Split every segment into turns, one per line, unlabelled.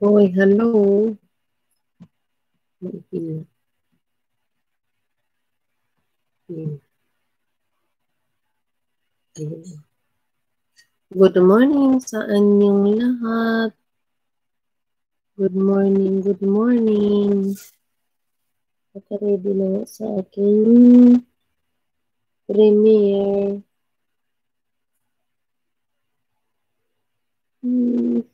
Hoy, hello. Hindi.
Good morning sa anyong lahat. Good morning, good morning. Nakaready na sa aking premiere.
Hmm.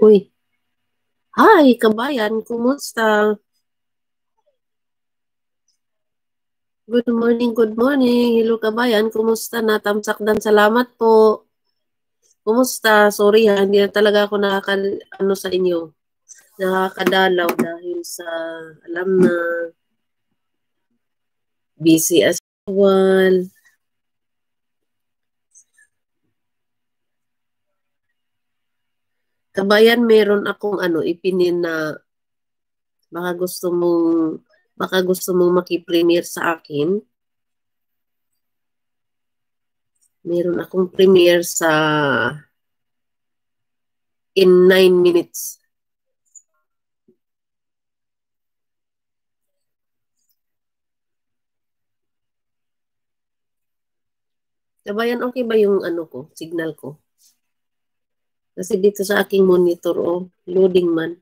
Uy. Hi, kabayan. Kumusta? Good morning, good morning. Hello, kabayan. Kumusta na? Tamsakdan, salamat po. Kumusta? Sorry ha, hindi na talaga ako nakakal, ano sa inyo. Nakakadalaw dahil sa, alam na, busy as Well. Kabayan, meron akong ano, ipinin na baka gusto mong baka gusto mong maki sa akin. Meron akong premiere sa in 9 minutes. Kabayan, okay ba yung ano ko, signal ko? Kasi dito sa aking monitor, oh, loading man.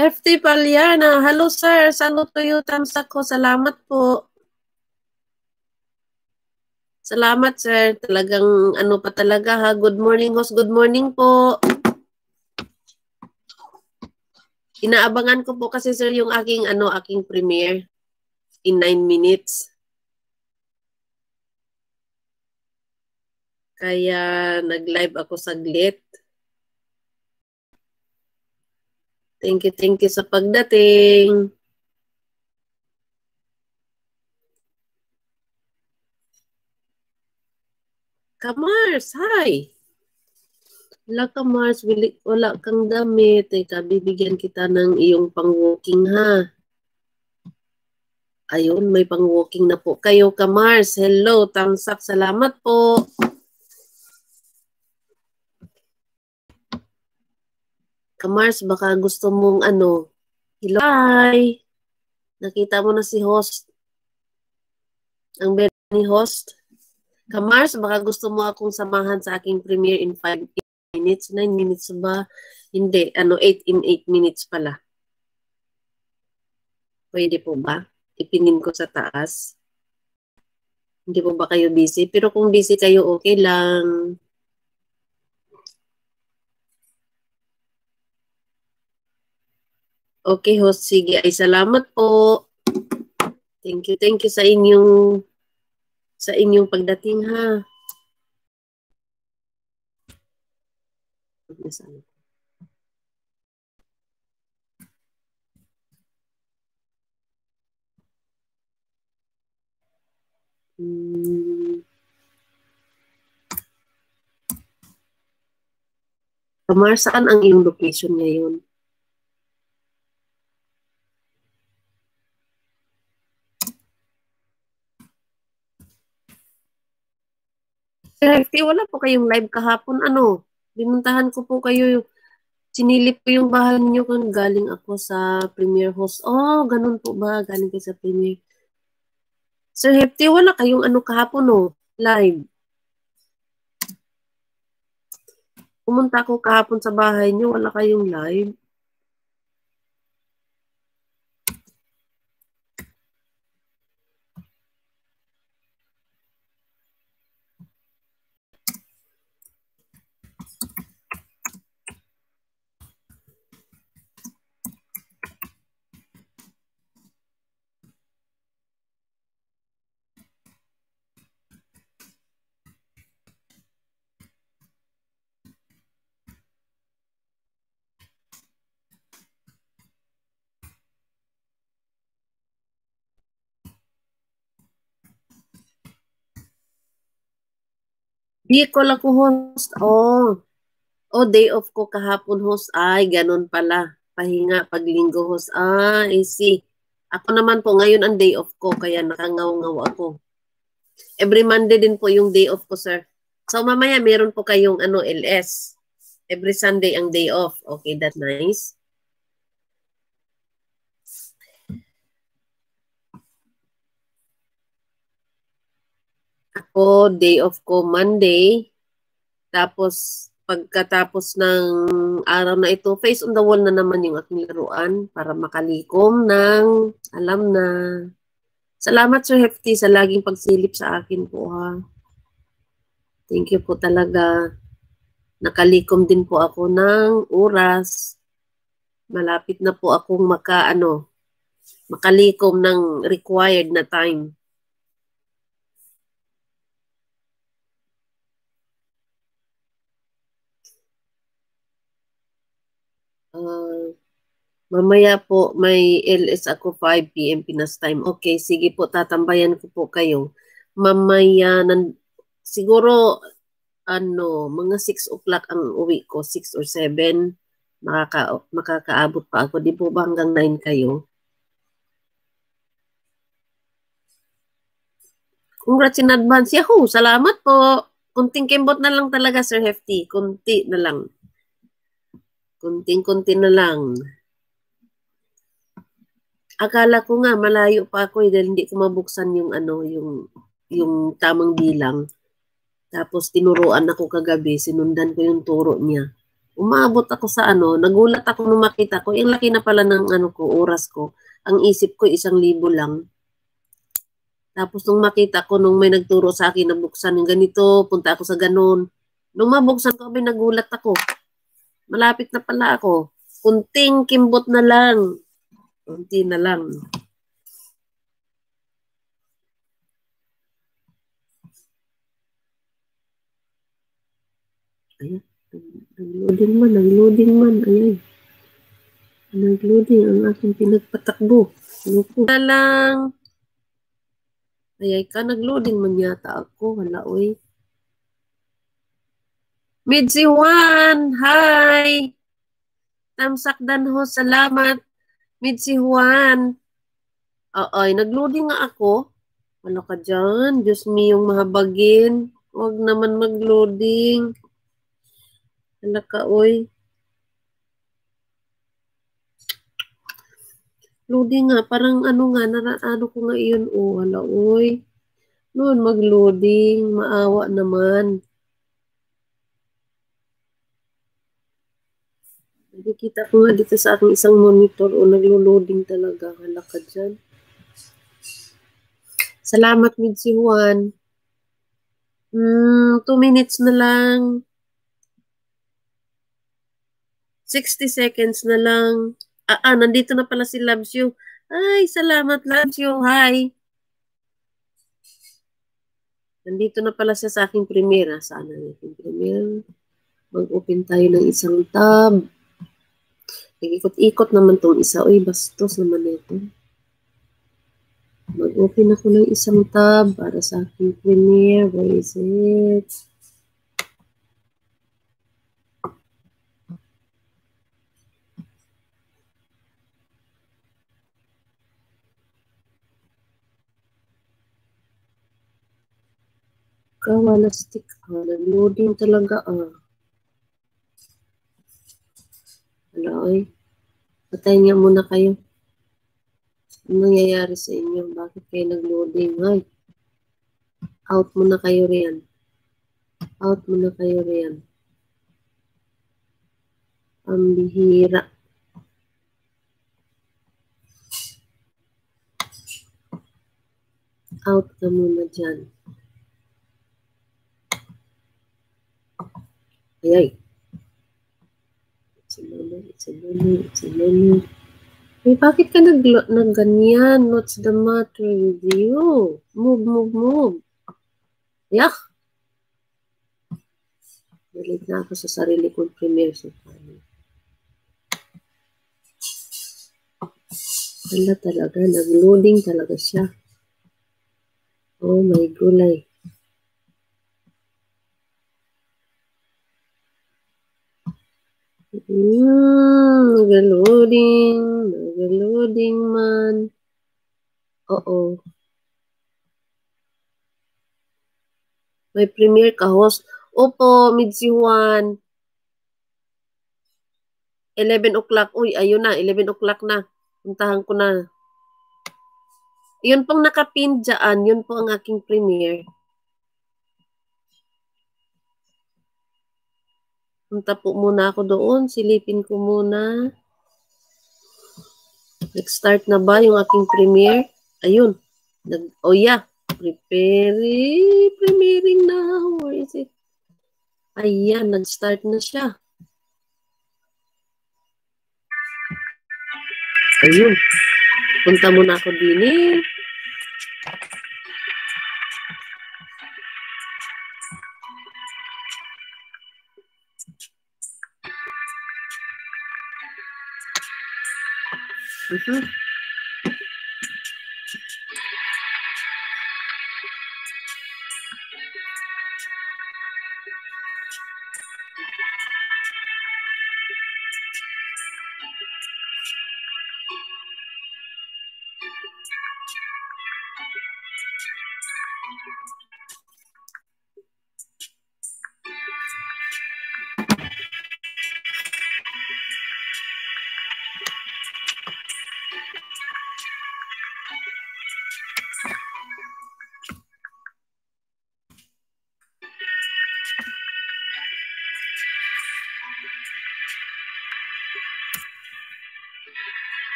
FT Paliana, hello sir, salut to you, thumbs ko, salamat po. Salamat sir, talagang ano pa talaga ha, good morning host, good morning po. Inaabangan ko po kasi sir yung aking ano, aking premiere in nine minutes. Kaya nag-live ako saglit. Thank you, thank you sa pagdating. Kamars, hi! Wala ka Mars, wala kang damit. Teka, bibigyan kita ng iyong pang-walking ha. Ayun, may pang-walking na po. Kayo ka Mars, hello, Tamsak, salamat po. Ka Mars, baka gusto mong ano, hello, hi. Nakita mo na si host. Ang bed ni host. Ka Mars, baka gusto mo akong samahan sa aking premiere in 5 minutes, 9 minutes ba? Hindi, ano, 8 in 8 minutes pala. Pwede po ba? ipinin ko sa taas. Hindi po ba kayo busy? Pero kung busy kayo, okay lang. Okay, host. Sige, ay salamat po. Thank you, thank you sa inyong sa inyong pagdating ha. Nasaan
Kamar,
hmm. saan ang iyong location ngayon? Sir Hefty, wala po kayong live kahapon. Ano? Bimuntahan ko po kayo. Sinilip ko yung bahay niyo kung galing ako sa Premier Host. Oh, ganun po ba? Galing kayo sa Premier. Sir Hefty, wala kayong ano kahapon, no? Oh, live. Pumunta ako kahapon sa bahay niyo, wala kayong live. ko Bicol ko host. Oh. Oh, day off ko kahapon host. Ay, ganun pala. Pahinga paglinggo host. Ah, I see. Ako naman po, ngayon ang day off ko, kaya nakangaw-ngaw ako. Every Monday din po yung day off ko, sir. So, mamaya meron po kayong ano, LS. Every Sunday ang day off. Okay, that nice. ko, day off ko Monday. Tapos, pagkatapos ng araw na ito, face on the wall na naman yung aking laruan para makalikom ng alam na. Salamat, Sir Hefty, sa laging pagsilip sa akin po, ha. Thank you po talaga. Nakalikom din po ako ng oras. Malapit na po akong maka, ano, makalikom ng required na time. Uh, mamaya po may LS ako 5 p.m. Pinas time. Okay, sige po, tatambayan ko po kayo. Mamaya, nan, siguro, ano, mga 6 o'clock ang uwi ko, 6 or 7. Makaka, makakaabot pa ako. Di po ba hanggang 9 kayo? Congrats in advance. Yahoo! Salamat po! Kunting kimbot na lang talaga, Sir Hefty. Kunti na lang. Kunting-kunti na lang. Akala ko nga malayo pa ako eh dahil hindi ko mabuksan yung ano, yung yung tamang bilang. Tapos tinuruan ako kagabi, sinundan ko yung turo niya. Umabot ako sa ano, nagulat ako nung makita ko, yung laki na pala ng ano ko, oras ko. Ang isip ko isang libo lang. Tapos nung makita ko, nung may nagturo sa akin na buksan yung ganito, punta ako sa ganun. Nung mabuksan ko, may nagulat ako. Malapit na pala ako. Kunting kimbot na lang. Kunti na lang. Ayan. Nag-loading man, nag-loading man. Ayan. Nag-loading ang aking pinagpatakbo. Ano po? Na lang. Ayan ka, nag-loading man yata ako. Wala, oy. Midsi Juan, hi! Tamsakdan ho, salamat. Midsi Juan. Ay, loading nga ako. Ano ka dyan? Diyos mi yung mahabagin. Huwag naman magloading. Ano ka, oy? Loading nga, parang ano nga, naraano ko nga iyon. O, oh, hala, oy. Noon, magloading. Maawa naman. Nakikita ko nga dito sa aking isang monitor o naglo-loading talaga. Halaka dyan. Salamat, Midsi Juan. Mm, two minutes na lang. 60 seconds na lang. Ah, ah nandito na pala si Loves You. Ay, salamat, Loves You. Hi. Nandito na pala siya sa aking premiere. Sana yung premiere. Mag-open tayo ng isang tab. Ikot-ikot naman tong isa. Uy, bastos naman ito. Mag-open ako ng isang tab para sa aking premiere. Where is it? Kawalastik. Ah, loading talaga ah. Wala, ano, oy. Patay muna kayo. Ano nangyayari sa inyo? Bakit kayo nag-loading? Ay, out muna kayo riyan. Out muna kayo riyan. Ang bihira. Out ka muna dyan. ay silulu, silulu, silulu. Eh, bakit ka nag, nag ganyan? What's the matter with you? Move, move, move. Yak! Galit na ako sa sarili kong premier sa panin. Wala talaga. Nag-loading talaga siya. Oh my gulay. Mm, overloading, loading man. Oo. May premier ka host. Opo, Midsi Juan. 11 o'clock. Uy, ayun na. 11 o'clock na. Puntahan ko na. Yun pong nakapin dyan. Yun po ang aking premier. Punta po muna ako doon. Silipin ko muna. Nag-start na ba yung aking premiere? Ayun. Nag oh yeah. Preparing. Premiering now. Where is it? Ayan. Nag-start na siya. Ayun. Punta muna ako din eh.
Mm-hmm.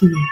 Hmm.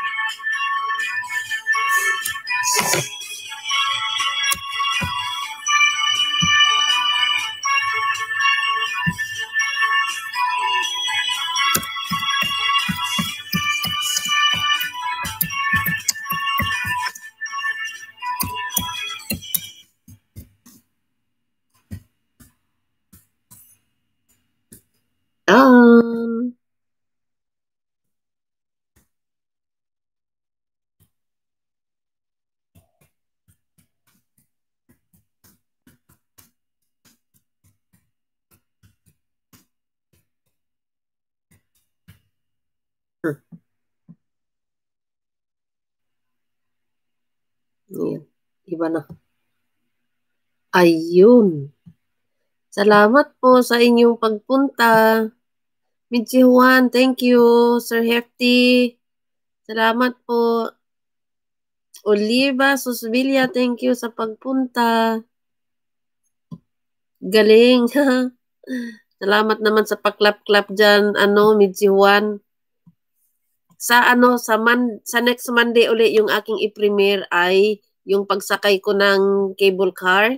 Ayun. Salamat po sa inyong pagpunta. Mitzi Juan, thank you. Sir Hefty, salamat po. Oliva Susbilia, thank you sa pagpunta. Galing. salamat naman sa paklap-klap dyan, ano, Mitzi Juan. Sa ano, sa, man, sa next Monday uli yung aking i-premiere ay yung pagsakay ko ng cable car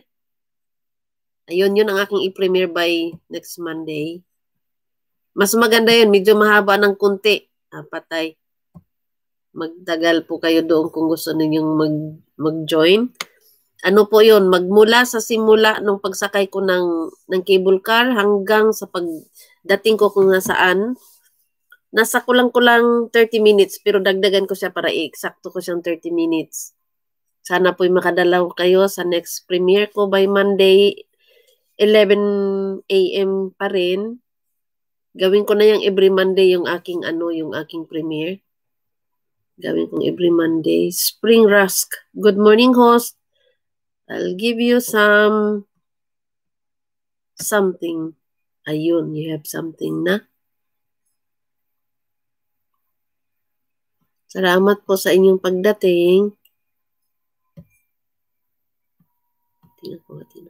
Ayun, yun ang aking i-premiere by next Monday. Mas maganda yun. Medyo mahaba ng kunti. Ah, patay. Magtagal po kayo doon kung gusto ninyong mag, mag-join. Ano po yun? Magmula sa simula nung pagsakay ko ng, ng cable car hanggang sa pagdating ko kung nasaan. Nasa ko lang ko lang 30 minutes pero dagdagan ko siya para i-eksakto ko siyang 30 minutes. Sana po'y makadalaw kayo sa next premiere ko by Monday 11 a.m. pa rin. Gawin ko na yung every Monday yung aking ano, yung aking premiere. Gawin kong every Monday. Spring Rusk. Good morning, host. I'll give you some something. Ayun, you have something na. Salamat po sa inyong pagdating. Tingnan po natin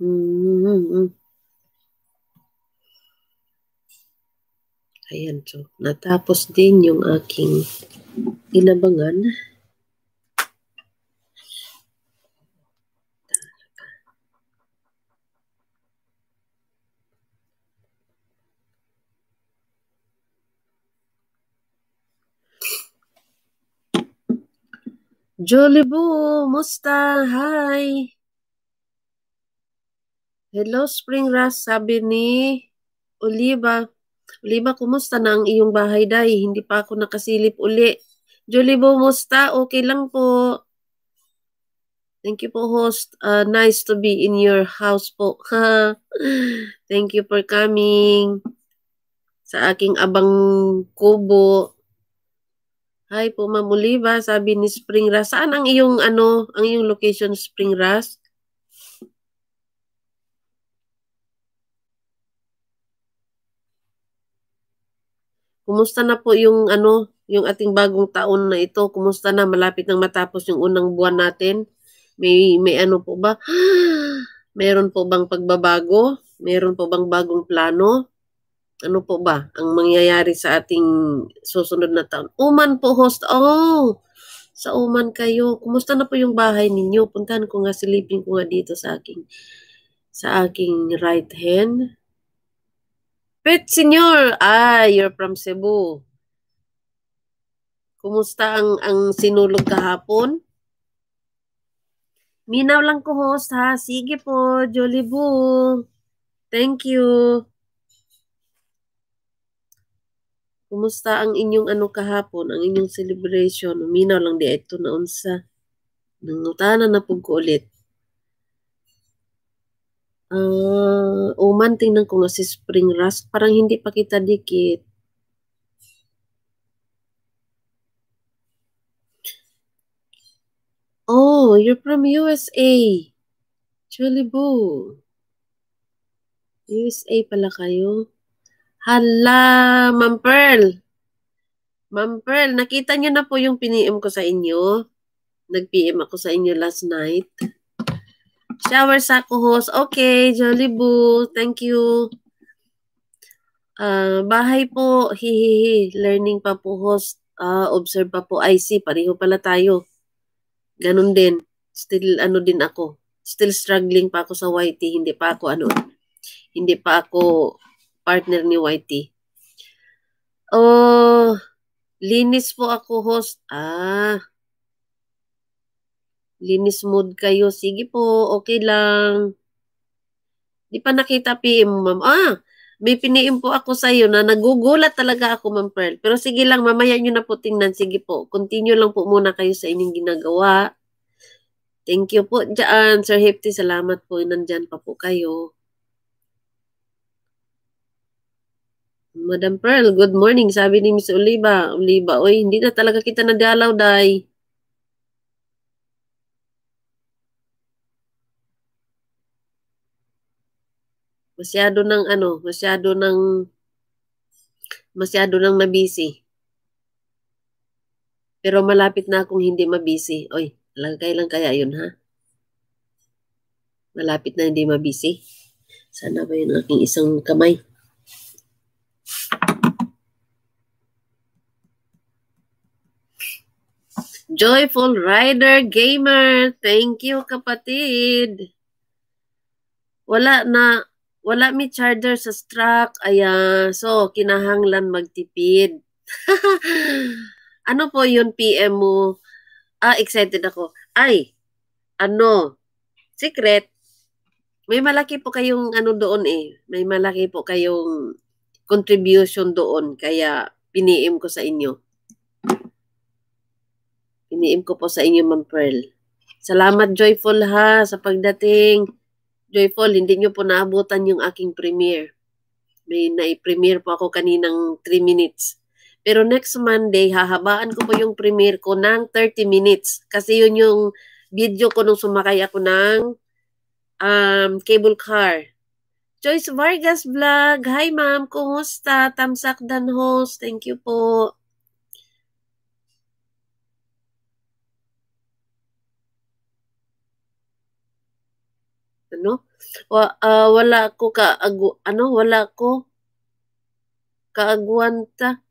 Mm-hmm. Ayan, so natapos din yung aking inabangan. Jolibu, musta? Hi! Hello, Spring Rush. Sabi ni Oliva. Oliva, kumusta na ang iyong bahay, Day? Hindi pa ako nakasilip uli. Jolibo, musta? Okay lang po. Thank you po, host. Uh, nice to be in your house po. Thank you for coming sa aking abang kubo. Hi po, Ma'am Oliva. Sabi ni Spring Rush. Saan ang iyong, ano, ang iyong location, Spring Rush? Kumusta na po yung ano, yung ating bagong taon na ito? Kumusta na malapit nang matapos yung unang buwan natin? May may ano po ba? Meron po bang pagbabago? Meron po bang bagong plano? Ano po ba ang mangyayari sa ating susunod na taon? Uman po host. Oh. Sa Uman kayo. Kumusta na po yung bahay ninyo? Puntahan ko nga silipin ko nga dito sa aking sa aking right hand. Pet Senior, ah, you're from Cebu. Kumusta ang, ang sinulog kahapon? Minaw lang ko host ha. Sige po, Jolly Boo. Thank you. Kumusta ang inyong ano kahapon, ang inyong celebration? Minaw lang di ito na unsa. Nangutana na po ko ulit. Uh, uman, tingnan ko nga si Spring Rust. Parang hindi pa kita dikit. Oh, you're from USA. Chulibo. USA pala kayo. Hala, Ma'am Pearl. Ma'am Pearl, nakita niyo na po yung piniem ko sa inyo. Nag-PM ako sa inyo last night. Shower sa co-host. Okay, Jollibee. Thank you. Uh, bahay po. Hihihi. Learning pa po, host. Uh, observe pa po. I see. Pareho pala tayo. Ganun din. Still, ano din ako. Still struggling pa ako sa YT. Hindi pa ako, ano, hindi pa ako partner ni YT. Oh, linis po ako, host. Ah, Linis mood kayo. Sige po, okay lang. Di pa nakita PM mo, ma'am. Ah, may piniim po ako sa iyo na nagugulat talaga ako, ma'am Pearl. Pero sige lang, mamaya nyo na po tingnan. Sige po, continue lang po muna kayo sa inyong ginagawa. Thank you po dyan, Sir Hefty. Salamat po. Nandyan pa po kayo. Madam Pearl, good morning. Sabi ni Miss Oliva. Oliva, oy, hindi na talaga kita nadalaw, dai. Masyado ng ano, masyado ng masyado ng mabisi. Pero malapit na akong hindi mabisi. Oy, lang kaya yun ha? Malapit na hindi mabisi. Sana ba yun aking isang kamay? Joyful Rider Gamer, thank you kapatid. Wala na wala mi charger sa truck aya so kinahanglan magtipid ano po yun PM mo ah excited ako ay ano secret may malaki po kayong ano doon eh may malaki po kayong contribution doon kaya piniim ko sa inyo piniim ko po sa inyo ma'am Pearl salamat joyful ha sa pagdating Joyful, hindi nyo po naabutan yung aking premiere. May na-premiere po ako kaninang 3 minutes. Pero next Monday, hahabaan ko po yung premiere ko ng 30 minutes. Kasi yun yung video ko nung sumakay ako ng um, cable car. Joyce Vargas Vlog. Hi ma'am, kumusta? Tamsak Dan host. Thank you po. ano wa, uh, wala ko ka agu, ano wala ko kaagwanta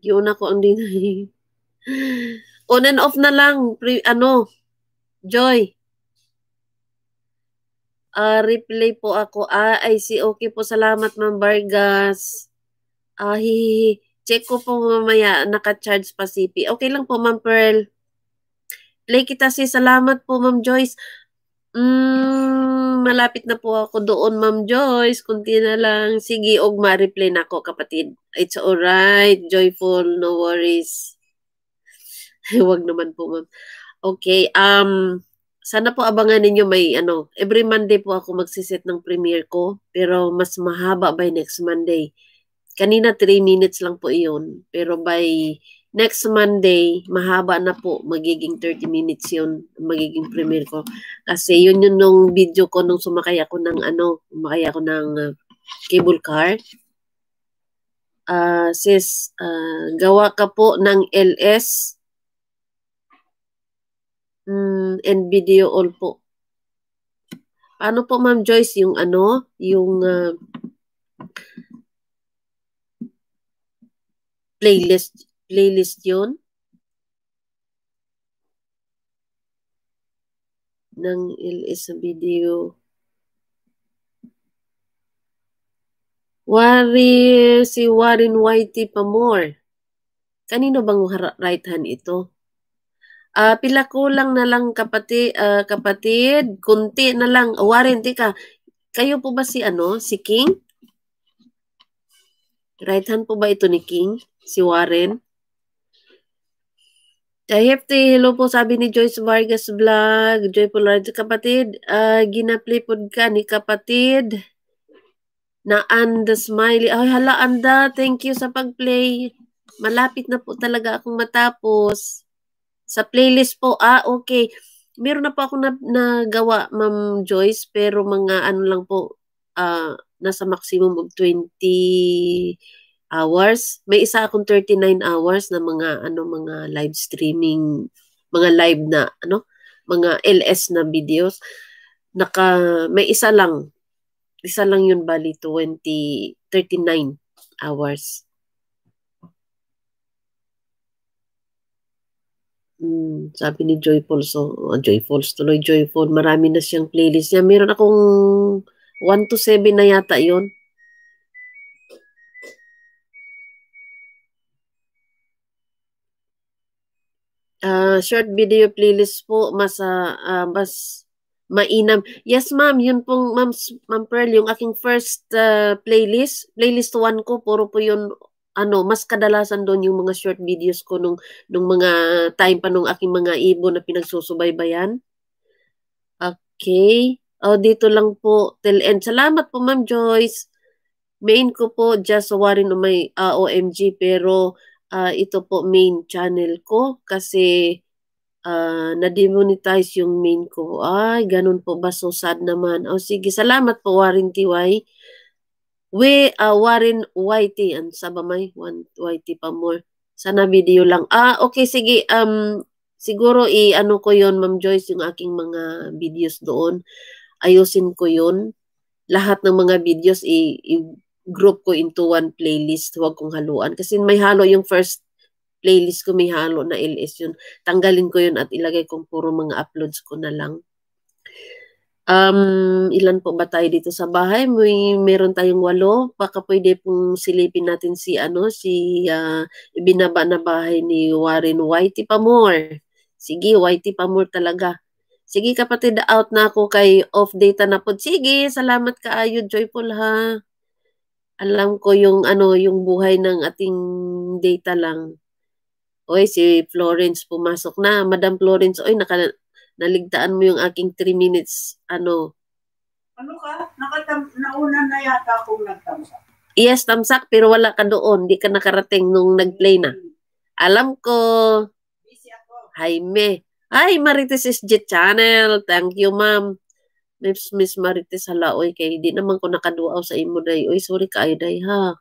Yun ako ang dinay. On and off na lang. Pre, ano? Joy. Uh, replay po ako. Ah, I see. Okay po. Salamat, Ma'am Vargas. Ah, hihihi. Check ko po mamaya, naka-charge pa CP. Okay lang po, Ma'am Pearl. Play kita si salamat po, Ma'am Joyce. Mm, malapit na po ako doon, Ma'am Joyce. Kunti na lang. Sige, og ma-replay na ako, kapatid. It's alright. Joyful, no worries. Huwag naman po, Ma'am. Okay, um, sana po abangan ninyo may ano, every Monday po ako magsiset ng premiere ko, pero mas mahaba by next Monday. Kanina 3 minutes lang po iyon. Pero by next Monday, mahaba na po. Magiging 30 minutes yon Magiging premiere ko. Kasi yun yun nung video ko nung sumakay ako ng ano, sumakay ako ng uh, cable car. Uh, sis, uh, gawa ka po ng LS mm, and video all po. Paano po Ma'am Joyce yung ano, yung uh, playlist playlist yon ng LS sa video. Warren, si Warren Whitey more. Kanino bang right hand ito? Uh, pila ko lang na lang kapati, uh, kapatid, kunti na lang. Uh, Warren, tika, kayo po ba si ano, si King? Right hand po ba ito ni King? si Warren. Hefty, hello po sabi ni Joyce Vargas Vlog. Joy Polards, kapatid, uh, ah, po ka ni kapatid na Anda Smiley. Ay, hala Anda, thank you sa pagplay. Malapit na po talaga akong matapos. Sa playlist po, ah, okay. Meron na po ako na, nagawa, Ma'am Joyce, pero mga ano lang po, uh, nasa maximum of 20 hours. May isa akong 39 hours na mga ano mga live streaming, mga live na ano, mga LS na videos. Naka may isa lang. Isa lang 'yun bali 20 39 hours. Mm, sabi ni Joyful, so, uh, oh, Joyful, tuloy Joyful, marami na siyang playlist niya. Meron akong 1 to 7 na yata yon uh, short video playlist po mas uh, uh, mas mainam. Yes, ma'am, yun pong ma'am Ma'am Pearl, yung aking first uh, playlist, playlist 1 ko puro po yun ano, mas kadalasan doon yung mga short videos ko nung nung mga time pa nung aking mga ibon na pinagsusubaybayan. Okay. Oh, dito lang po till end. Salamat po, Ma'am Joyce. Main ko po just worry oh, no my uh, OMG pero uh, ito po main channel ko kasi uh, na-demonetize yung main ko. Ay, ganun po ba? So sad naman. O oh, sige, salamat po Warren TY. We, uh, Warren YT. Ano sa may? One, YT pa more. Sana video lang. Ah, okay, sige. Um, siguro i-ano ko yon Ma'am Joyce, yung aking mga videos doon. Ayusin ko yon Lahat ng mga videos i group ko into one playlist. Huwag kong haluan. Kasi may halo yung first playlist ko, may halo na LS yun. Tanggalin ko yun at ilagay kong puro mga uploads ko na lang. Um, ilan po ba tayo dito sa bahay? May meron tayong walo. Baka pwede pong silipin natin si ano, si uh, ah, binaba na bahay ni Warren Whitey Pamor. Sige, Whitey Pamor talaga. Sige kapatid, out na ako kay off data na po. Sige, salamat kaayo, joyful ha alam ko yung ano yung buhay ng ating data lang. Oy, si Florence pumasok na. Madam Florence, oy naka, naligtaan mo yung aking 3 minutes ano. Ano ka? Nakatam nauna na yata akong nagtamsak. Yes, tamsak pero wala ka doon. hindi ka nakarating nung nagplay na. Alam ko. Busy ako. Jaime. Hi, Marites is Jet Channel. Thank you, ma'am. Lips Miss Marites halaoy kay di naman ko nakaduaw sa imo day. Oy, sorry kaayo day ha.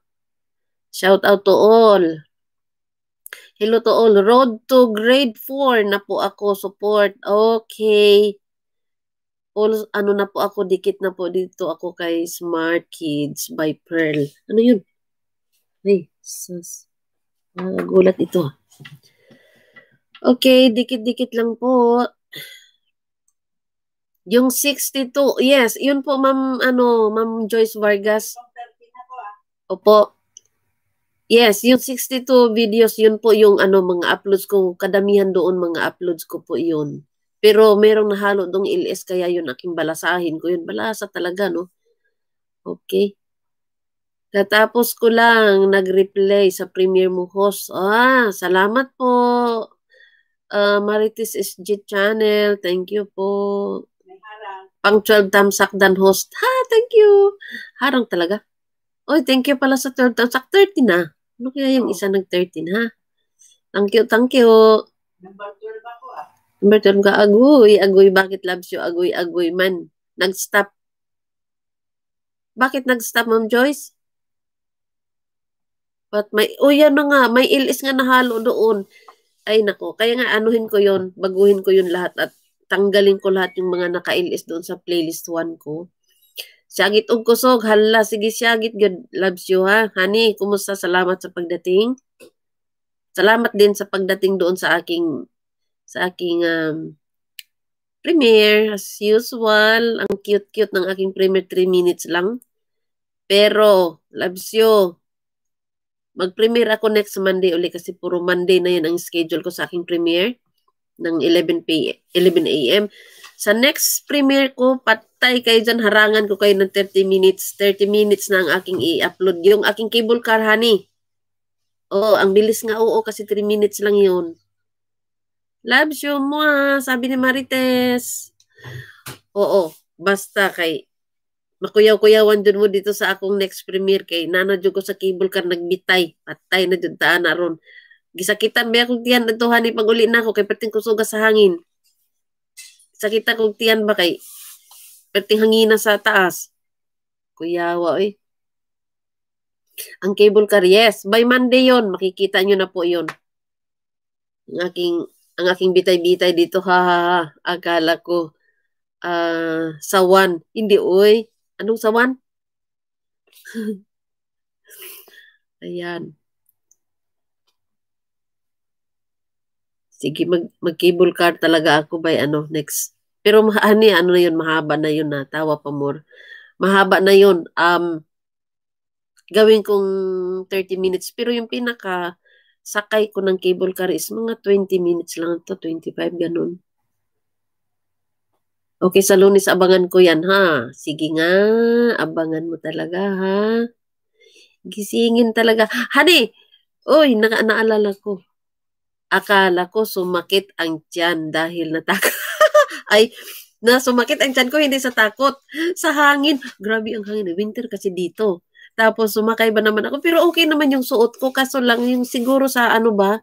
Shout out to all. Hello to all. Road to grade 4 na po ako. Support. Okay. All, ano na po ako, dikit na po dito ako kay Smart Kids by Pearl. Ano yun? Ay, sus. Ah, gulat ito. Ah. Okay, dikit-dikit lang po. Yung 62, yes, yun po ma'am ano, ma'am Joyce Vargas. Opo. Yes, yung 62 videos, yun po yung ano mga uploads ko, kadamihan doon mga uploads ko po yun. Pero merong nahalo dong LS kaya yun aking balasahin ko yun. Balasa talaga, no? Okay. Tatapos ko lang nag-replay sa premiere mo host. Ah, salamat po. Uh, Marites SG Channel, thank you po pang 12 times sakdan host. Ha, thank you. Harang talaga. Oy, thank you pala sa 12 times. Sak 30 na. Ano kaya yung oh. isa ng 13, ha? Thank you, thank you. Number 12 ako, ah. Number 12 ka. Agoy, agoy. Bakit loves you? Agoy, agoy man. Nag-stop. Bakit nag-stop, Ma'am Joyce? But may, oh yan na nga, may ilis nga nahalo doon. Ay nako, kaya nga anuhin ko yon baguhin ko yon lahat at tanggalin ko lahat yung mga naka-LS doon sa playlist 1 ko. Siyagit og kusog, hala, sige siyagit, God loves you ha. Honey, kumusta? Salamat sa pagdating. Salamat din sa pagdating doon sa aking sa aking um, premiere. As usual, ang cute-cute ng aking premiere, 3 minutes lang. Pero, loves you. Mag-premiere ako next Monday uli kasi puro Monday na yun ang schedule ko sa aking premiere ng 11 p 11 a.m. Sa next premiere ko, patay kayo dyan, harangan ko kayo ng 30 minutes. 30 minutes na ang aking i-upload. Yung aking cable car, honey. Oo, ang bilis nga, oo, kasi 3 minutes lang yun. Loves you, mga, sabi ni Marites. Oo, basta kay makuyaw-kuyawan dun mo dito sa akong next premiere kay nana ko sa cable car nagbitay. Patay na dyan, taan na ron. Gisakitan ba kong tiyan tuhan ni paguli na ako kay perting kusuga sa hangin. Sakita kong tiyan ba kay perting hangina sa taas. Kuyawa eh. Ang cable car, yes. By Monday yon Makikita nyo na po yon Ang aking, ang aking bitay-bitay dito, ha, ha, ha. Akala ko, uh, ah, sawan. Hindi, oy. Anong sawan? Ayan. Sige, mag, mag-cable car talaga ako by ano, next. Pero ani, ano na yun, mahaba na yun na, tawa pa more. Mahaba na yun. Um, gawin kong 30 minutes. Pero yung pinaka sakay ko ng cable car is mga 20 minutes lang to, 25, ganun. Okay, sa lunes, abangan ko yan, ha? Sige nga, abangan mo talaga, ha? Gisingin talaga. Honey! oy na naalala ko. Akala ko sumakit ang tiyan dahil natakot. Ay, na sumakit ang tiyan ko hindi sa takot. Sa hangin. Grabe ang hangin. Winter kasi dito. Tapos sumakay ba naman ako? Pero okay naman yung suot ko. Kaso lang yung siguro sa ano ba?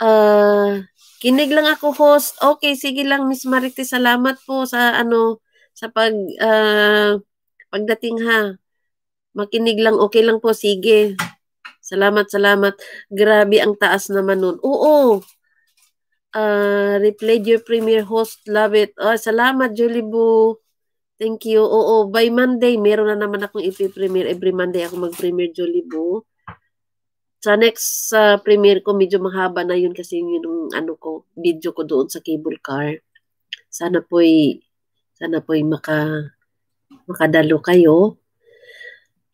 Uh, kinig lang ako host. Okay, sige lang Miss Marite. Salamat po sa ano sa pag uh, pagdating ha. Makinig lang. Okay lang po. Sige. Salamat, salamat. Grabe ang taas naman nun. Oo. Uh, replayed your premier host. Love it. Oh, salamat, Julie Boo. Thank you. Oo, by Monday, meron na naman akong ipipremiere. Every Monday ako mag-premiere Boo. Sa next uh, premiere ko, medyo mahaba na yun kasi yun yung ano ko, video ko doon sa cable car. Sana po'y, sana po'y maka, makadalo kayo.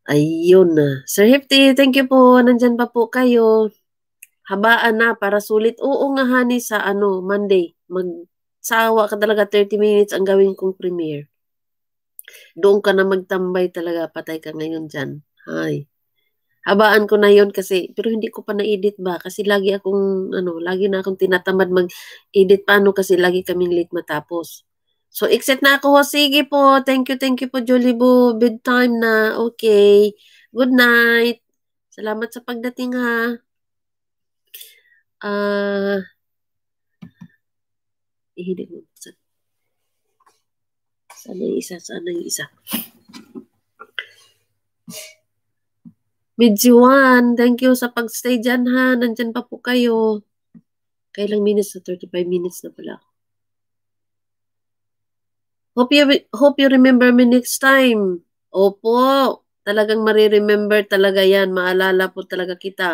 Ayun na. Sir Hefty, thank you po. Nandyan pa po kayo. Habaan na para sulit. Oo nga honey sa ano, Monday. Mag sawa ka talaga 30 minutes ang gawin kong premiere. Doon ka na magtambay talaga. Patay ka ngayon dyan. Ay. Habaan ko na yon kasi, pero hindi ko pa na-edit ba? Kasi lagi akong, ano, lagi na akong tinatamad mag-edit. Paano kasi lagi kaming late matapos. So, exit na ako. Sige po. Thank you, thank you po, Jolibo. Bedtime na. Okay. Good night. Salamat sa pagdating, ha. Ah... Uh, ihilig mo. Sana yung isa, sana yung isa. Midjuan, thank you sa pagstay dyan ha. Nandyan pa po kayo. Kailang minutes na? 35 minutes na pala ako. Hope you, hope you remember me next time. Opo, talagang mariremember talaga yan. Maalala po talaga kita.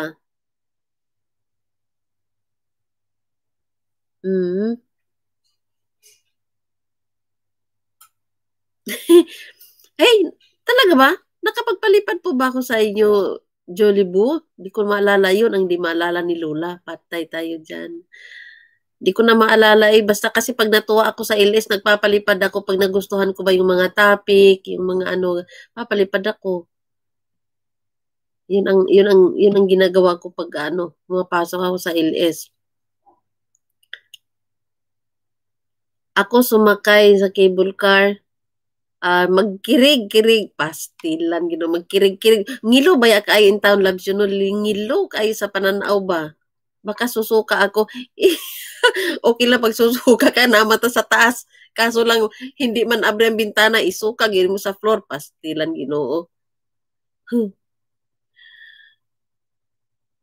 Mm. hey, talaga ba? Nakapagpalipad po ba ako sa inyo, Jollibee? Hindi ko maalala yun. Ang di maalala ni Lola. Patay tayo dyan. Di ko na maalala eh. Basta kasi pag natuwa ako sa LS, nagpapalipad ako pag nagustuhan ko ba yung mga topic, yung mga ano, papalipad ako. Yun ang yun ang yun ang ginagawa ko pag ano, pumapasok ako sa LS. Ako sumakay sa cable car. Uh, magkirig-kirig pastilan gino magkirig-kirig ngilo ba ya kay in town labs yun no ngilo kay sa pananaw ba baka susuka ako okay lang pag ka na mata sa taas. Kaso lang, hindi man abri ang bintana, isuka, gini mo sa floor, pastilan, ginoo. Hmm.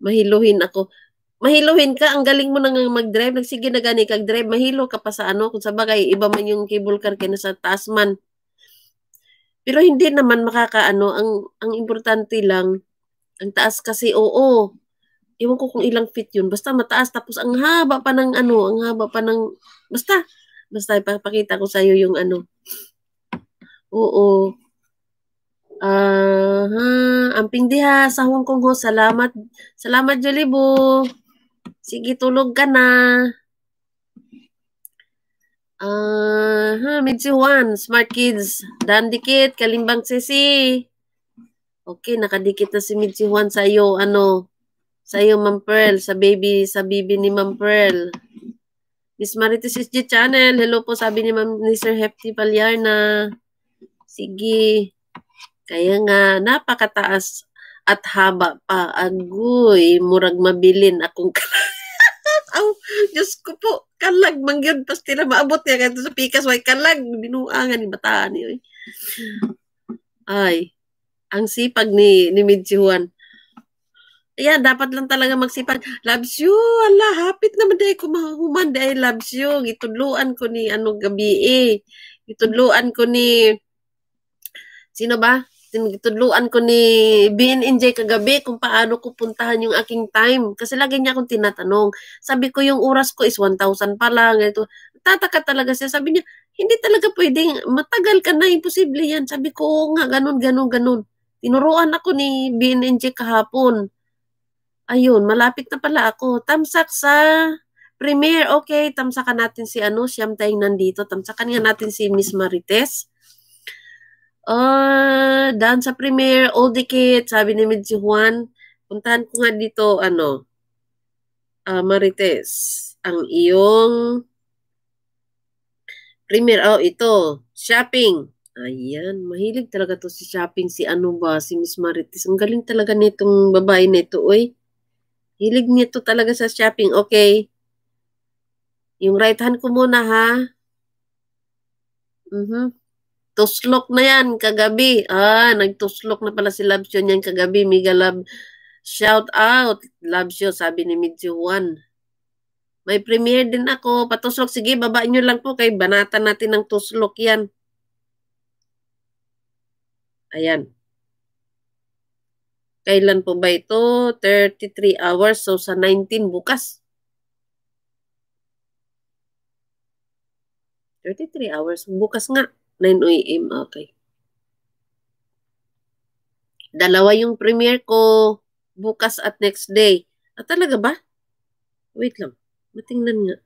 Mahiluhin ako. Mahiluhin ka, ang galing mo nang mag-drive. Sige na gani kag drive, mahilo ka pa sa ano. Kung sabagay, iba man yung cable car kaya sa taas man. Pero hindi naman makakaano. Ang, ang importante lang, ang taas kasi oo. Ewan ko kung ilang feet yun. Basta mataas. Tapos ang haba pa ng ano, ang haba pa ng, basta. Basta ipapakita ko sa'yo yung ano. Oo. Ah, uh, ang pingdiha sa Hong Kong ho. Salamat. Salamat, Jolibo. Sige, tulog ka na. Ah, uh, Mitzi Juan, Smart Kids, Dandikit, Kalimbang Sisi. Okay, nakadikit na si Mitzi Juan sa iyo. Ano? Sa iyo, Ma'am Pearl. Sa baby, sa baby ni Ma'am Pearl. Miss Marites SG Channel. Hello po, sabi ni Ma'am ni Sir Hefty Palyarna. Sige. Kaya nga, napakataas at haba pa. Agoy, murag mabilin akong Aw, Diyos ko po, kalag mangyod, pasti na maabot niya kanto sa pikas, Why, kalag, binuangan ni bataan niyo. Ay, ang sipag ni, ni Midsi Juan. Yeah, dapat lang talaga magsipag. Loves you. Ala, hapit na naman dahil kumahuman dahil loves you. Gitudluan ko ni ano gabi eh. Gitudluan ko ni sino ba? Gitudluan ko ni BNNJ kagabi kung paano ko puntahan yung aking time. Kasi lagi niya akong tinatanong. Sabi ko yung oras ko is 1,000 pa lang. Ito. Tataka talaga siya. Sabi niya, hindi talaga pwedeng. Matagal ka na. Imposible yan. Sabi ko, oo nga, ganun, ganun, ganun. Tinuruan ako ni BNNJ kahapon Ayun, malapit na pala ako. Tamsak sa premiere. Okay, tamsakan natin si ano, siyam tayong nandito. Tamsakan nga natin si Miss Marites. Uh, ah, dan sa premiere, all the sabi ni Medji Juan. Puntahan ko nga dito, ano, uh, Marites, ang iyong premier. Oh, ito, shopping. Ayan, mahilig talaga to si shopping, si ano ba, si Miss Marites. Ang galing talaga nitong babae nito, oy. Hilig nito talaga sa shopping. Okay. Yung right hand ko muna ha. Mm -hmm. Tuslok na yan kagabi. Ah, nagtuslok na pala si Labsyo niyan kagabi. Mega love. Shout out. Labsyo, sabi ni Midjo Juan. May premiere din ako. Patuslok. Sige, baba nyo lang po kay banata natin ng tuslok yan. Ayan. Kailan po ba ito? 33 hours. So, sa 19 bukas. 33 hours. Bukas nga. 9 a.m. Okay. Dalawa yung premiere ko. Bukas at next day. Ah, talaga ba? Wait lang. Matingnan nga.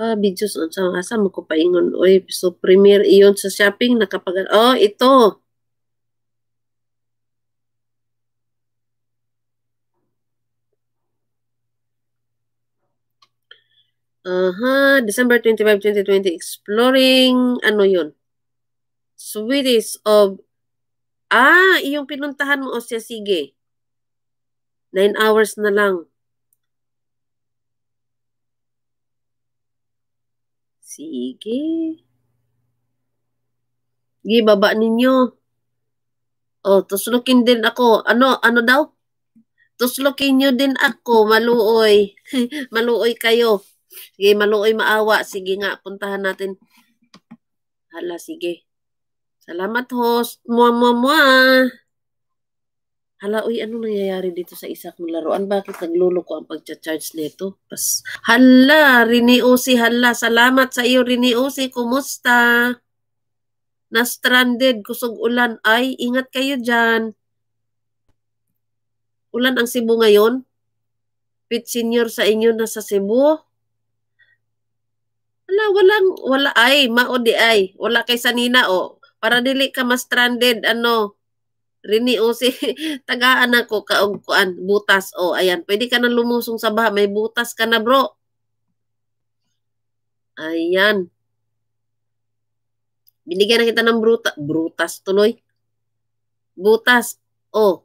ah, videos on sa asa mo ko paingon oy so premiere iyon sa shopping nakapag oh ito Aha, uh -huh. December 25, 2020, exploring, ano yun? Swedish of, ah, yung pinuntahan mo, o siya, sige. Nine hours na lang. Sige. Sige, baba ninyo. Oh, tuslukin din ako. Ano, ano daw? Tuslukin nyo din ako, maluoy. maluoy kayo. Sige, maluoy maawa. Sige nga, puntahan natin. Hala, sige. Salamat, host. Mua, mua, mua. Hala, uy, ano nangyayari dito sa isa kong laruan? Bakit naglulo ang pagcha-charge nito? Pas, hala, Riniusi, hala. Salamat sa iyo, Riniusi. Kumusta? Na-stranded, kusog ulan. Ay, ingat kayo dyan. Ulan ang Cebu ngayon? Pit senior sa inyo na sa Cebu? Wala, walang, wala, ay, mao di ay. Wala kay sanina, o. Oh. Para dili ka ma-stranded, ano, Rini o si tagaan ako kaog kuan butas o ayan pwede ka nang lumusong sa baha may butas ka na bro. Ayan. Binigyan na kita ng bruta, brutas tuloy. Butas. Oh.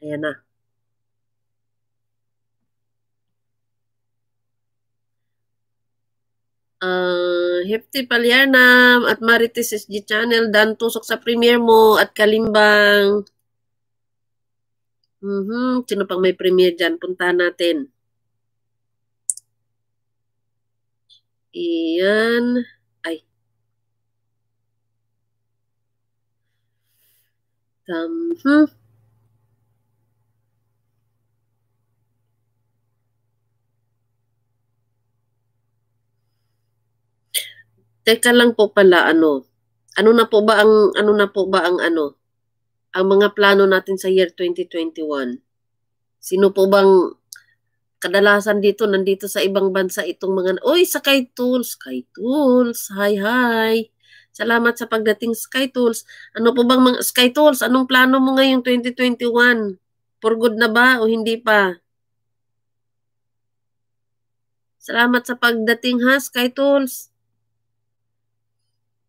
Ayan na. uh, Hefty Palyarnam at Marites SG Channel, Dan Tusok sa premiere mo at Kalimbang. Mm-hmm. Sino pang may premiere dyan? Puntahan natin. Iyan.
Ay. Um, hmm.
Teka lang po pala, ano, ano na po ba ang, ano na po ba ang, ano, ang mga plano natin sa year 2021? Sino po bang kadalasan dito, nandito sa ibang bansa itong mga, oy, Sky Tools, Sky Tools, hi, hi. Salamat sa pagdating Sky Tools. Ano po bang mga Sky Tools? Anong plano mo ngayong 2021? For good na ba o hindi pa? Salamat sa pagdating ha, Sky Tools.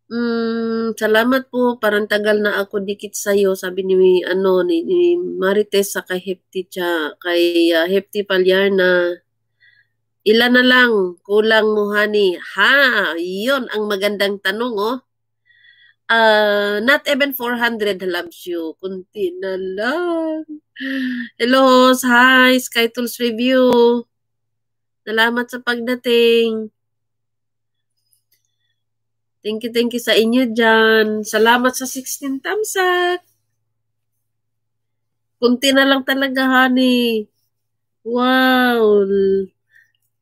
Mm, salamat po, parang tagal na ako dikit sa iyo, sabi ni ano ni, ni Marites sa kay Hefty cha, kay uh, Hefty na Ilan na lang, kulang mo honey. Ha, 'yon ang magandang tanong oh. Uh, not even 400 loves you. Kunti na lang. Hello, hi, Sky Tools Review. Salamat sa pagdating. Thank you, thank you sa inyo dyan. Salamat sa 16 thumbs up. Kunti na lang talaga, honey. Wow.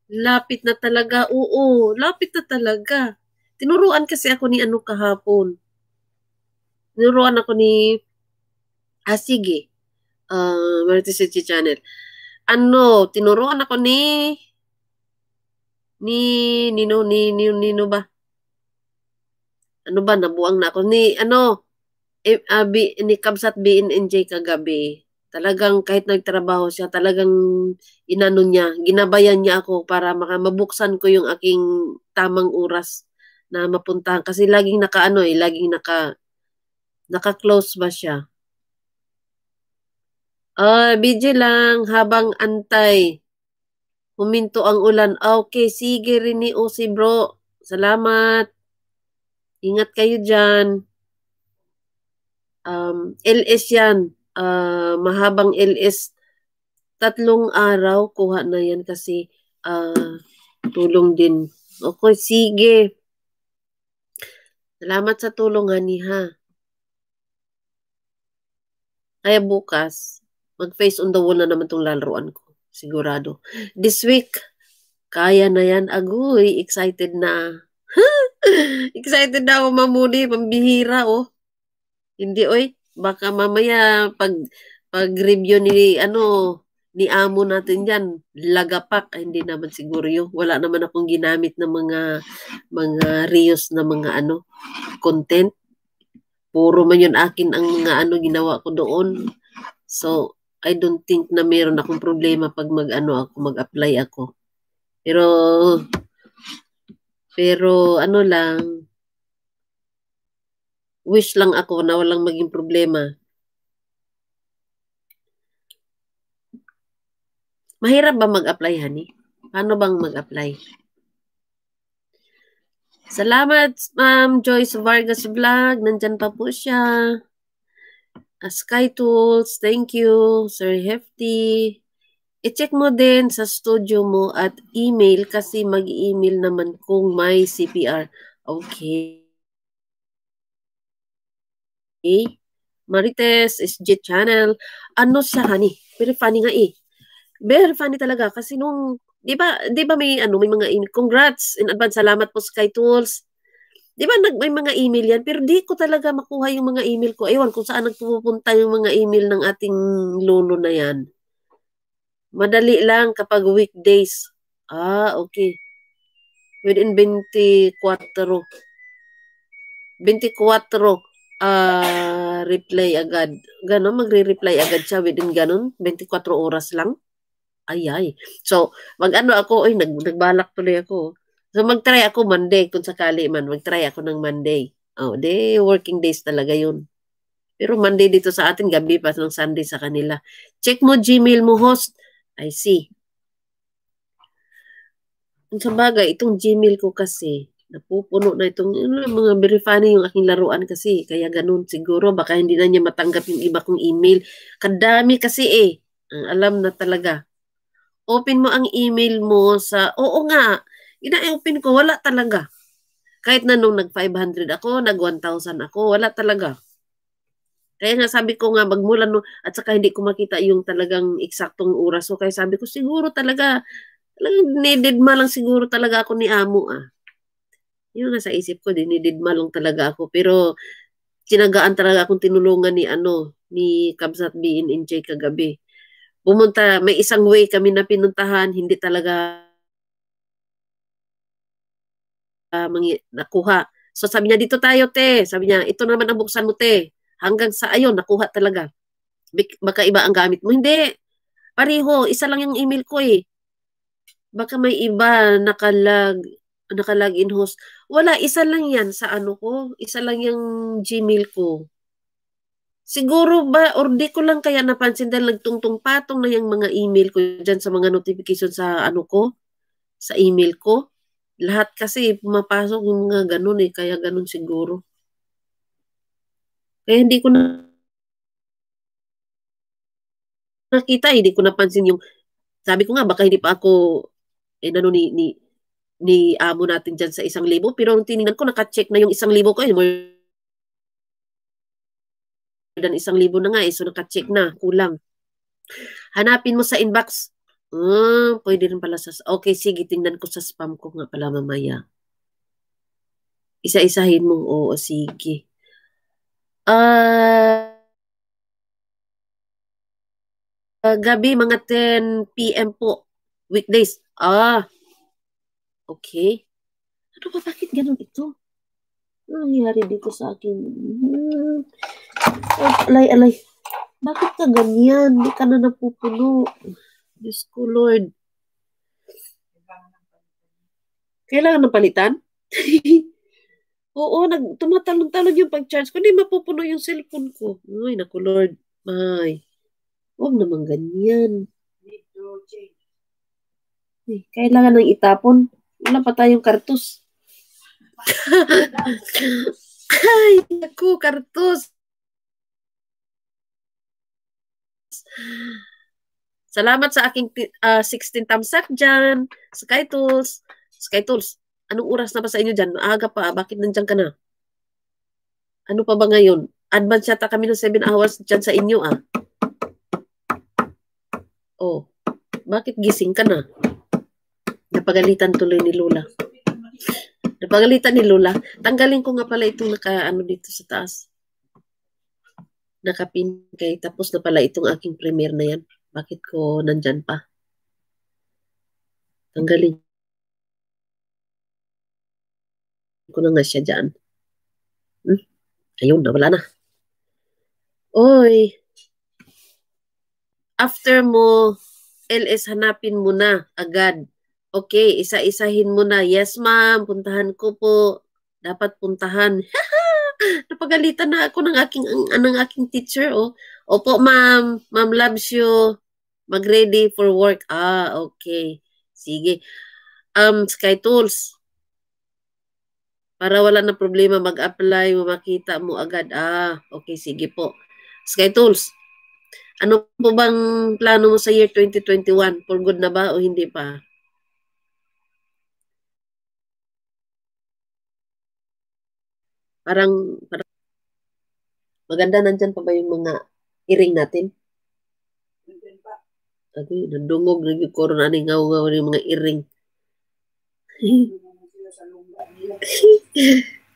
Lapit na talaga. Oo, lapit na talaga. Tinuruan kasi ako ni ano kahapon. Tinuruan ako ni... Ah, sige. Uh, Marites Channel. Ano, tinuruan ako ni... Ni... Nino, ni, Nino, Nino ba? ano ba, nabuang na ako. Ni, ano, eh, uh, B, ni Kabsat BNNJ kagabi, talagang kahit nagtrabaho siya, talagang inano niya, ginabayan niya ako para maka mabuksan ko yung aking tamang oras na mapuntahan. Kasi laging nakaano eh, laging naka, naka-close ba siya? Ah, uh, BJ lang, habang antay. Huminto ang ulan. Ah, okay, sige rin ni Osi bro. Salamat. Ingat kayo dyan. Um, LS yan. Uh, mahabang LS. Tatlong araw, kuha na yan kasi uh, tulong din. Okay, sige. Salamat sa tulong, honey, ha. Kaya bukas, mag-face on the wall na naman tong lalaruan ko. Sigurado. This week, kaya na yan. Agoy, excited na. Ha! Excited na ako mamuni, pambihira oh. Hindi oy, baka mamaya pag pag review ni ano ni amo natin diyan, lagapak Ay, hindi naman siguro 'yo. Wala naman akong ginamit ng mga mga Rios na mga ano content. Puro man yun akin ang mga ano ginawa ko doon. So, I don't think na meron akong problema pag mag ano ako, mag-apply ako. Pero pero ano lang, wish lang ako na walang maging problema. Mahirap ba mag-apply, honey? Paano bang mag-apply? Salamat, Ma'am Joyce Vargas Vlog. Nandyan pa po siya. Sky Tools, thank you. Sir Hefty i-check mo din sa studio mo at email kasi mag-email naman kung may CPR. Okay. Okay. Marites, SG Channel. Ano siya, honey? Very funny nga eh. Very funny talaga kasi nung, di ba, di ba may, ano, may mga email. Congrats in advance. Salamat po Sky Tools. Di ba, nag, may mga email yan. Pero di ko talaga makuha yung mga email ko. Ewan kung saan nagpupunta yung mga email ng ating lolo na yan. Madali lang kapag weekdays. Ah, okay. Within 24. 24 uh, reply agad. Ganon, magre-reply agad siya within ganon. 24 oras lang. Ay, ay. So, mag-ano ako, ay, nag nagbalak tuloy ako. So, mag-try ako Monday kung sakali man. Mag-try ako ng Monday. Oh, day, working days talaga yun. Pero Monday dito sa atin, gabi pa ng Sunday sa kanila. Check mo Gmail mo, host. I see. Kung sa bagay, itong Gmail ko kasi, napupuno na itong yun, mga Berifani yung aking laruan kasi. Kaya ganun siguro, baka hindi na niya matanggap yung iba kong email. Kadami kasi eh. Ang alam na talaga. Open mo ang email mo sa, oo nga, ina-open ko, wala talaga. Kahit na nung nag-500 ako, nag-1,000 ako, wala talaga. Kaya nga sabi ko nga magmula no at saka hindi ko makita yung talagang eksaktong oras so, kaya sabi ko siguro talaga talagang dinididma lang siguro talaga ako ni amo ah. Yun nga sa isip ko dinididma lang talaga ako pero tinagaan talaga akong tinulungan ni ano ni Kabsat B in NJ kagabi. Pumunta may isang way kami na pinuntahan hindi talaga uh, nakuha. So sabi niya dito tayo te, sabi niya ito naman ang buksan mo te hanggang sa ayun, nakuha talaga. Baka iba ang gamit mo. Hindi. Pareho, isa lang yung email ko eh. Baka may iba nakalag, nakalag in host. Wala, isa lang yan sa ano ko. Isa lang yung Gmail ko. Siguro ba, or di ko lang kaya napansin dahil nagtungtong patong na yung mga email ko dyan sa mga notification sa ano ko, sa email ko. Lahat kasi pumapasok yung mga ganun eh, kaya ganun siguro. Kaya hindi ko na nakita, hindi ko napansin yung sabi ko nga baka hindi pa ako eh, ano, ni, ni, ni amo natin dyan sa isang libo. Pero nung tinignan ko, nakacheck na yung isang libo ko. Eh, more than isang libo na nga eh. So nakacheck na, kulang. Hanapin mo sa inbox. Hmm, pwede rin pala sa... Okay, sige, tingnan ko sa spam ko nga pala mamaya. Isa-isahin mo. Oo, sige. Uh, uh, gabi, mga 10 p.m. po. Weekdays. Ah. Okay. Ano ba, bakit ganun ito? Ano nangyari dito sa akin? Hmm. Oh, alay, alay. Bakit ka ganyan? Hindi ka na napupuno. Diyos ko, Lord. Kailangan ng palitan? Oo, nag, tumatalon-talon yung pag-charge ko. Hindi mapupuno yung cellphone ko. Ay, naku Lord. Ay, huwag naman ganyan. Ay, kailangan ng itapon. Wala pa tayong kartus. Ay, naku, kartus. Salamat sa aking uh, ah, 16 thumbs up dyan. Sky Tools. Sky Tools. Anong oras na ba sa inyo dyan? Maaga pa. Bakit nandyan ka na? Ano pa ba ngayon? Advance yata kami ng 7 hours dyan sa inyo ah. Oh, bakit gising ka na? Napagalitan tuloy ni Lula. Napagalitan ni Lula. Tanggalin ko nga pala itong naka ano dito sa taas. Nakapin kay tapos na pala itong aking premiere na yan. Bakit ko nandyan pa? Tanggalin ko na nga siya dyan. Hmm? Ayun na, wala na. Oy! After mo, LS, hanapin mo na agad. Okay, isa-isahin mo na. Yes, ma'am, puntahan ko po. Dapat puntahan. Napagalitan na ako ng aking, ng aking teacher. Oh. Opo, ma'am. Ma'am loves you. Mag-ready for work. Ah, okay. Sige. Um, Sky Tools, para wala na problema mag-apply mo, makita mo agad. Ah, okay, sige po. Sky Tools, ano po bang plano mo sa year 2021? For good na ba o hindi pa? Parang, parang maganda nandyan pa ba yung mga iring natin? Nandyan pa. Okay, nandungog, nagkikoro na ni ngaw-ngaw yung mga iring.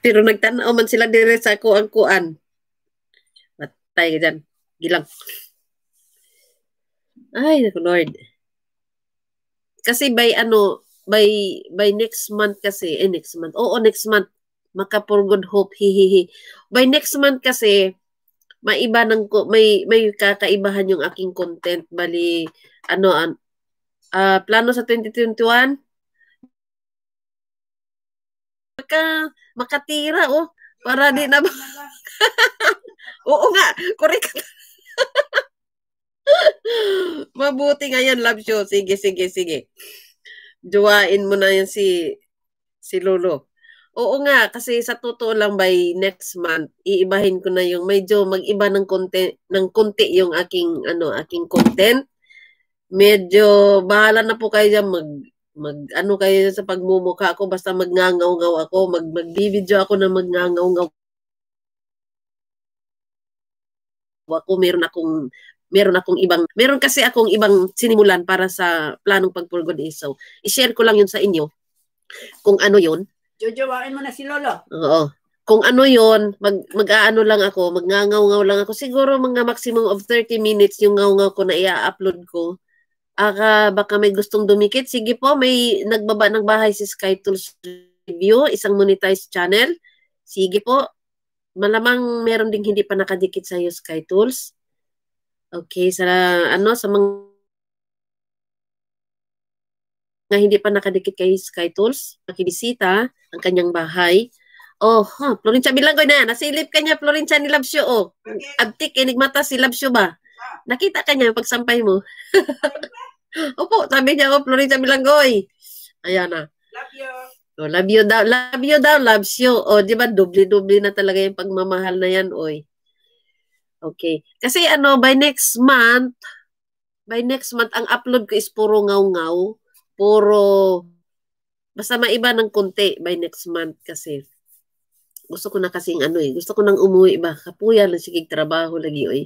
Pero nagtanaw man sila dire sa ang kuan. Matay ka dyan. Gilang. Ay, naku Lord. Kasi by ano, by by next month kasi, eh next month. Oo, next month. Makapur good hope, hihihi. By next month kasi, maiba ng, may, may kakaibahan yung aking content. Bali, ano, an, uh, plano sa 2021, maka makatira oh para di na Oo nga, correct. Mabuti nga yan, love show. Sige, sige, sige. Duwain mo na yan si, si Lolo. Oo nga, kasi sa totoo lang by next month, iibahin ko na yung medyo mag-iba ng content, ng konti yung aking ano, aking content. Medyo bahala na po kayo diyan mag mag ano kayo sa pagmumukha ako basta magngangaw-ngaw ako mag magbibideo ako na magngangaw-ngaw ako meron akong meron akong ibang meron kasi akong ibang sinimulan para sa planong pagpulgod eh. so i-share ko lang yun sa inyo kung ano yun jojowain mo na si lolo oo kung ano 'yun, mag mag-aano lang ako magngangaw-ngaw lang ako siguro mga maximum of 30 minutes yung ngaw-ngaw ko na i-upload ko Aka, baka may gustong dumikit. Sige po, may nagbaba ng bahay si Sky Tools Review, isang monetized channel. Sige po. Malamang meron ding hindi pa nakadikit sa iyo, Sky Tools. Okay, sa ano sa mga na hindi pa nakadikit kay Sky Tools, makibisita ang kanyang bahay. Oh, huh, Florencia Bilanggo na, nasilip kanya Florencia ni Labsyo. Oh. Okay. Abtik, enigmata si Love Show ba? Nakita ka niya pagsampay mo. Opo, sabi niya, oh, Florida Bilangoy. Ayan na. Love you. Oh, love you daw, love you daw, loves you. O, oh, di ba, dubli-dubli na talaga yung pagmamahal na yan, oy. Okay. Kasi ano, by next month, by next month, ang upload ko is puro ngaw-ngaw. Puro, basta maiba ng konti by next month kasi. Gusto ko na kasing ano eh, gusto ko nang umuwi ba. Kapuya na sige trabaho lagi, oy.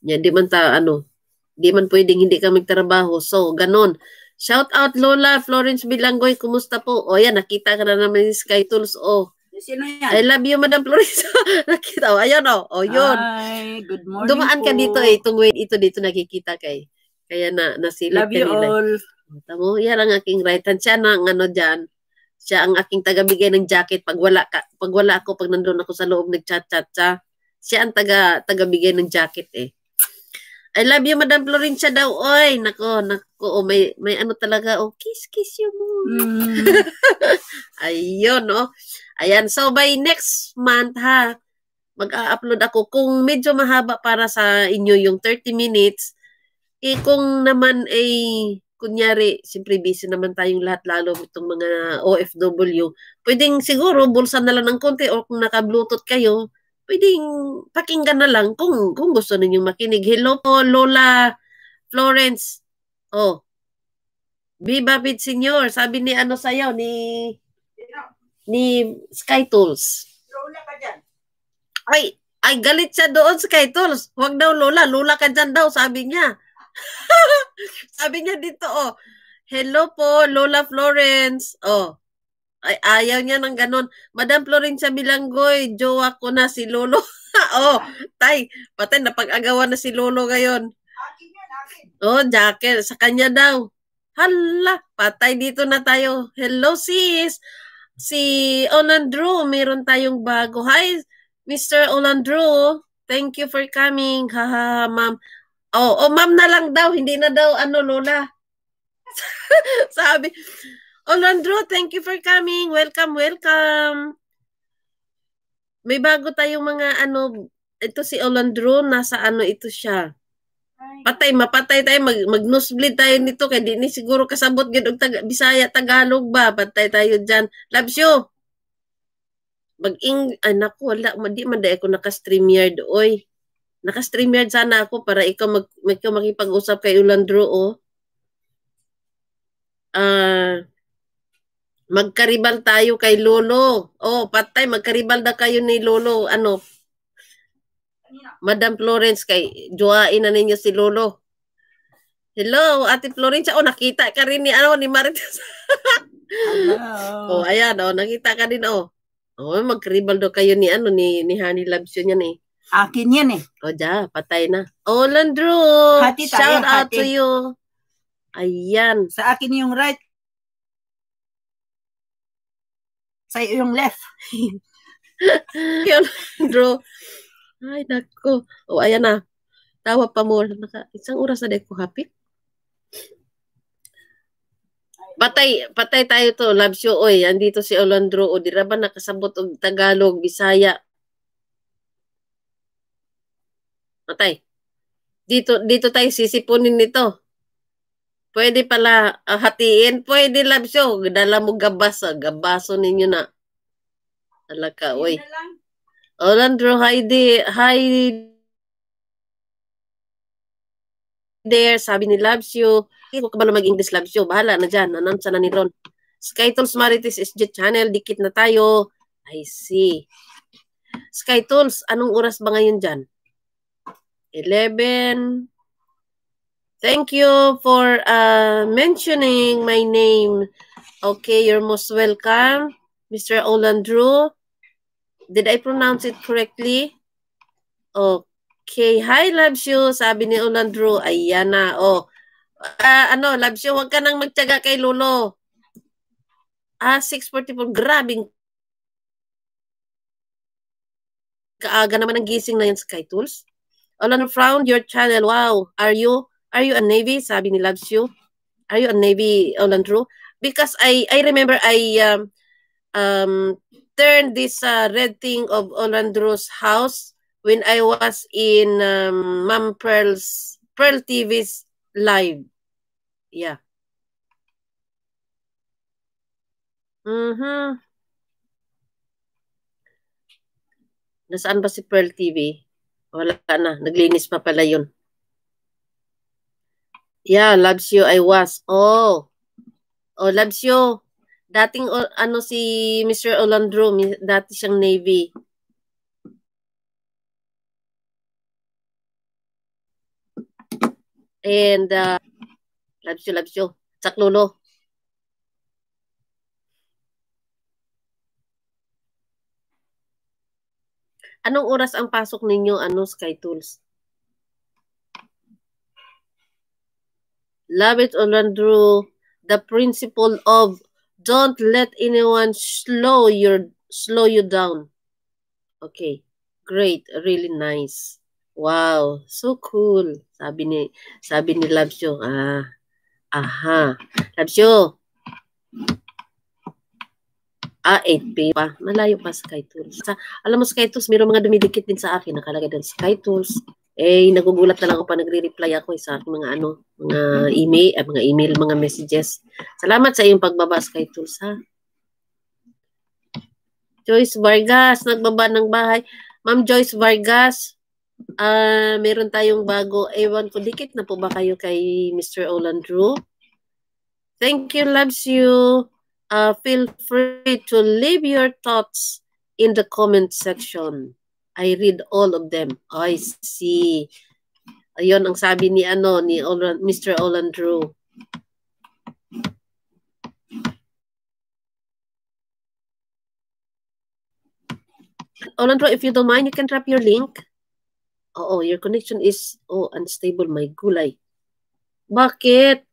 Nya, di man ta, ano, di man pwedeng hindi ka magtrabaho. So, ganon. Shout out Lola Florence Bilangoy, kumusta po? O yan, nakita ka na naman ni Sky Tools. Oh. Sino yan? I love you, Madam Florence. nakita, o, ayan o. O, yun. Hi, good morning Dumaan po. ka dito eh, itong ito dito nakikita kay. Eh. Kaya na, nasilip Love ka you all. Tamo, yan ang aking right hand. Siya na ang ano dyan. Siya ang aking tagabigay ng jacket pag wala, ka, pag wala ako, pag nandun ako sa loob, nag chat chat siya. Siya ang taga, tagabigay ng jacket eh. I love you, Madam Florencia daw. Oy, nako, nako. Oh, may, may ano talaga. Oh, kiss, kiss you mo. Mm. Ayun, no? Oh. Ayan, so by next month, ha, mag-upload ako. Kung medyo mahaba para sa inyo yung 30 minutes, eh, kung naman, eh, kunyari, siyempre busy naman tayong lahat, lalo itong mga OFW, pwedeng siguro, bulsa na lang ng konti, o kung naka-bluetooth kayo, pwedeng pakinggan na lang kung, kung gusto ninyong makinig. Hello po, Lola Florence. Oh, Viva Bid Senior, sabi ni ano sa'yo, ni ni Sky Tools. Lola ka dyan. Ay, ay galit siya doon Sky Tools. Huwag daw Lola, Lola ka dyan daw, sabi niya. sabi niya dito, oh, hello po, Lola Florence. Oh, ay, ayaw niya ng ganun. Madam Florencia Bilanggoy, jowa ko na si Lolo. oh, tay, patay, napag-agawan na si Lolo ngayon. Oh, Jacker, sa kanya daw. Hala, patay dito na tayo. Hello, sis. Si Olandro, meron tayong bago. Hi, Mr. Olandro. Thank you for coming. Ha, ha ma'am. Oh, oh ma'am na lang daw, hindi na daw ano lola. Sabi, Olandro, oh, thank you for coming. Welcome, welcome. May bago tayong mga ano, ito si Olandro, nasa ano ito siya. Patay, mapatay tayo, mag, mag nosebleed tayo nito, kaya di ni siguro kasabot gano'ng taga, Bisaya, Tagalog ba? Patay tayo dyan. Loves you! Mag-ing, anak ko, wala, di man ako naka-stream yard, oy. Naka-stream yard sana ako para ikaw, mag, ikaw makipag-usap kay Olandro, oh. Ah... Uh, Magkaribal tayo kay Lolo. Oh, patay, magkaribal na kayo ni Lolo. Ano? Madam Florence, kay Joain na ninyo si Lolo. Hello, Ate Florence. Oh, nakita ka rin ni, ano, ni Marites. Hello. oh, ayan, oh, nakita ka din, oh. Oh, magkaribal daw kayo ni, ano, ni, ni Honey Loves yun yan, eh. Akin yan, eh. O, oh, ja, patay na. Oh, Landro, hati tayo, shout hati. out to you. Ayan. Sa akin yung right sa yung left. Yun, draw. Ay, nako. O, oh, ayan na. Tawa pa mo. Naka, isang oras na din ko happy. Patay, patay tayo to, love show, oy. Andito si Olandro, o di ba nakasabot og Tagalog, Bisaya. Patay. Dito, dito tayo sisipunin nito. Pwede pala uh, hatiin. Pwede love show. Dala mo gabasa. Gabaso ninyo na. Ala ka, oy. O, Heidi. hi, there. Sabi ni loves you. Huwag ka ba na mag-English loves you? Bahala na dyan. Announce na ni Ron. Skytools Marites SG Channel. Dikit na tayo. I see. Skytools, anong oras ba ngayon dyan? 11. Thank you for uh, mentioning my name. Okay, you're most welcome, Mr. Olandru. Did I pronounce it correctly? Okay. Hi, loves you. Sabi ni Olandru. Ayan na. Oh. Uh, ano, loves you, huwag ka nang magtyaga kay Lolo. Ah, 6.44. Grabing kaaga naman ang gising na yan, Sky Tools. Olan, found your channel. Wow. Are you? Are you a Navy? Sabi ni Loves You. Are you a Navy, Olandro? Because I, I remember I um, um, turned this uh, red thing of Olandro's house when I was in um, Mom Pearl's, Pearl TV's live. Yeah. Mm-hmm. Nasaan ba si Pearl TV? Wala na. Naglinis pa pala yun. Yeah, loves you, I was. Oh. Oh, loves you. Dating, ano si Mr. Olandro, dati siyang Navy. And, uh, loves you, loves you. Saklolo. Anong oras ang pasok ninyo, ano, Sky Tools? Love it or The principle of don't let anyone slow your slow you down. Okay. Great. Really nice. Wow. So cool. Sabi ni sabi ni Labsyo. Ah. Aha. Labsyo. Ah, 8P pa. Malayo pa Sky Tools. Sa, alam mo, Sky Tools, mayroong mga dumidikit din sa akin. Nakalagay doon, Sky Tools. Eh, nagugulat na lang ako pa nagre-reply ako eh, sa aking mga ano, mga email, eh, mga email, mga messages. Salamat sa iyong pagbabas kay Tools, ha? Joyce Vargas, nagbaba ng bahay. Ma'am Joyce Vargas, uh, meron tayong bago. Ewan ko, dikit na po ba kayo kay Mr. Olan Drew? Thank you, loves you. Uh, feel free to leave your thoughts in the comment section. I read all of them. I see. Ayun ang sabi ni ano ni Mr. Olan Drew. Olan if you don't mind, you can drop your link. Oo, your connection is oh unstable, my gulay. Bakit?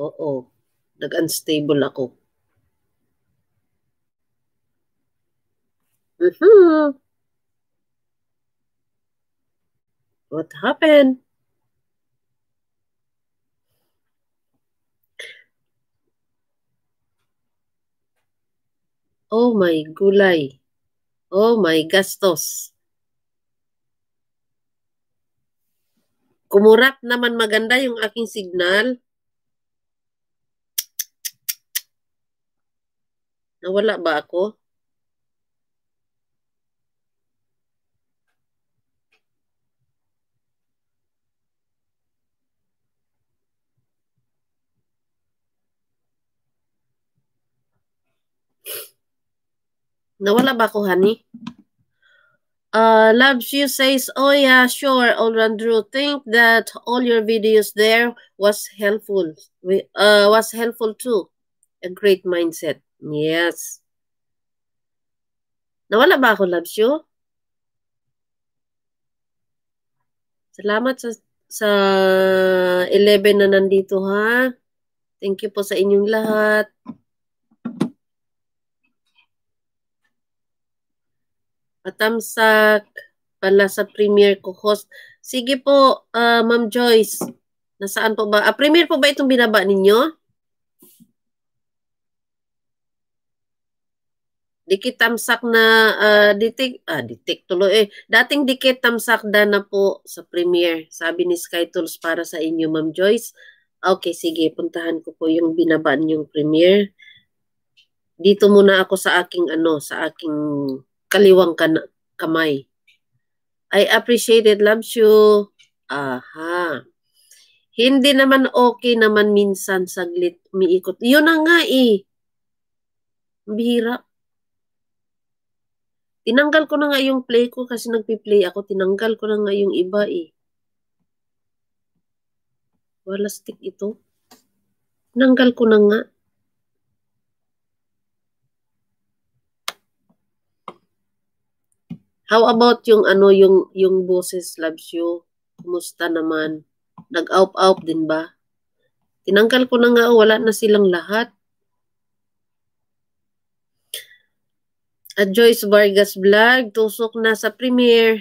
Oo, nag-unstable ako. Mm-hmm.
What happened?
Oh my gulay. Oh my gastos. Kumurap naman maganda yung aking signal. Nawala ba ako? Nawala ba ako, honey? Uh, loves you says, oh yeah, sure, Andrew. Think that all your videos there was helpful. We, uh, was helpful too. A great mindset. Yes. Nawala ba ako, loves you? Salamat sa sa 11 na nandito ha. Thank you po sa inyong lahat. Patamsak pala sa premiere ko host. Sige po, uh, Ma'am Joyce. Nasaan po ba? Uh, premiere po ba itong binaba ninyo? Dikit tamsak na uh, ditik ah ditik tuloy eh. Dating dikit tamsak da na po sa premiere. Sabi ni Sky Tools para sa inyo, Ma'am Joyce. Okay, sige, puntahan ko po yung binabaan yung premiere. Dito muna ako sa aking ano, sa aking kaliwang kan- kamay. I appreciated, loves you. Aha. Hindi naman okay naman minsan saglit umiikot. Yun na nga eh. Bihira. Tinanggal ko na nga yung play ko kasi nagpi-play ako. Tinanggal ko na nga yung iba eh. Wala stick ito. Tinanggal ko na nga. How about yung ano, yung, yung bosses Loves You? Kumusta naman? Nag-out-out din ba? Tinanggal ko na nga, wala na silang lahat. At Joyce Vargas Vlog, tusok na sa premiere.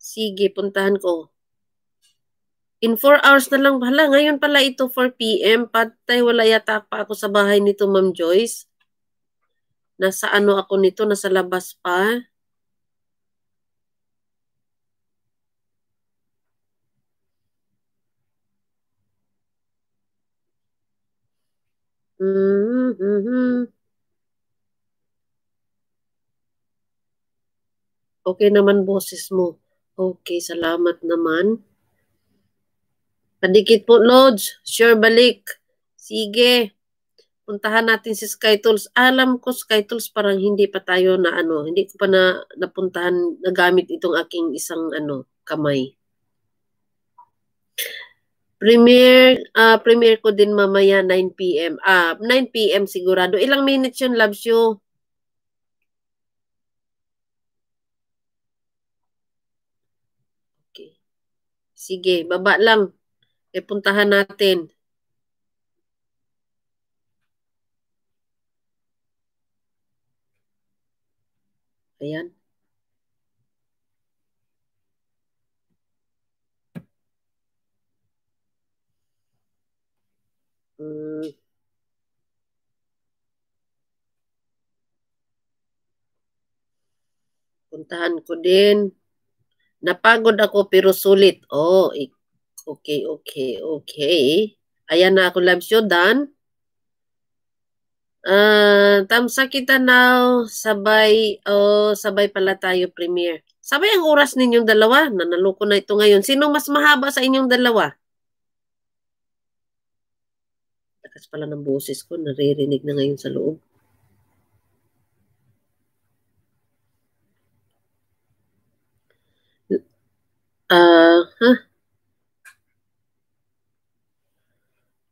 Sige, puntahan ko. In 4 hours na lang pala. Ngayon pala ito 4 p.m. Patay, wala yata pa ako sa bahay nito, Ma'am Joyce. Nasa ano ako nito, nasa labas pa. Mm-hmm. Okay naman boses mo. Okay, salamat naman. Padikit po, Lodge. Sure, balik. Sige. Puntahan natin si Skytools. Alam ko, Skytools, parang hindi pa tayo na ano, hindi ko pa na napuntahan, nagamit itong aking isang ano, kamay. Premier, uh, ah, premier ko din mamaya 9pm. Ah, uh, 9pm sigurado. Ilang minutes yun, loves you? Okay. Sige, baba lang. E puntahan natin. Ayan. Mm. Puntahan ko din. Napagod ako pero sulit. Oh, okay, okay, okay. Ayan na ako live show, Dan. Uh, tamsa kita now. Sabay, oh, sabay pala tayo premiere. Sabay ang oras ninyong dalawa. Nanaloko na ito ngayon. Sino mas mahaba sa inyong dalawa? taas pala ng boses ko, naririnig na ngayon sa loob. Ah, uh, huh?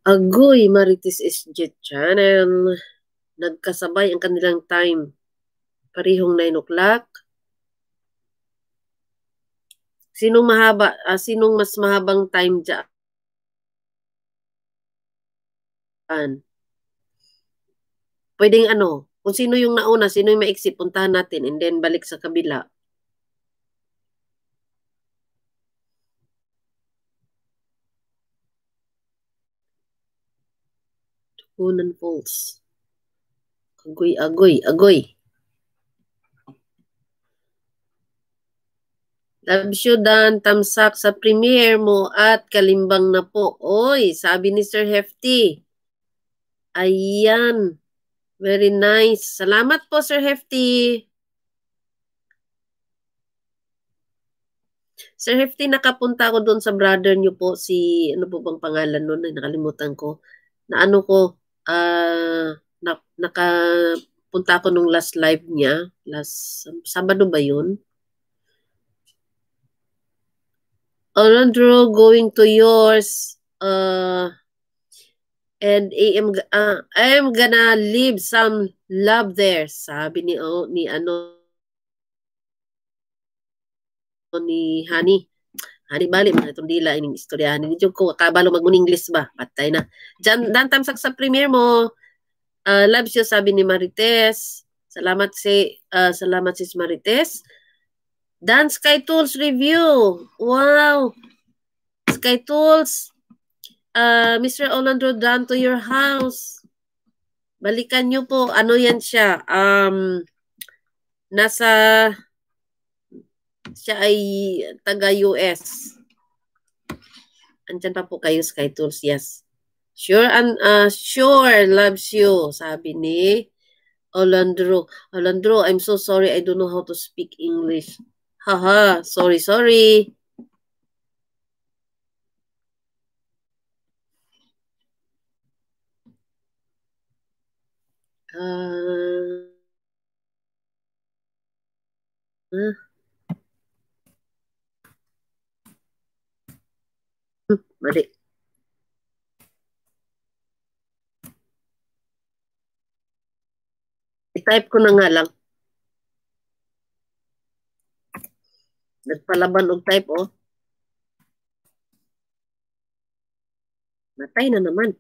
Agoy Marites SJ Channel. Nagkasabay ang kanilang time. Parihong 9 o'clock. Sinong mahaba, uh, sinong mas mahabang time dyan? puntahan. Pwedeng ano, kung sino yung nauna, sino yung maiksi, puntahan natin and then balik sa kabila. Tukunan Falls. Agoy, agoy, agoy. Loves you, Dan. Tamsak sa premiere mo at kalimbang na po. Oy, sabi ni Sir Hefty. Ayan. Very nice. Salamat po, Sir Hefty. Sir Hefty, nakapunta ako doon sa brother niyo po, si, ano po bang pangalan noon, nakalimutan ko, na ano ko, uh, na, nakapunta ako nung last live niya, last, Sabado ba yun? Alondro, going to yours, uh, and I am, uh, I am gonna leave some love there. Sabi ni, oh, ni ano, ni Honey. Honey bali man itong dila ining istorya ni video ko kabalo magmun English ba patay na Jan dantam sak sa premiere mo uh, love you sabi ni Marites salamat si uh, salamat sis Marites Dan Sky Tools review wow Sky Tools uh, ah, Mr. Olandro down to your house. Balikan niyo po. Ano yan siya? Um, nasa siya ay taga-US. Andyan pa po kayo, Sky Tools. Yes. Sure, and, uh, ah, sure loves you, sabi ni Olandro. Olandro, I'm so sorry. I don't know how to speak English. Haha, sorry, sorry.
Uh, uh, mali.
I-type ko na nga lang. Nagpalaban og type, oh. Matay na naman.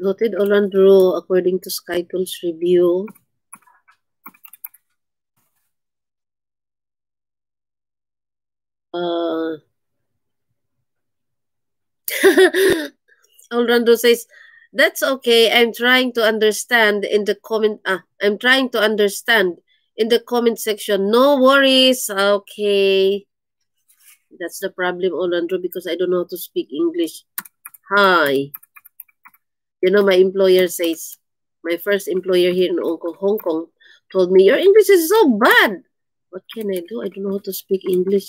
Noted, Orlando. according to SkyTools review. Uh, Orlando says, that's okay. I'm trying to understand in the comment. Ah, I'm trying to understand in the comment section. No worries. Okay. That's the problem, Orlando, because I don't know how to speak English. Hi. You know, my employer says, my first employer here in Hong Kong told me, your English is so bad. What can I do? I don't know how to speak English.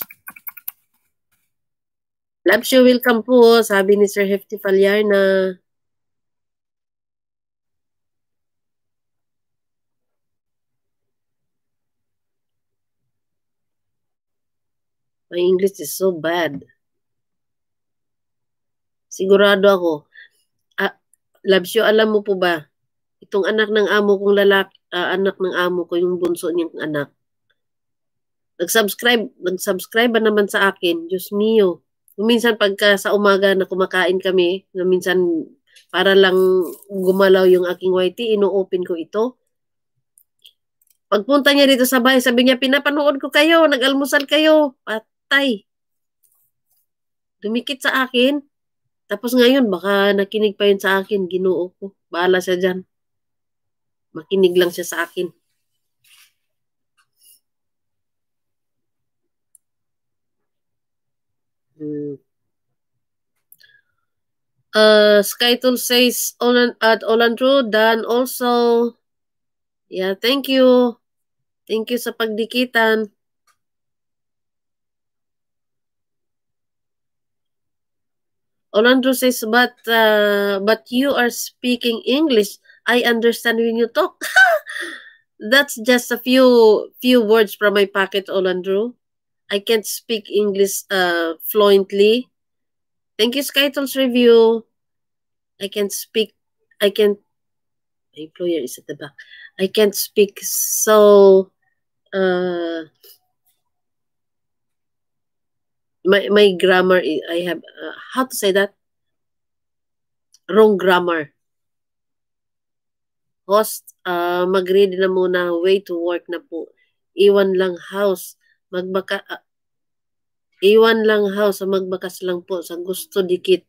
Love show welcome po, sabi ni Sir Hefty Falyarna. My English is so bad. Sigurado ako, Loves you, alam mo po ba, itong anak ng amo kong lalaki, uh, anak ng amo ko, yung bunso niyang anak. Nag-subscribe, nag-subscribe ba naman sa akin? Diyos mio. Minsan pagka sa umaga na kumakain kami, na minsan para lang gumalaw yung aking YT, ino-open ko ito. Pagpunta niya dito sa bahay, sabi niya, pinapanood ko kayo, nag-almusal kayo, patay. Dumikit sa akin, tapos ngayon, baka nakinig pa yun sa akin, ginoo ko. Bahala siya dyan. Makinig lang siya sa akin. Hmm. Uh, Skytool says Olan, at Olandro, Dan also. Yeah, thank you. Thank you sa pagdikitan. Orlando says, but uh, but you are speaking English. I understand when you talk. That's just a few few words from my pocket, Orlando. I can't speak English uh, fluently. Thank you, Skytles Review. I can not speak, I can, my employer is at the back. I can't speak so, uh, my my grammar I have uh, how to say that wrong grammar host uh, mag ready na muna way to work na po iwan lang house magbaka uh, iwan lang house magbakas lang po sa gusto dikit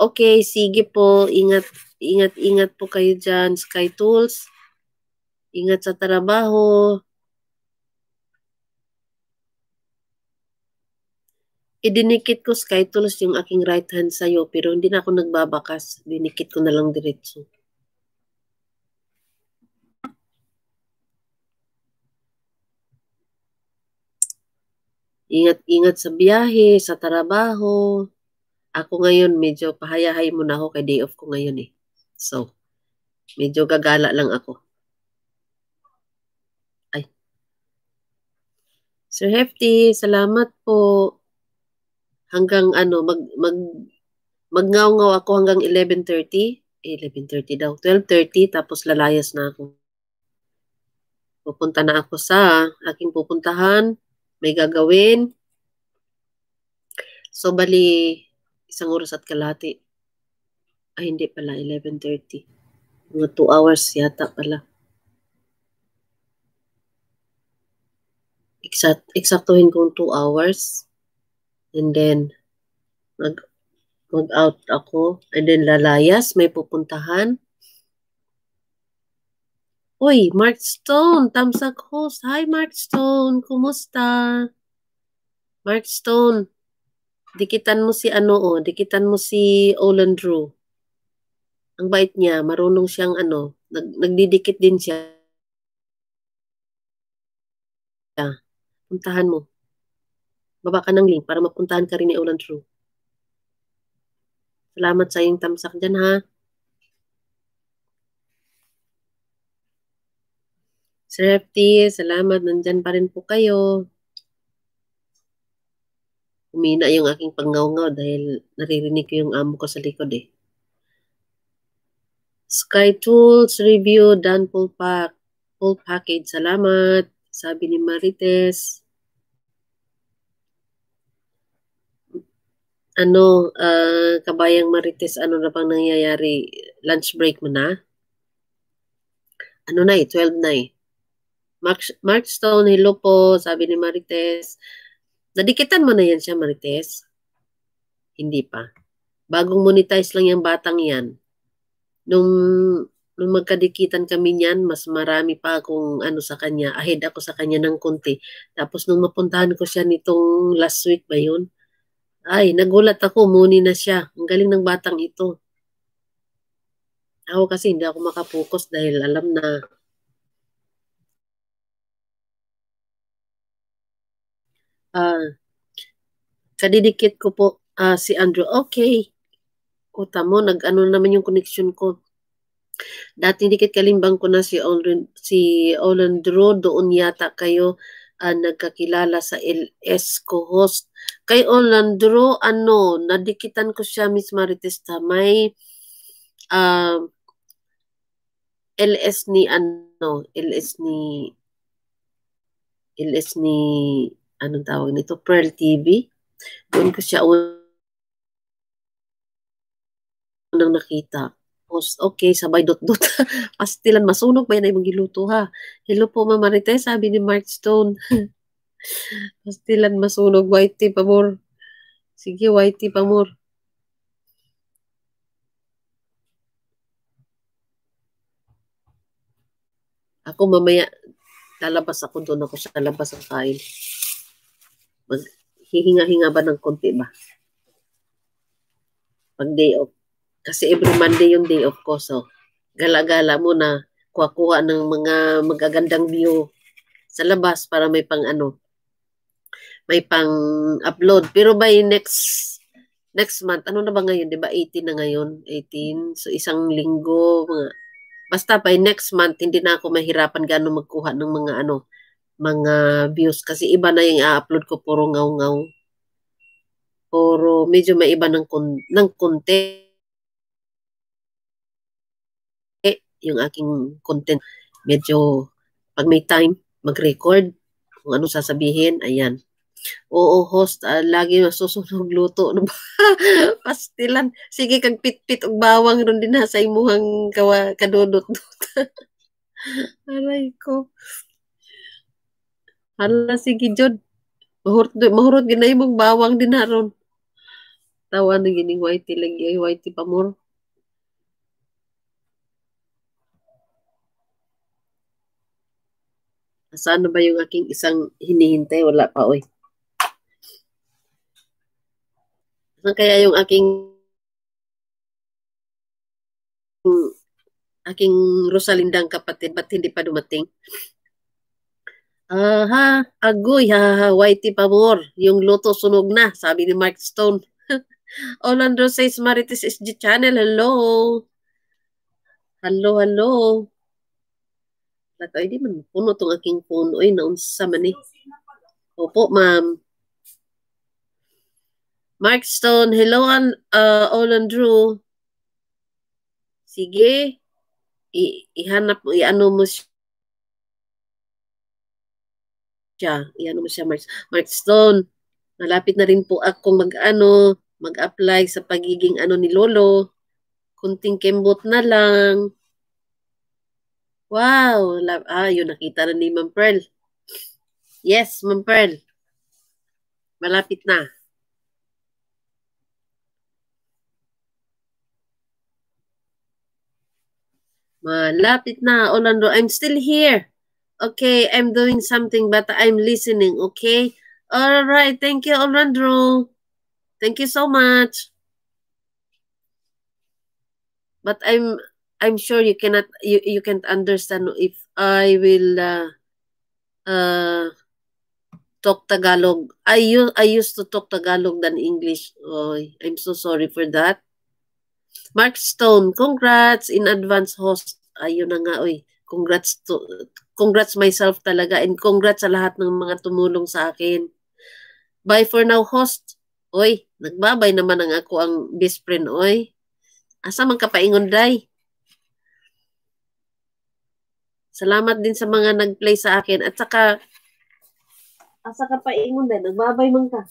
okay sige po ingat ingat ingat po kayo diyan sky tools ingat sa trabaho Idinikit ko sky tulos yung aking right hand sa'yo pero hindi na ako nagbabakas. Dinikit ko na lang diretso. Ingat-ingat sa biyahe, sa trabaho. Ako ngayon medyo pahayahay mo na ako kay day off ko ngayon eh. So, medyo gagala lang ako. Ay. Sir Hefty, salamat po hanggang ano, mag, mag, magngaw-ngaw ako hanggang 11.30. 11.30 eh, daw. 12.30, tapos lalayas na ako. Pupunta na ako sa aking pupuntahan. May gagawin. So, bali, isang oras at kalati. Ay, hindi pala, 11.30. Mga 2 hours yata pala. Exact, eksaktuhin kong 2 hours. And then, mag, mag-out ako. And then, lalayas. May pupuntahan. Uy, Mark Stone, Tamsak host. Hi, Mark Stone. Kumusta? Mark Stone, dikitan mo si ano oh, dikitan mo si Olan Drew. Ang bait niya, marunong siyang ano, nag, nagdidikit din siya. Puntahan mo. Baba ka ng link para mapuntahan ka rin ni Olan True. Salamat sa iyong tamsak dyan ha. Sir salamat. Nandyan pa rin po kayo. Umina yung aking pangngaw dahil naririnig ko yung amo ko sa likod eh. Sky Tools Review, done full pack. Full package, salamat. Sabi ni Marites. ano, uh, kabayang Marites, ano na pang nangyayari? Lunch break mo na? Ano na eh, 12 na eh. Mark, Mark Stone, hello po, sabi ni Marites. Nadikitan mo na yan siya, Marites? Hindi pa. Bagong monetize lang yung batang yan. Nung, nung magkadikitan kami niyan, mas marami pa akong ano sa kanya. Ahead ako sa kanya ng konti. Tapos nung mapuntahan ko siya nitong last week ba yun? Ay, nagulat ako, muni na siya. Ang galing ng batang ito. Ako kasi hindi ako makapokus dahil alam na Ah, uh, kadidikit ko po uh, si Andrew. Okay. Kuta mo, nag-ano naman yung connection ko. Dati dikit kalimbang ko na si Olen, si Olen Drew, doon yata kayo uh, nagkakilala sa LS co-host. Kay Orlandro, ano, nadikitan ko siya, Miss Maritesta, may uh, ah, LS ni, ano, LS ni, LS ni, anong tawag nito, Pearl TV. Doon ko siya unang nakita. Tapos, okay, sabay dot-dot. Pastilan, masunog ba yan ay magiluto ha? Hello po, Mama Rite, sabi ni Mark Stone. Pastilan, masunog, whitey, pamor. Sige, whitey, pamor. Ako mamaya, lalabas ako doon ako sa labas ang kain. Hihinga-hinga ba ng konti ba? Pag day off. Kasi every Monday yung day of course. So, gala-gala mo na kuha-kuha ng mga magagandang view sa labas para may pang ano, may pang upload. Pero by next next month, ano na ba ngayon? Di ba 18 na ngayon? 18. So isang linggo, mga basta by next month hindi na ako mahirapan gaano magkuha ng mga ano, mga views kasi iba na yung i-upload ko puro ngaw-ngaw. Puro medyo may iba ng ng content yung aking content. Medyo, pag may time, mag-record kung ano sasabihin. Ayan. Oo, host, uh, lagi masusunog luto. Ano ba? Pastilan. Sige, kag pitpit og bawang ron din ha sa imuhang kawa, kadudot. Aray ko. Hala, sige, Jod. Mahurot, mahurot ginay mong bawang din haron. Tawa na ano, gining whitey lagi, whitey pamor. Saan ba yung aking isang hinihintay? Wala pa, oy. Saan kaya yung aking aking Rosalindang kapatid, ba't hindi pa dumating? Aha, agoy, ha, whitey pamor. Yung luto sunog na, sabi ni Mark Stone. Orlando says, Marites SG Channel, hello. Hello, hello. Like, ay di man puno tong aking phone. Uy, naunsa man eh. Opo, ma'am. Mark Stone, hello, uh, Olan Drew. Sige. I ihanap mo, iano mo siya. Iano mo siya, Mark, Mark Stone. Malapit na rin po ako mag-ano, mag-apply sa pagiging ano ni Lolo. Kunting kembot na lang. Wow! Love. Ah, yun, nakita na ni Ma'am Pearl. Yes, Ma'am Pearl. Malapit na. Malapit na, Orlando. I'm still here. Okay, I'm doing something but I'm listening, okay? All right, thank you, Orlando. Thank you so much. But I'm I'm sure you cannot you, you can't understand if I will uh, uh, talk Tagalog. I use I used to talk Tagalog than English. Oh, I'm so sorry for that. Mark Stone, congrats in advance host. Ayun na nga oy. Congrats to congrats myself talaga and congrats sa lahat ng mga tumulong sa akin. Bye for now host. Oy, nagbabay naman ang ako ang best friend oy. Asa man kapaingon dai? Salamat din sa mga nag-play sa akin. At saka, asa ka pa ingon din. Nagbabay man ka.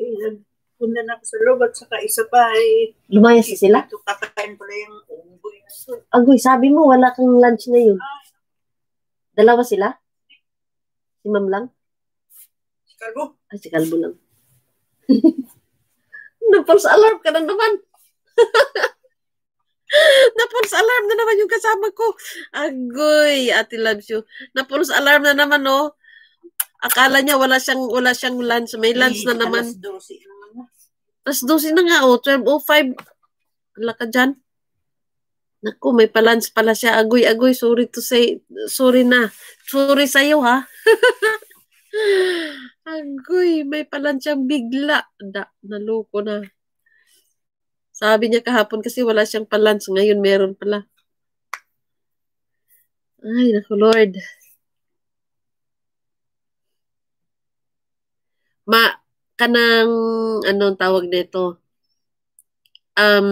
Eh, Ayan. Punta na ako sa loob at saka isa pa ay...
Eh, Lumayas na eh, sila? Ito kakain pala yung unggoy.
Agoy, sabi mo wala kang lunch na Ah. Dalawa sila? Si ma'am lang? Si Kalbo? Ah, si Kalbo lang. Nagpulse alarm ka na naman. Napulse alarm na naman yung kasama ko. Agoy, Ate Loves you. Napulse alarm na naman, no? Oh. Akala niya wala siyang wala siyang lunch. May lunch na naman. Alas 12 na nga, oh. 12.05. Wala ka dyan. Naku, may palunch pala siya. Agoy, agoy. Sorry to say. Sorry na. Sorry sa'yo, ha? agoy, may palunch siyang bigla. Da, naloko na. Sabi niya kahapon kasi wala siyang palunch. Ngayon meron pala. Ay, naku Lord. Ma, kanang, anong tawag nito? Um,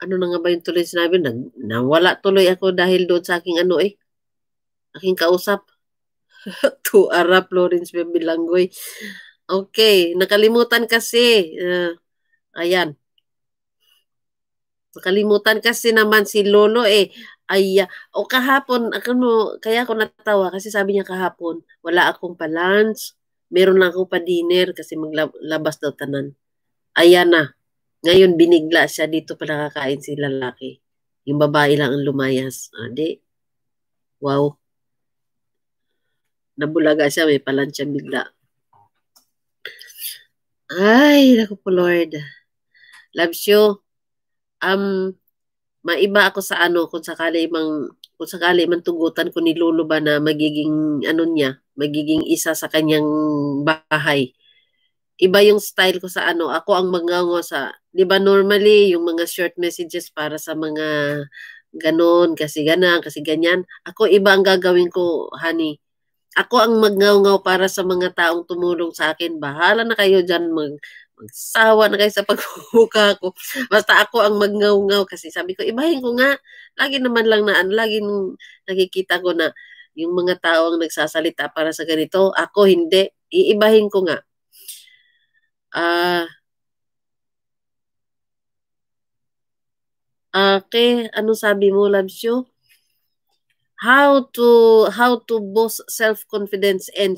ano na nga ba yung tuloy sinabi? Nag, nawala tuloy ako dahil doon sa aking ano eh. Aking kausap. to Arab, Lawrence Bembilanggoy. Okay, nakalimutan kasi. Uh, Ayan. Nakalimutan kasi naman si Lolo eh. Ay, o kahapon, ano, kaya ako natawa kasi sabi niya kahapon, wala akong pa-lunch, meron lang ako pa-dinner kasi maglabas daw tanan. Ayan na. Ngayon binigla siya dito pa nakakain si lalaki. Yung babae lang ang lumayas. Ah, di. Wow. Nabulaga siya, may palansya bigla. Ay, naku po Lord love you. Um, maiba ako sa ano kung sakali mang kung sakali man tugutan ko ni Lolo ba na magiging ano niya, magiging isa sa kanyang bahay. Iba yung style ko sa ano, ako ang mangango sa, 'di ba normally yung mga short messages para sa mga ganon, kasi ganan, kasi ganyan. Ako iba ang gagawin ko, honey. Ako ang magngaw para sa mga taong tumulong sa akin. Bahala na kayo dyan mag Magsawa na kayo sa paghuhuka ko. Basta ako ang magngaw-ngaw kasi sabi ko, ibahin ko nga. Lagi naman lang naan, lagi nakikita ko na yung mga tao ang nagsasalita para sa ganito. Ako hindi. Iibahin ko nga. Ah... Uh, Okay, ano sabi mo, Labsyo? how to how to boost self confidence and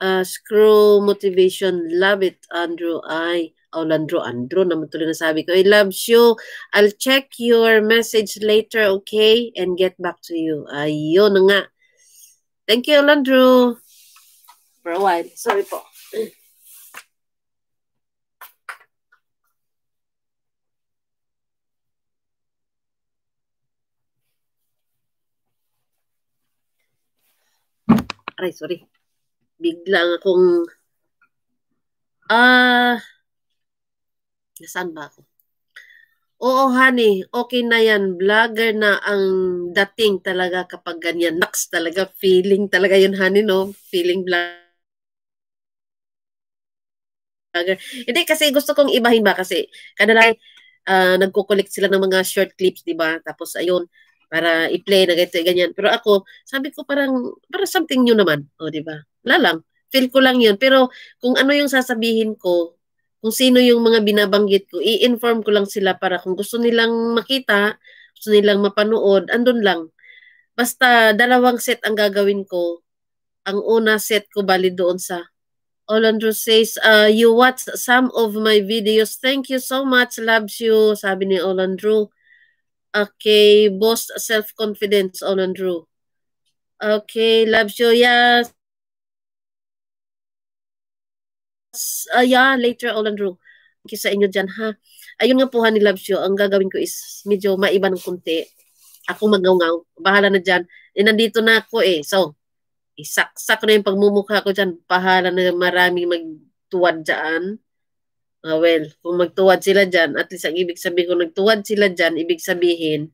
uh, screw motivation love it andrew i oh andrew andrew naman tuloy na sabi ko i love you i'll check your message later okay and get back to you ayun na nga thank you andrew for a while sorry po Aray, sorry. Biglang akong... Ah... Uh, nasaan ba ako? Oo, honey. Okay na yan. Vlogger na ang dating talaga kapag ganyan. Naks talaga. Feeling talaga yun, honey, no? Feeling vlogger. Hindi, kasi gusto kong ibahin ba kasi kadalang uh, ah, nagko-collect sila ng mga short clips, di ba? Tapos, ayun, para i-play na ganito, ganyan. Pero ako, sabi ko parang, parang something new naman. O, oh, di ba? Wala lang. Feel ko lang yun. Pero kung ano yung sasabihin ko, kung sino yung mga binabanggit ko, i-inform ko lang sila para kung gusto nilang makita, gusto nilang mapanood, andun lang. Basta dalawang set ang gagawin ko. Ang una set ko bali doon sa Orlando says, uh, you watch some of my videos. Thank you so much. Loves you. Sabi ni Orlando. Okay, boss self-confidence on Andrew. Okay, love you. Yes. Uh, yeah, later on and Drew. Okay sa inyo dyan ha. Ayun nga po ha ni Love Show. Ang gagawin ko is medyo maiba ng kunti. Ako magngaw Bahala na dyan. Eh, nandito na ako eh. So, isaksak eh, na yung pagmumukha ko dyan. Bahala na maraming magtuwad dyan. Ah, well, kung magtuwad sila dyan, at least ang ibig sabihin, kung nagtuwad sila dyan, ibig sabihin,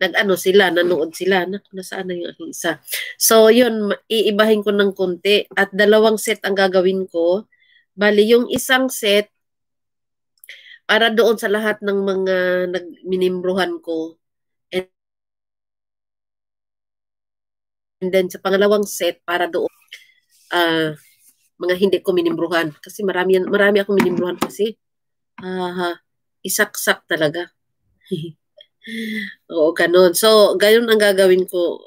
nag-ano sila, nanood sila, naku, nasaan na yung aking isa. So, yun, iibahin ko ng konti. At dalawang set ang gagawin ko. Bali, yung isang set, para doon sa lahat ng mga nagminimbruhan ko. And, and then, sa pangalawang set, para doon, ah, uh, mga hindi ko minimbruhan. Kasi marami, marami akong minimbruhan kasi. Uh, isaksak talaga. Oo, ganun. So, gayon ang gagawin ko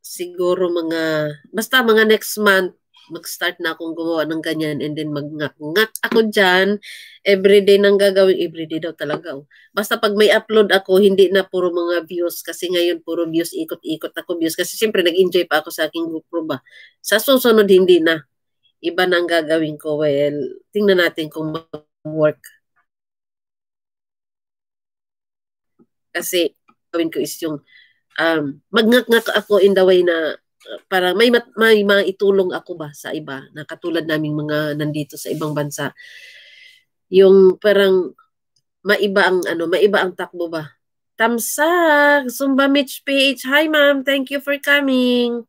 siguro mga, basta mga next month, mag-start na akong gumawa ng ganyan and then mag-ngat ako dyan. Everyday nang gagawin, everyday daw talaga. Oh. Basta pag may upload ako, hindi na puro mga views kasi ngayon puro views, ikot-ikot ako views. Kasi siyempre nag-enjoy pa ako sa aking GoPro ba. Sa susunod, hindi na iba na ang gagawin ko. Well, tingnan natin kung mag-work. Kasi gawin ko is yung um, magngak-ngak ako in the way na uh, para may may maitulong ako ba sa iba na katulad naming mga nandito sa ibang bansa yung parang maiba ang ano maiba ang takbo ba Tamsak, Zumba Mitch PH. Hi, ma'am. Thank you for coming.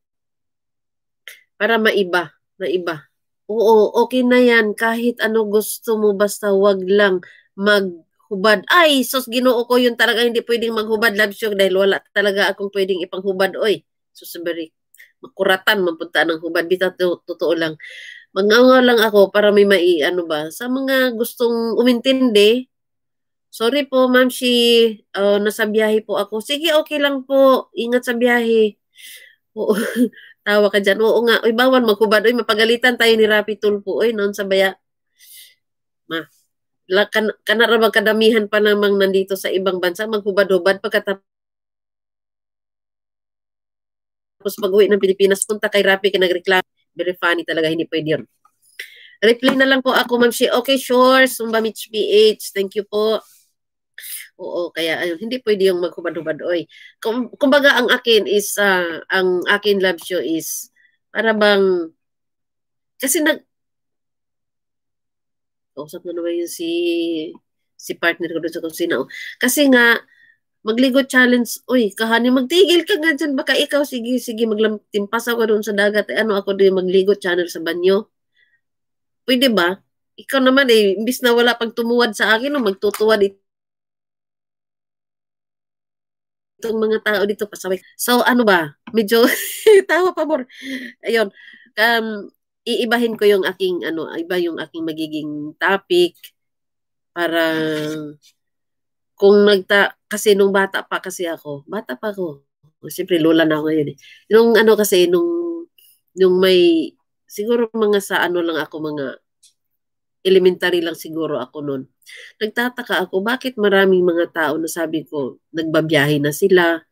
Para maiba, na iba Oo, okay na yan. Kahit ano gusto mo, basta wag lang maghubad. Ay, sos, ginoo ko yun talaga. Hindi pwedeng maghubad, love you, dahil wala talaga akong pwedeng ipanghubad. Oy, susuberi. Makuratan, mapunta ng hubad. Bita, totoo lang. Mangawa lang ako para may mai, ano ba, sa mga gustong umintindi, Sorry po, ma'am, si uh, nasa biyahe po ako. Sige, okay lang po. Ingat sa biyahe. Oo. Tawa ka dyan. Oo nga. Uy, bawan magkubad. Uy, mapagalitan tayo ni Rapi Tulpo. Uy, noon sa baya. Ma, la, kan, kanarabang kadamihan pa namang nandito sa ibang bansa. Maghubad-hubad pagkatapos pag-uwi ng Pilipinas, punta kay Rapi kay nagreklamo. Very funny talaga, hindi pwede yun. Reply na lang po ako, ma'am. She, okay, sure. Sumba Mitch PH. Thank you po. Oo, kaya ayun, hindi pwede yung maghubad-hubad. Oy. kumbaga ang akin is uh, ang akin love show is para bang kasi nag kausap na naman yun si si partner ko doon sa kusina. Kasi nga magligo challenge, oy, kahani magtigil ka nga dyan, baka ikaw, sige, sige, maglampasa ko doon sa dagat, eh, ano ako doon magligo channel sa banyo. Pwede ba? Ikaw naman eh, imbis na wala pang tumuwad sa akin, no, magtutuwad, eh, itong mga tao dito pasaway. So ano ba, medyo tawa pa more. Ayun. Um, iibahin ko yung aking ano, iba yung aking magiging topic para kung nagta kasi nung bata pa kasi ako, bata pa ako. Siyempre lola na ako ngayon eh. Nung ano kasi nung nung may siguro mga sa ano lang ako mga elementary lang siguro ako noon. Nagtataka ako, bakit maraming mga tao na sabi ko, nagbabiyahe na sila,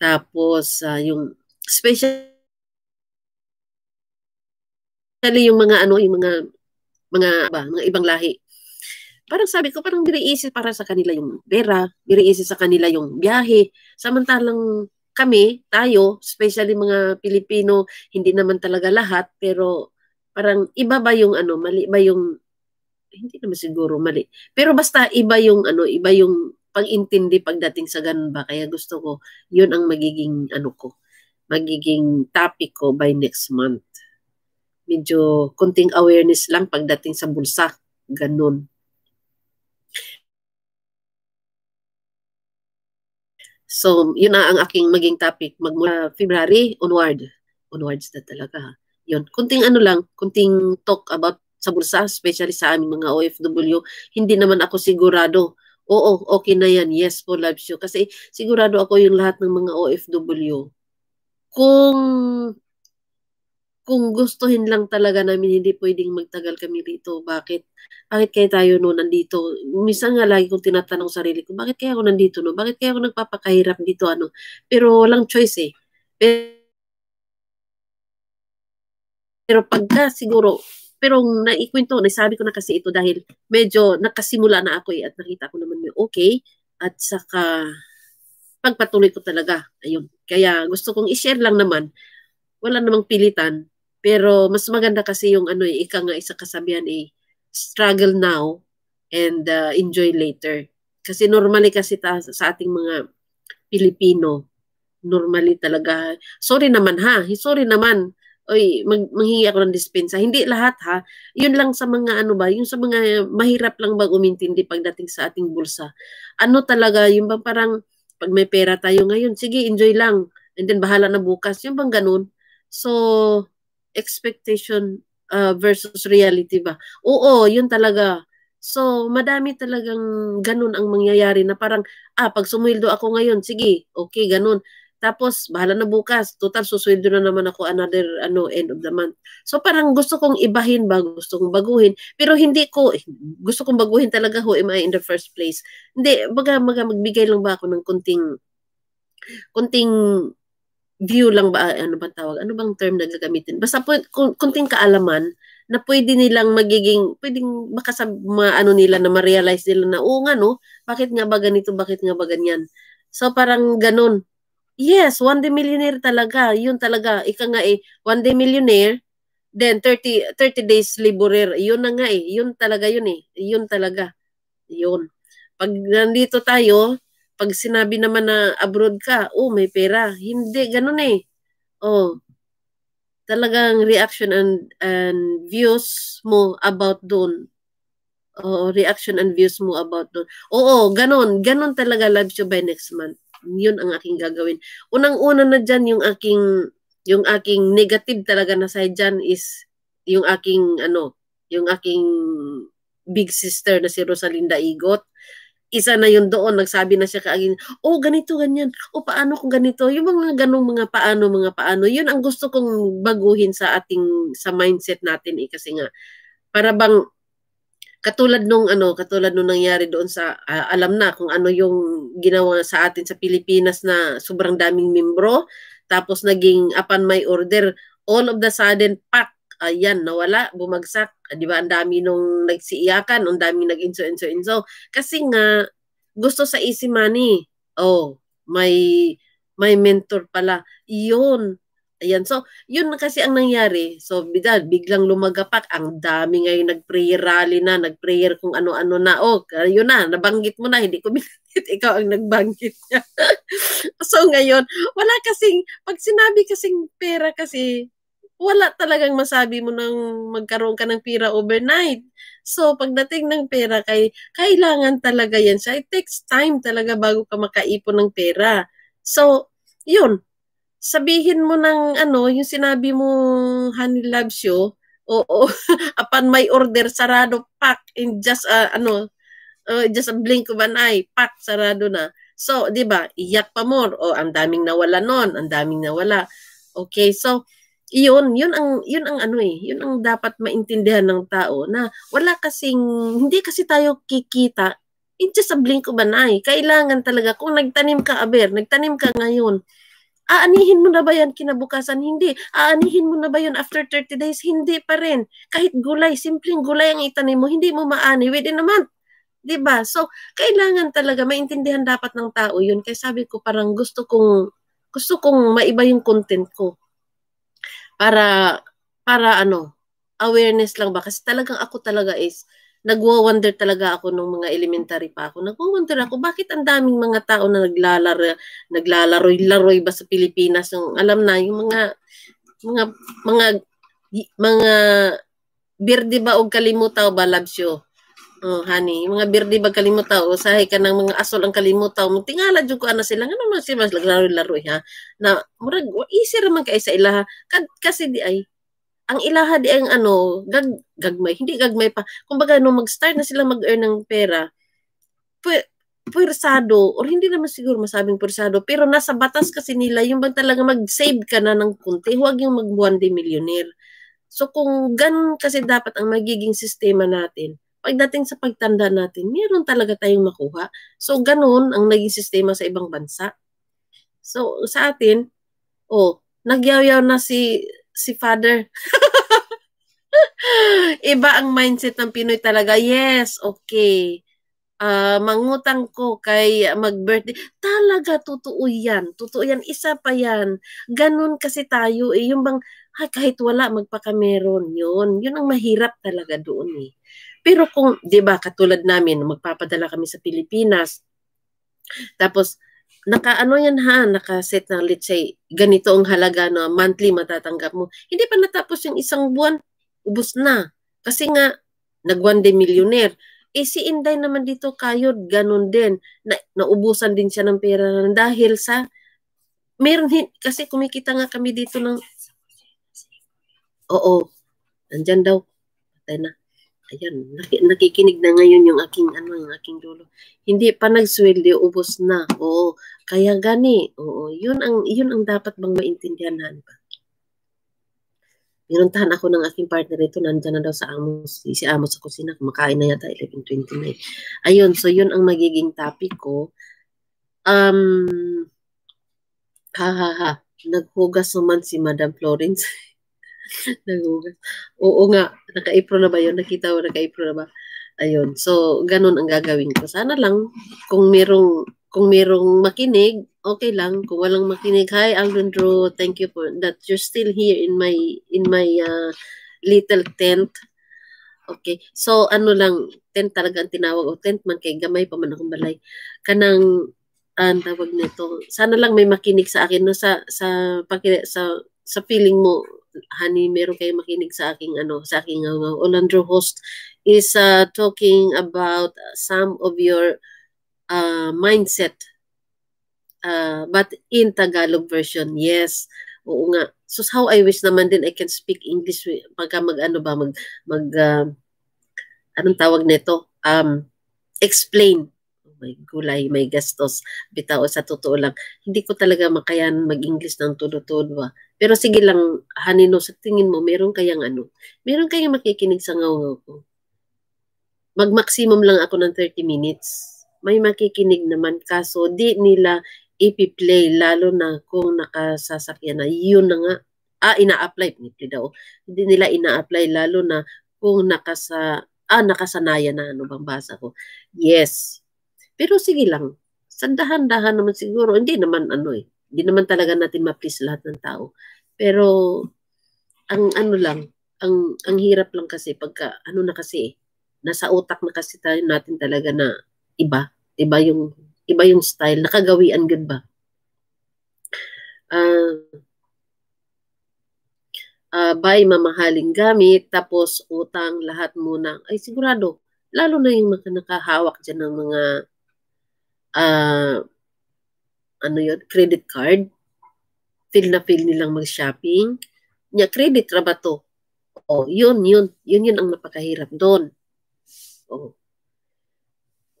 tapos uh, yung special especially yung mga ano, yung mga mga ba, mga ibang lahi. Parang sabi ko, parang biniisip para sa kanila yung pera, biniisip sa kanila yung biyahe. Samantalang kami, tayo, especially mga Pilipino, hindi naman talaga lahat, pero parang iba ba yung ano, mali ba yung hindi naman siguro mali. Pero basta iba yung ano, iba yung pag-intindi pagdating sa ganun ba. Kaya gusto ko, yun ang magiging ano ko, magiging topic ko by next month. Medyo konting awareness lang pagdating sa bulsa. Ganun. So, yun na ang aking maging topic magmula February onward. Onwards na talaga. Yun, kunting ano lang, kunting talk about sa bulsa, especially sa aming mga OFW, hindi naman ako sigurado. Oo, okay na yan. Yes po, love you. Kasi sigurado ako yung lahat ng mga OFW. Kung kung gustuhin lang talaga namin, hindi pwedeng magtagal kami dito. Bakit? Bakit kaya tayo no nandito? Minsan nga lagi kong tinatanong sarili ko, bakit kaya ako nandito no? Bakit kaya ako nagpapakahirap dito ano? Pero walang choice eh. Pero, pero pagka siguro pero naikwento, nasabi ko na kasi ito dahil medyo nakasimula na ako eh, at nakita ko naman yung okay. At saka pagpatuloy ko talaga. Ayun. Kaya gusto kong i-share lang naman. Wala namang pilitan. Pero mas maganda kasi yung ano, eh, ika nga isa kasabihan eh, struggle now and uh, enjoy later. Kasi normally kasi ta, sa ating mga Pilipino, normally talaga, sorry naman ha, sorry naman, oy, mag, manghingi ako ng dispensa. Hindi lahat ha. Yun lang sa mga ano ba, yung sa mga mahirap lang ba umintindi pagdating sa ating bulsa. Ano talaga, yung bang parang pag may pera tayo ngayon, sige, enjoy lang. And then bahala na bukas. Yung bang ganun. So, expectation uh, versus reality ba? Oo, yun talaga. So, madami talagang ganun ang mangyayari na parang, ah, pag sumweldo ako ngayon, sige, okay, ganun tapos, bahala na bukas. Total, susweldo na naman ako another ano, end of the month. So, parang gusto kong ibahin ba? Gusto kong baguhin. Pero hindi ko, eh, gusto kong baguhin talaga ho, am I in the first place. Hindi, baga, baga magbigay lang ba ako ng kunting, kunting view lang ba, ano ba tawag? Ano bang term na gagamitin? Basta po, kunting kaalaman na pwede nilang magiging, pwedeng baka sa ano nila na ma-realize nila na, oo nga no, bakit nga ba ganito, bakit nga ba ganyan? So parang ganun. Yes, one day millionaire talaga. Yun talaga. Ika nga eh, one day millionaire, then 30, 30 days liberer. Yun na nga eh. Yun talaga yun eh. Yun talaga. Yun. Pag nandito tayo, pag sinabi naman na abroad ka, oh may pera. Hindi, ganun eh. Oh, talagang reaction and, and views mo about doon. Oh, reaction and views mo about doon. Oo, ganun. Ganun talaga love show by next month yun ang aking gagawin. Unang-una na dyan yung aking, yung aking negative talaga na side dyan is yung aking, ano, yung aking big sister na si Rosalinda Igot. Isa na yun doon, nagsabi na siya kaagin, oh, ganito, ganyan, o oh, paano kung ganito, yung mga ganong mga paano, mga paano, yun ang gusto kong baguhin sa ating, sa mindset natin eh, kasi nga, para bang katulad nung ano, katulad nung nangyari doon sa uh, alam na kung ano yung ginawa sa atin sa Pilipinas na sobrang daming membro, tapos naging upon my order, all of the sudden pack ayan nawala, bumagsak, ah, 'di ba? Ang dami nung nagsiiyakan, ang dami nag-inso inso inso kasi nga gusto sa easy money. Oh, may may mentor pala. Iyon, Ayan, so yun kasi ang nangyari. So bidal, biglang lumagapak. Ang dami ngayon nag-prayer rally na, nag-prayer kung ano-ano na. Oh, yun na, nabanggit mo na, hindi ko binanggit. Ikaw ang nagbanggit niya. so ngayon, wala kasing, pag sinabi kasing pera kasi, wala talagang masabi mo nang magkaroon ka ng pera overnight. So, pagdating ng pera, kay, kailangan talaga yan siya. It takes time talaga bago ka makaipon ng pera. So, yun, sabihin mo ng ano, yung sinabi mo, honey loves you, oo, upon my order, sarado, pack, in just, uh, ano, uh, just a blink of an eye, pack, sarado na. So, di ba, iyak pa more, o oh, ang daming nawala noon, ang daming nawala. Okay, so, iyon, yun ang, yun ang ano eh, yun ang dapat maintindihan ng tao na wala kasing, hindi kasi tayo kikita in just a blink of an eye. Kailangan talaga, kung nagtanim ka, aber, nagtanim ka ngayon, Aanihin mo na ba yan kinabukasan? Hindi. Aanihin mo na ba yun after 30 days? Hindi pa rin. Kahit gulay, simpleng gulay ang itanim mo, hindi mo maani within a month. 'di ba? So, kailangan talaga maintindihan dapat ng tao 'yun kasi sabi ko parang gusto kong gusto kong maiba yung content ko. Para para ano, awareness lang ba kasi talagang ako talaga is nagwo-wonder talaga ako nung mga elementary pa ako. Nagwo-wonder ako, bakit ang daming mga tao na naglalaro, naglalaroy-laroy ba sa Pilipinas? Yung, alam na, yung mga, mga, mga, mga, birdi ba o kalimutaw ba, loves you? Oh, honey, yung mga birdi ba kalimutaw? Sahay ka ng mga asol ang kalimutaw. mo. Tingala dyan ko ano sila. Ano man sila, laglaro-laro, ha? Na, murag, easy raman ka isa ila. Kasi di ay, ang ilaha di ang ano, gag, gagmay, hindi gagmay pa. Kumbaga, no, mag-start na sila mag-earn ng pera, pu- or hindi naman siguro masabing puwersado, pero nasa batas kasi nila, yung bang talaga mag-save ka na ng kunti, huwag yung mag day millionaire. So kung gan kasi dapat ang magiging sistema natin, pagdating sa pagtanda natin, meron talaga tayong makuha. So ganun ang naging sistema sa ibang bansa. So sa atin, oh, nagyaw na si si Father. Iba ang mindset ng Pinoy talaga. Yes, okay. Uh, mangutang ko kay mag-birthday. Talaga, totoo yan. Totoo yan. Isa pa yan. Ganun kasi tayo eh. Yung bang, ha, kahit wala, magpaka meron. Yun. Yun ang mahirap talaga doon eh. Pero kung, di ba, katulad namin, magpapadala kami sa Pilipinas, tapos, nakaano yan ha, naka-set ng let's say, ganito ang halaga na monthly matatanggap mo. Hindi pa natapos yung isang buwan, ubos na. Kasi nga, nag one day millionaire. Eh si Inday naman dito kayod, ganun din. Na, naubusan din siya ng pera dahil sa, meron, kasi kumikita nga kami dito ng, oo, nandyan daw, patay na. Ayan, nakikinig na ngayon yung aking ano, yung aking lolo. Hindi pa nagsweldo, ubos na. Oo, kaya gani. Oo, yun ang yun ang dapat bang maintindihan ba? Pinuntahan ako ng aking partner ito, nandiyan na daw sa Amos, si Amos sa kusina, kumakain na yata 11.29. Ayun, so yun ang magiging topic ko. Um, ha ha ha, naghugas naman si Madam Florence. Nagugas. Oo nga, naka-apron na ba yun? Nakita mo, naka-apron na ba? Ayun. So, ganun ang gagawin ko. Sana lang, kung merong, kung merong makinig, okay lang. Kung walang makinig, hi, Alondro, thank you for that you're still here in my, in my uh, little tent. Okay. So, ano lang, tent talaga ang tinawag. O tent man, kay gamay pa man akong balay. Kanang, ang tawag nito. Sana lang may makinig sa akin no sa sa sa sa feeling mo honey, meron kayong makinig sa aking ano, sa aking uh, uh, Olandro host is uh, talking about some of your uh, mindset uh, but in Tagalog version. Yes. Oo nga. So how I wish naman din I can speak English pagka mag ano ba mag mag uh, anong tawag nito? Um explain oh may gulay, may gastos, bitaw sa totoo lang. Hindi ko talaga makayan mag-English ng tulo-tulo. Ah. Pero sige lang, Hanino, sa tingin mo, meron kayang ano? Meron kayang makikinig sa ngaw ngaw ko. Mag-maximum lang ako ng 30 minutes. May makikinig naman, kaso di nila ipi-play, lalo na kung nakasasakyan na. Yun na nga. Ah, ina-apply. daw. Hindi nila ina-apply, lalo na kung nakasa, ah, nakasanayan na. Ano bang basa ko? Yes. Pero sige lang. Sandahan-dahan naman siguro. Hindi naman ano eh hindi naman talaga natin ma-please lahat ng tao. Pero ang ano lang, ang ang hirap lang kasi pagka ano na kasi nasa utak na kasi tayo natin talaga na iba, iba yung iba yung style nakagawian gud ba. Uh, uh, buy mamahaling gamit tapos utang lahat muna. Ay sigurado lalo na yung mga nakahawak diyan ng mga uh, ano yun, credit card. Feel na feel nilang mag-shopping. Nya, credit ra ba to? O, oh, yun, yun. Yun yun ang napakahirap doon. O. Oh.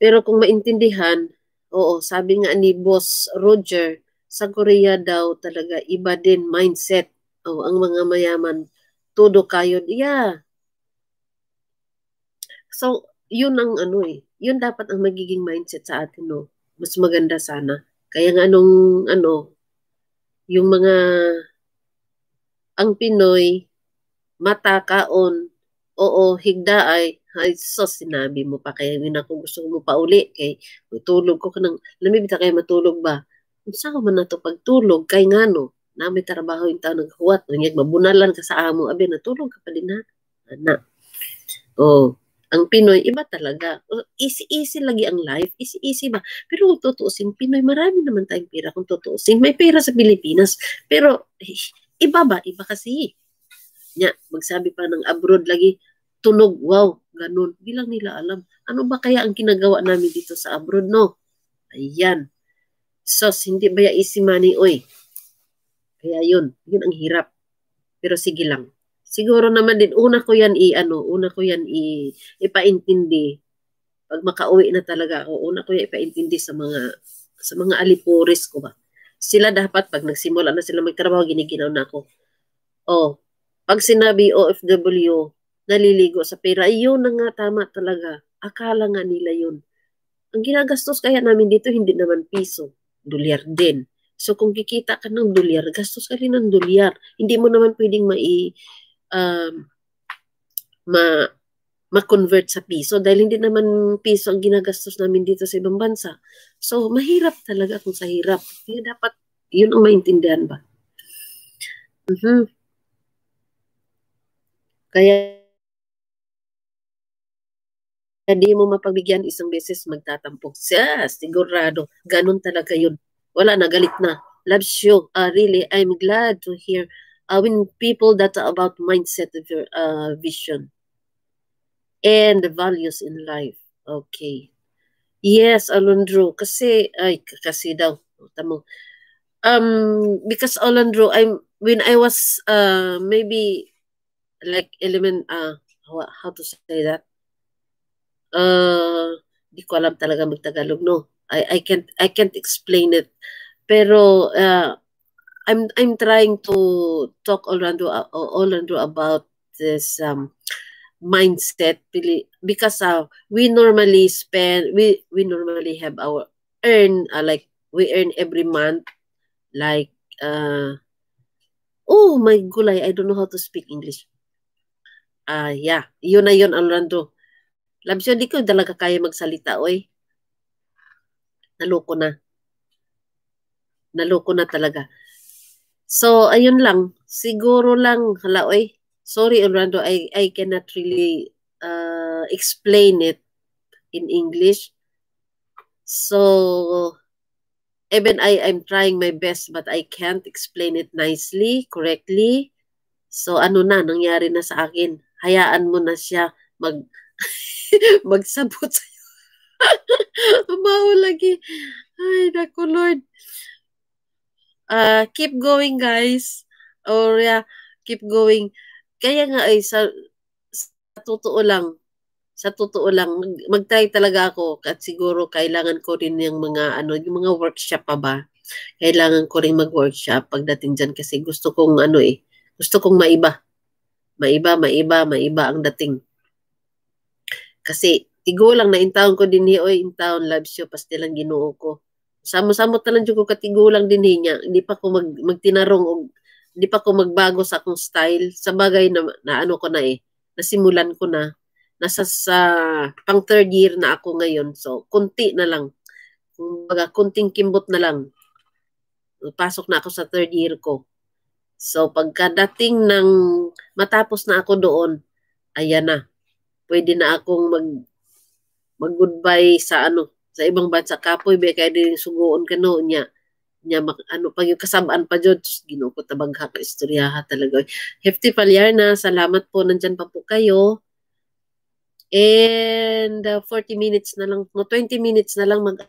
Pero kung maintindihan, oo, sabi nga ni Boss Roger, sa Korea daw talaga iba din mindset. O, oh, ang mga mayaman, todo kayo. Yeah. So, yun ang ano eh. Yun dapat ang magiging mindset sa atin, no? Mas maganda sana kaya nga nung ano, yung mga ang Pinoy, mata, kaon, oo, higda ay, ay so sinabi mo pa kaya yun ako gusto mo pa uli kay matulog ko kanang lamig ta kay matulog ba unsa ko man nato pagtulog kay ngano na may trabaho yung tao naghuwat ngayag mabunalan ka sa amo abi natulog ka pa din ha ana oh ang Pinoy, iba talaga. Easy-easy lagi ang life. Easy-easy ba? Pero kung tutuusin, Pinoy, marami naman tayong pera kung tutuusin. May pera sa Pilipinas. Pero, eh, iba ba? Iba kasi. Nya, magsabi pa ng abroad lagi, tunog, wow, ganun. Hindi lang nila alam. Ano ba kaya ang ginagawa namin dito sa abroad, no? Ayan. So, hindi ba ya easy money, oy? Kaya yun. Yun ang hirap. Pero sige lang siguro naman din, una ko yan i, ano, una ko yan i, ipaintindi. Pag makauwi na talaga ako, una ko yan ipaintindi sa mga, sa mga alipuris ko ba. Sila dapat, pag nagsimula na sila magtrabaho, giniginaw na ako. Oh, pag sinabi OFW, naliligo sa pera, yun na nga tama talaga. Akala nga nila yun. Ang ginagastos kaya namin dito, hindi naman piso. Dolyar din. So kung kikita ka ng dolyar, gastos ka rin ng dolyar. Hindi mo naman pwedeng mai um, ma ma-convert sa piso dahil hindi naman piso ang ginagastos namin dito sa ibang bansa. So, mahirap talaga kung sa hirap. Kaya dapat, yun ang maintindihan ba? Mm-hmm. Kaya, hindi mo mapagbigyan isang beses magtatampok. Siya, sigurado. Ganun talaga yun. Wala na, galit na. Loves you. Uh, really, I'm glad to hear uh, when people that are about mindset of uh, vision and the values in life. Okay. Yes, Alondro. Kasi, ay, kasi daw. Tamo. Um, because Alondro, I'm, when I was, uh, maybe, like, element, uh, how to say that? Uh, di ko alam talaga magtagalog, no? I, I can't, I can't explain it. Pero, uh, I'm I'm trying to talk Orlando Orlando about this um, mindset because uh, we normally spend we we normally have our earn uh, like we earn every month like uh oh my gulay I don't know how to speak English ah uh, yeah yun na yun Orlando labs yun di ko talaga kaya magsalita oy naloko na naloko na talaga So, ayun lang. Siguro lang, halaoy. Sorry, Orlando, I, I cannot really uh, explain it in English. So, even I, I'm trying my best but I can't explain it nicely, correctly. So, ano na, nangyari na sa akin. Hayaan mo na siya mag magsabot sa'yo. Mao lagi. Eh. Ay, naku, Lord uh, keep going guys. Or oh, yeah, keep going. Kaya nga ay eh, sa, sa totoo lang, sa totoo lang, mag-try talaga ako at siguro kailangan ko rin yung mga ano, yung mga workshop pa ba? Kailangan ko rin mag-workshop pagdating diyan kasi gusto kong ano eh, gusto kong maiba. Maiba, maiba, maiba ang dating. Kasi tigo lang na intaon ko din ni eh. oy, intaon live show lang ginuo ko. Samo-samo talan jud ko katigulang din eh, niya. Hindi pa ko mag, magtinarong og hindi pa ko magbago sa akong style sa bagay na, na ano ko na eh nasimulan ko na nasa sa pang third year na ako ngayon so konti na lang mga kunting kimbot na lang pasok na ako sa third year ko so pagkadating ng matapos na ako doon ayan na pwede na akong mag mag goodbye sa ano sa ibang bansa kapoy be kay diri sugoon kano niya nya ano pag yung kasabaan pa jud ginukot ta bagha ka istorya ha talaga hefty palyarna salamat po nandiyan pa po kayo and uh, 40 minutes na lang no 20 minutes na lang mag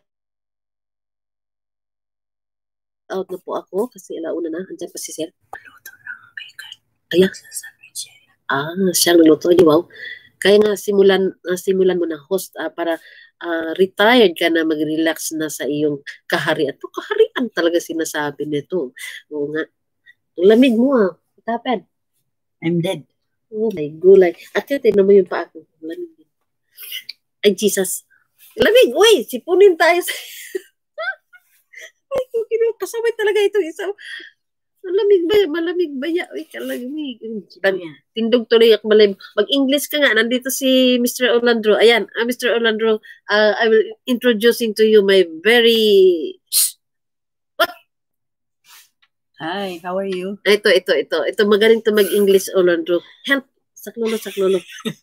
out na po ako kasi alauna na andiyan pa si sir luto ng bacon ayan sa sandwich eh. ah siya luto di wow kaya nga simulan uh, simulan mo na host uh, para uh, retired ka na, mag-relax na sa iyong kaharian. Ito, kaharian talaga sinasabi nito. Oo nga. lamig mo ah. What happened? I'm dead. Oh my gulay. At yun, tinan mo yung paa ko. Lamig. Ay, Jesus. Lamig, uy! Sipunin tayo sa... Ay, kasabay talaga ito. Isang Malamig ba? Malamig ba ya? Uy, kalamig. Tindog tuloy ak malamig. Mag-English ka nga. Nandito si Mr. Orlando. Ayan, uh, ah, Mr. Orlando, uh, I will introducing to you my very... What? Hi, how are you? Ah, ito, ito, ito. Ito, magaling to mag-English, Orlando. Help. Saklolo, saklolo.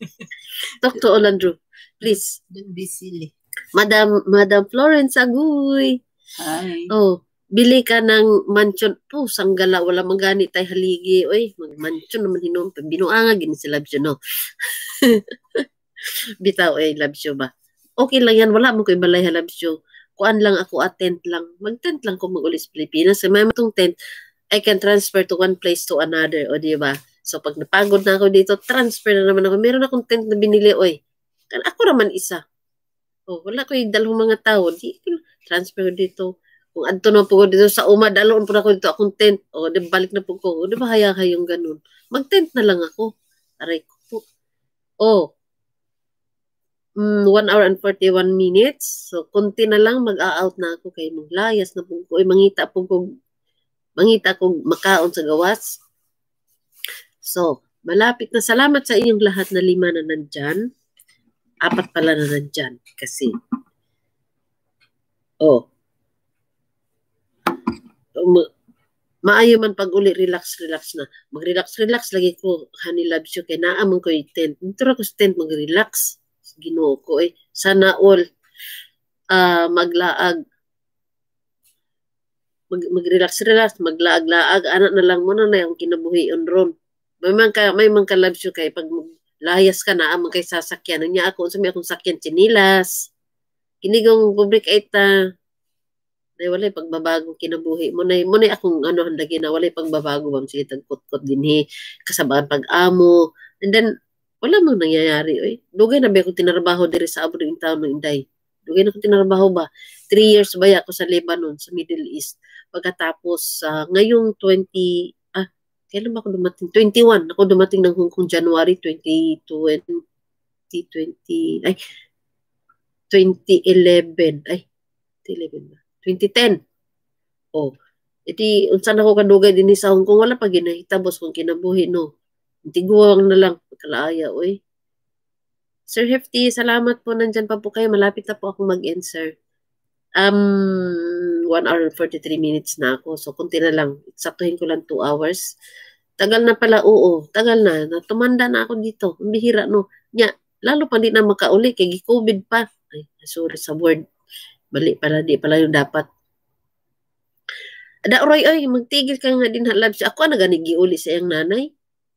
Talk to Orlando. Please. Don't be silly. Madam, Madam Florence Agui. Hi. Oh, bili ka ng mansion po oh, sang gala wala man gani tay haligi oy mag mansion naman hinom binuanga gin si you no bitaw ay love you ba okay lang yan wala mo koy love you kuan lang ako attent ah, lang mag tent lang ko mag ulis Pilipinas sa may matong tent I can transfer to one place to another o di ba so pag napagod na ako dito transfer na naman ako meron akong tent na binili oy ako naman isa oh wala ko yung dalawang mga tao di transfer dito kung adto na po dito sa uma, dalon po na ko dito akong tent. O, di balik na po ko. O, di ba haya kayong ganun? Mag-tent na lang ako. Aray ko po. O, mm, 1 hour and 41 minutes. So, konti na lang mag-a-out na ako kay mong layas na po ko. E, mangita po ko, mangita ko makaon sa gawas. So, malapit na salamat sa inyong lahat na lima na nandyan. Apat pala na nandyan kasi. Oh, um, maayo man pag uli relax relax na mag-relax relax lagi ko honey loves you kay naamon ko yung tent nituro ko sa tent mag-relax ginoo ko eh sana all uh, maglaag mag, mag-relax relax maglaag-laag anak na lang muna na na yung kinabuhi on ron may man ka may man ka loves you kay pag layas ka na amon kay sasakyan niya ako sa may akong sakyan chinilas kinigong public ay ta Nay walay pagbabago kinabuhi mo nay mo nay akong ano handagi na walay pagbabago bam sige tagkot-kot dinhi kasabaan pag-amo. And then wala mang nangyayari oy. Dugay na ba ko tinarbaho diri sa abroad in taon ng Inday. Dugay na ko tinarbaho ba. Three years ba ako sa Lebanon sa Middle East. Pagkatapos uh, ngayong 20 ah kailan ba ako dumating? 21 ako dumating ng Hong Kong January 2020 2020 ay 2011 ay 2011 ba? 2010. Oh, iti unsa na ko kadugay dinhi sa Hong Kong wala pa ginahita ginahitabos kung kinabuhi no. Tiguwang na lang pagkalaaya oy. Sir Hefty, salamat po nandiyan pa po kayo. Malapit na po ako mag-end, sir. Um, 1 hour and 43 minutes na ako. So, konti na lang. Eksaktuhin ko lang 2 hours. Tagal na pala, oo. Tagal na. Tumanda na ako dito. Ang bihira, no. Nya, lalo pa hindi na makauli. Kaya COVID pa. Ay, sorry sa word balik pala di pala yung dapat. Ada oray oy magtigil ka nga din halab siya. Ako ana gani giuli sa iyang nanay.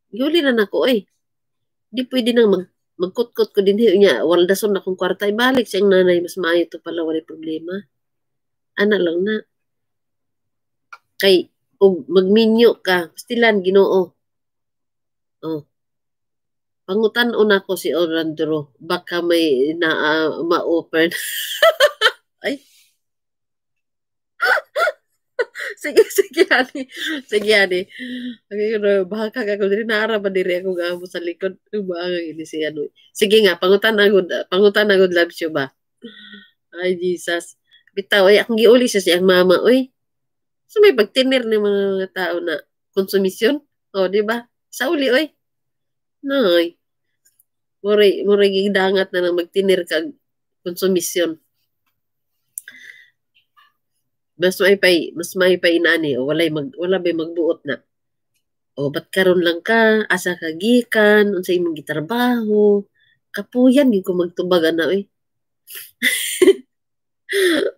Giuli na nako oy. Di pwede nang mag magkutkot ko din niya. Waldason na kong kwarta. Ibalik sa iyang nanay. Mas maayo to pala. Wala problema. Ana lang na. Kay og magminyo ka. Pastilan ginoo. Oh. Pangutan una ko si Orlando Baka may na uh, ma-open. sige, sige, ani. Sige, ani. Okay, no, baka ako diri naaraman diri ako nga mo sa likod. Ba ang ini si ano. Sige nga, pangutan agud, pangutan agud love you ba. Ay Jesus. Bitaw ay akong giuli sa siyang mama oy. So may pagtinir ni mga tao na konsumisyon. O, di ba? Sa uli oy. Noy. Mure, mure gidangat na nang magtinir kag konsumisyon mas may pay mas may pay nani o walay mag wala bay magbuot na o bat karon lang ka asa ka gikan unsa imong gitrabaho kapuyan gyud ko magtubagan na oi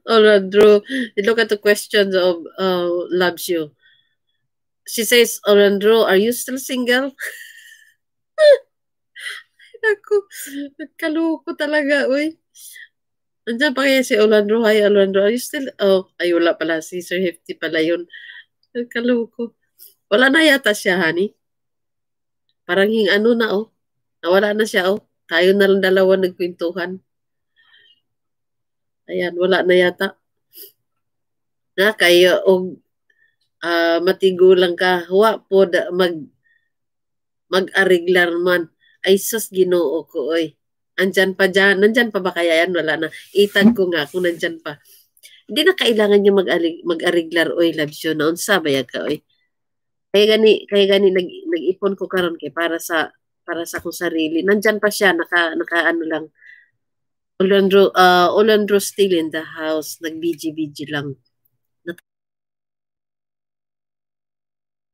Alright, Drew. You look at the questions of uh, loves you. She says, Orandro, are you still single? Ako, nagkaloko talaga, uy. Andiyan pa kaya si Orlando? Hi, Orlando. Are you still... Oh, ay, wala pala. Si Sir Hefty pala yun. Kaloko. Wala na yata siya, honey. Parang hing ano na, oh. Nawala na siya, oh. Tayo na lang dalawa nagkwentuhan. Ayan, wala na yata. Na kayo og uh, ah, matigulang ka wa pod mag mag-ariglar man. Ay sas Ginoo ko oy andyan pa dyan, nandyan pa ba kaya yan? Wala na. Itag ko nga kung nandyan pa. Hindi na kailangan niya mag mag-ariglar, oy, loves you, noon sabay ka, oy. Kaya gani, kaya gani, nag, nag-ipon ko karon kay para sa, para sa akong sarili. Nandyan pa siya, naka, naka ano lang, Olandro, uh, ah, Olandro still in the house, nag bg lang.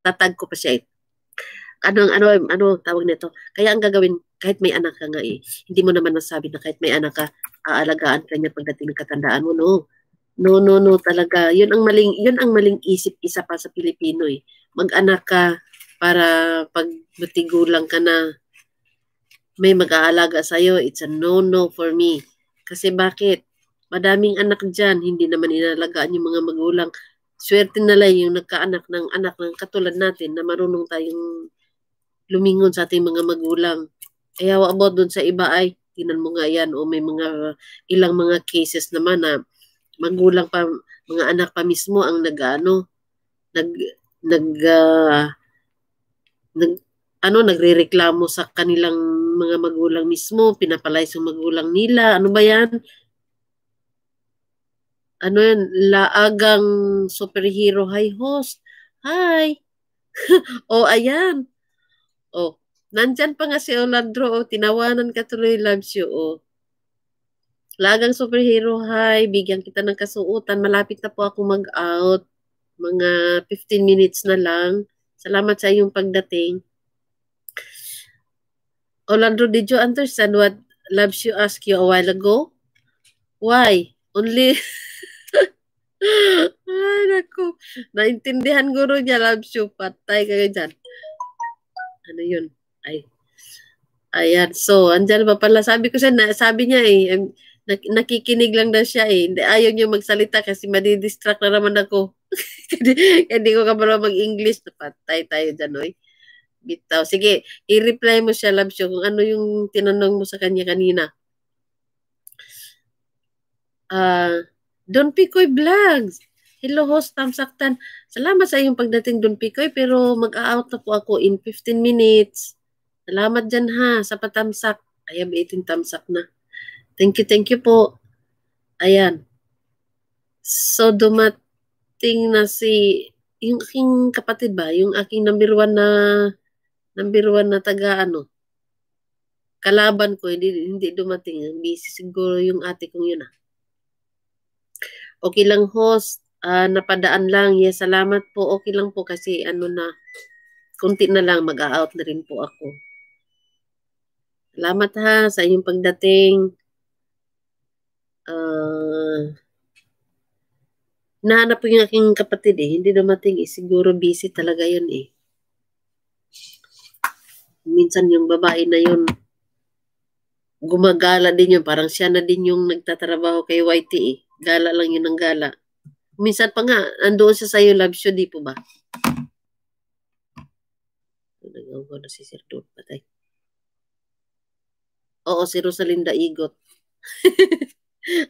Tatag ko pa siya eh. Ano, ano, ano tawag nito? Kaya ang gagawin, kahit may anak ka nga eh, hindi mo naman masabi na kahit may anak ka, aalagaan ka niya pagdating ng katandaan mo, no. No, no, no, talaga. Yun ang maling, yun ang maling isip isa pa sa Pilipino eh. Mag-anak ka para pag matigulang ka na may mag-aalaga sa'yo, it's a no-no for me. Kasi bakit? Madaming anak dyan, hindi naman inalagaan yung mga magulang. Swerte na lang yung nagkaanak ng anak ng katulad natin na marunong tayong lumingon sa ating mga magulang. Kaya wa mo dun sa iba ay tinan mo nga yan o oh, may mga ilang mga cases naman na magulang pa mga anak pa mismo ang nagano nag nag uh, nag ano nagrereklamo sa kanilang mga magulang mismo, pinapalay sa magulang nila. Ano ba 'yan? Ano 'yan? Laagang superhero high host. Hi. oh, ayan. Oh, Nandyan pa nga si Olandro, oh, tinawanan ka tuloy, loves you, oh. Lagang superhero, hi, bigyan kita ng kasuutan, malapit na po ako mag-out. Mga 15 minutes na lang. Salamat sa iyong pagdating. Olandro, did you understand what loves you asked you a while ago? Why? Only... Ay, naku. Naintindihan guro niya, loves you. Patay kayo dyan. Ano yun? Ay. Ayan. So, andyan ba pala? Sabi ko siya, na, sabi niya eh, nakikinig lang daw siya eh. Ayaw niya magsalita kasi madidistract na naman ako. Hindi ko ka pala mag-English. Patay tayo dyan, oy. Bitaw. Sige, i-reply mo siya, love show, kung ano yung tinanong mo sa kanya kanina. Uh, Don Picoy Vlogs. Hello host Tamsaktan. Salamat sa iyong pagdating Don Picoy pero mag-out na po ako in 15 minutes. Salamat dyan ha sa patamsak. Ayan, may iting tamsak na. Thank you, thank you po. Ayan. So, dumating na si, yung aking kapatid ba? Yung aking number one na, number one na taga ano? Kalaban ko, hindi, hindi dumating. Busy siguro yung ate kong yun ah. Okay lang host, uh, napadaan lang. Yes, salamat po. Okay lang po kasi ano na, kunti na lang mag-out na rin po ako. Salamat ha sa iyong pagdating. Uh, nahanap ko yung aking kapatid eh. Hindi dumating eh. Siguro busy talaga yun eh. Minsan yung babae na yun, gumagala din yun. Parang siya na din yung nagtatrabaho kay YT eh. Gala lang yun ang gala. Minsan pa nga, andoon siya sa'yo, love show, di po ba? Nagawa ko na si Sir Don, patay. Oo, si Rosalinda Igot.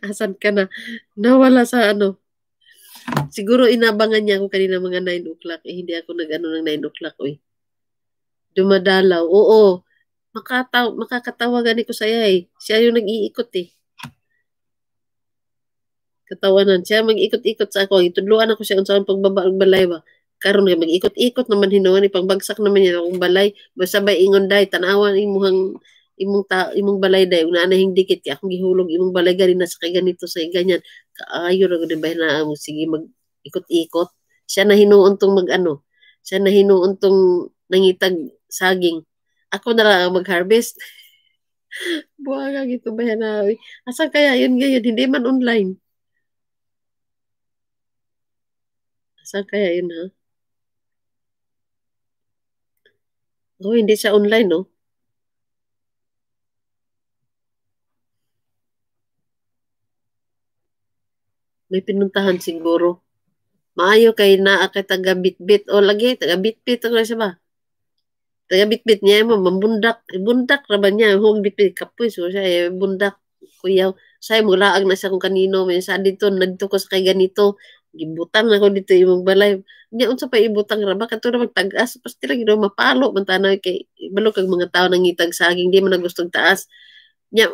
Asan ka na? Nawala sa ano. Siguro inabangan niya ako kanina mga 9 o'clock. Eh, hindi ako nag-ano ng 9 o'clock. Eh. Dumadalaw. Oo. Makataw, gani ko saya eh. Siya yung nag-iikot eh. Katawanan. Siya mag-ikot-ikot sa ako. Itudluan ako siya sa pagbaba ang balay ba. Karon nga mag-ikot-ikot naman hinuan. Ipangbagsak naman niya akong balay. Basta ingon dahi. Tanawan imuhang imong ta imong balay day una na hingdikit kay akong gihulog imong balay gari na sa kay ganito sa ganyan kaayo ra gud na mo sige mag ikot-ikot siya na hinuon tong magano siya na hinuon tong nangitag saging ako na lang mag-harvest buang gito ito bay na asa kaya yun ngayon hindi man online asa kaya yun ha Oh, hindi siya online, no? May pinuntahan siguro. Maayo kay naa kay taga bitbit o lagi taga bitbit ang sa ba. Taga bitbit niya mo mambundak, bundak ra ba niya hong bitbit kapoy so siya eh, bundak kuyaw. Say mulaag na siya kung kanino may sa dito nadto ko sa kay ganito. Gibutang na ko dito imong balay. Niya unsa pa ibutang ra ba kadto na magtagas pasti lang gino mapalo man tanaw eh, kay balo kag mga tawo nangitag saging di man nagustog taas. Niya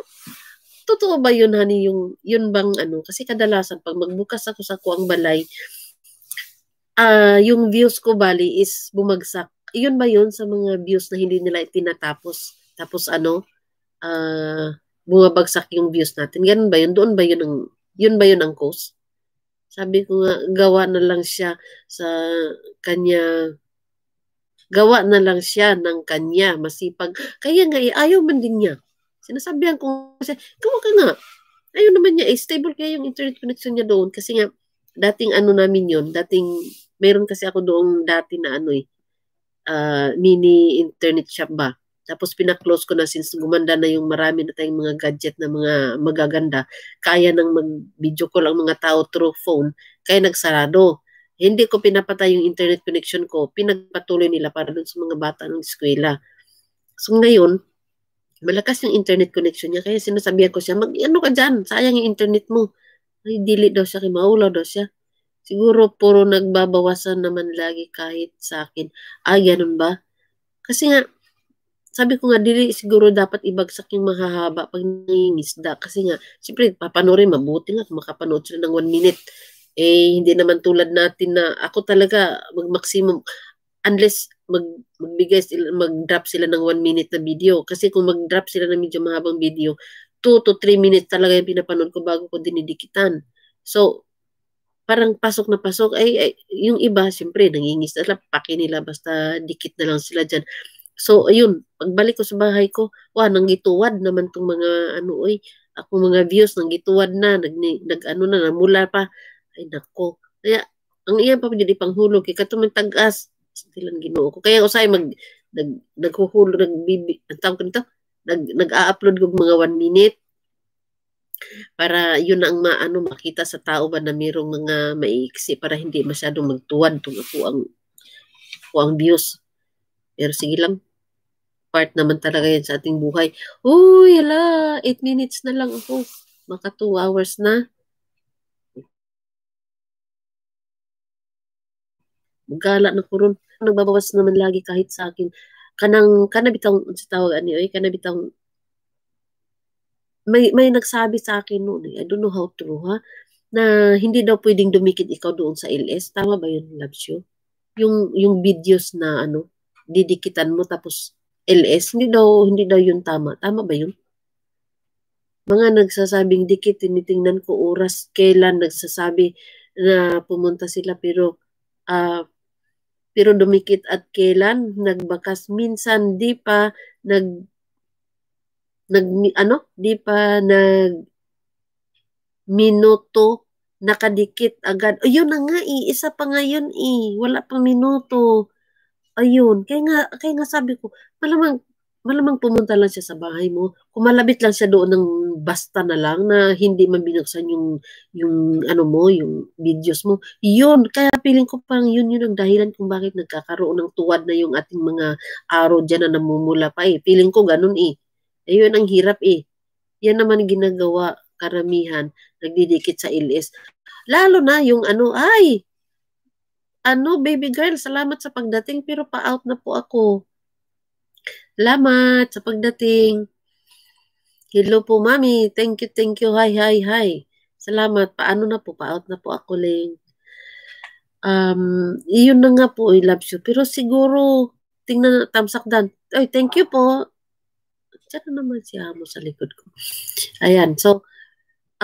totoo ba yun, honey, yung, yun bang ano? Kasi kadalasan, pag magbukas ako sa kuang balay, uh, yung views ko, bali, is bumagsak. Yun ba yun sa mga views na hindi nila itinatapos Tapos ano, uh, bumabagsak yung views natin. Ganun ba yun? Doon ba yun ang, yun ba yun ang cause? Sabi ko nga, gawa na lang siya sa kanya gawa na lang siya ng kanya, masipag. Kaya nga, eh, ayaw man din niya. Sinasabihan ko kasi, kamo ka nga. Ayun naman niya, eh, stable kaya yung internet connection niya doon. Kasi nga, dating ano namin yon dating, meron kasi ako doon dati na ano eh, uh, mini internet shop ba. Tapos pinaklose ko na since gumanda na yung marami na tayong mga gadget na mga magaganda, kaya nang mag-video call ang mga tao through phone, kaya nagsarado. Hindi ko pinapatay yung internet connection ko, pinagpatuloy nila para doon sa mga bata ng eskwela. So ngayon, malakas yung internet connection niya. Kaya sinasabihan ko siya, mag-ano ka dyan, sayang yung internet mo. Ay, dili daw siya, maulaw daw siya. Siguro puro nagbabawasan naman lagi kahit sa akin. Ah, ganun ba? Kasi nga, sabi ko nga, dili siguro dapat ibagsak yung mahahaba pag nangingisda. Kasi nga, siyempre, papanorin, mabuti nga kung makapanood sila ng one minute. Eh, hindi naman tulad natin na ako talaga, mag-maximum, unless mag magbigay sila, mag-drop sila ng 1 minute na video. Kasi kung mag-drop sila ng medyo mahabang video, 2 to 3 minutes talaga yung pinapanood ko bago ko dinidikitan. So, parang pasok na pasok. Ay, ay yung iba, siyempre, nangingis na lang, paki nila, basta dikit na lang sila dyan. So, ayun, pagbalik ko sa bahay ko, wah, nanggituwad naman tong mga, ano, oy, ako mga views, nanggituwad na, nag, nag ano na, namula pa. Ay, nako. Kaya, ang iyan pa pwede panghulog, kaya katong tagas, tilan Ginoo ko kaya usay mag nag naghuhul nagbibi ang tawag nito nag nag-a-upload ng mga 1 minute para yun ang maano makita sa tao ba na mayroong mga maiksi para hindi masyadong magtuwad tong ako ang ko ang views. Pero sige lang, part naman talaga yan sa ating buhay. Uy, hala, 8 minutes na lang ako. Maka 2 hours na. gala na ko ron. Nagbabawas naman lagi kahit sa akin. Kanang, kanabitang, ano sa tawag ani eh, kanabitang, may, may nagsabi sa akin noon eh, I don't know how true ha, na hindi daw pwedeng dumikit ikaw doon sa LS. Tama ba yun, loves you? Yung, yung videos na ano, didikitan mo tapos LS, hindi daw, hindi daw yun tama. Tama ba yun? Mga nagsasabing dikit, tinitingnan ko oras, kailan nagsasabi na pumunta sila pero uh, pero dumikit at kailan, nagbakas minsan di pa nag nag ano, di pa nag minuto nakadikit agad. Ayun na nga eh, isa pa ngayon i, eh. wala pang minuto. Ayun, kaya nga, kaya nga sabi ko, malamang malamang pumunta lang siya sa bahay mo. Kumalabit lang siya doon ng basta na lang na hindi man yung, yung ano mo, yung videos mo. Yun, kaya piling ko pang yun yun ang dahilan kung bakit nagkakaroon ng tuwad na yung ating mga araw dyan na namumula pa eh. Piling ko ganun eh. Ayun ang hirap eh. Yan naman ginagawa karamihan, nagdidikit sa LS. Lalo na yung ano, ay, ano, baby girl, salamat sa pagdating, pero pa-out na po ako Salamat sa pagdating. Hello po, mami. Thank you, thank you. Hi, hi, hi. Salamat. Paano na po? Paout na po ako, Ling. Um, iyon na nga po, I love you. Pero siguro, tingnan na, tamsakdan. Ay, thank you po. Diyan na naman siya mo sa likod ko. Ayan, so,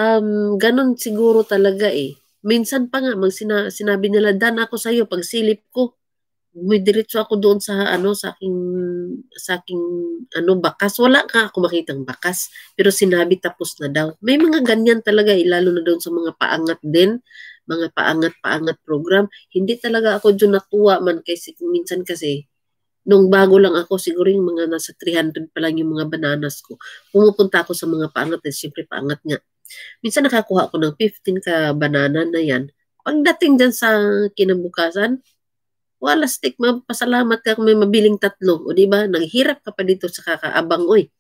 um, ganun siguro talaga eh. Minsan pa nga, mag sina- sinabi nila, Dan, ako sa'yo, silip ko. Umidiretso ako doon sa ano sa aking sa aking ano bakas. Wala nga ako makitang bakas, pero sinabi tapos na daw. May mga ganyan talaga, eh, lalo na doon sa mga paangat din, mga paangat-paangat program. Hindi talaga ako doon natuwa man kasi minsan kasi nung bago lang ako, siguro yung mga nasa 300 pa lang yung mga bananas ko. Pumupunta ako sa mga paangat at eh, siyempre paangat nga. Minsan nakakuha ako ng 15 ka banana na yan. Pagdating dyan sa kinabukasan, wala stick, pasalamat ka kung may mabiling tatlo. O di ba? Naghirap ka pa dito sa kakaabang, oy.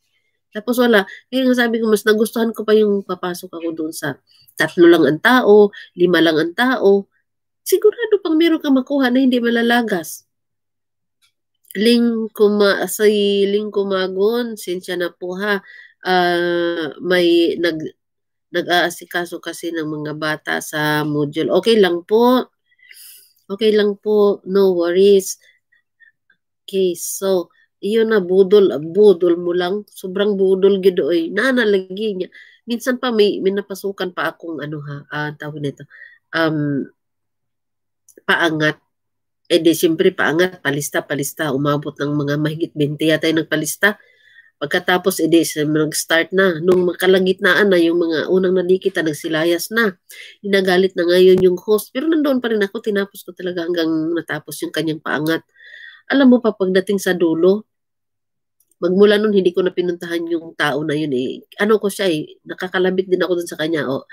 Tapos wala. Kaya nga sabi ko, mas nagustuhan ko pa yung papasok ako doon sa tatlo lang ang tao, lima lang ang tao. Sigurado pang meron ka makuha na hindi malalagas. Ling kuma say ling kumagon, sinsya na po ha. Uh, may nag nag-aasikaso kasi ng mga bata sa module. Okay lang po. Okay lang po, no worries. Okay, so, iyon na budol, ah, budol mo lang. Sobrang budol gid oy. Nanalagi niya. Minsan pa may, may napasukan pa akong ano ha, uh, tawag nito. Um, paangat. Eh di, siyempre, paangat, palista, palista. Umabot ng mga mahigit 20 yata yung nagpalista. palista Pagkatapos, edi nag-start na. Nung makalagitnaan na yung mga unang nalikita, nagsilayas na. Inagalit na ngayon yung host. Pero nandoon pa rin ako, tinapos ko talaga hanggang natapos yung kanyang paangat. Alam mo pa, pagdating sa dulo, magmula nun hindi ko na pinuntahan yung tao na yun eh. Ano ko siya eh, nakakalabit din ako dun sa kanya. oh,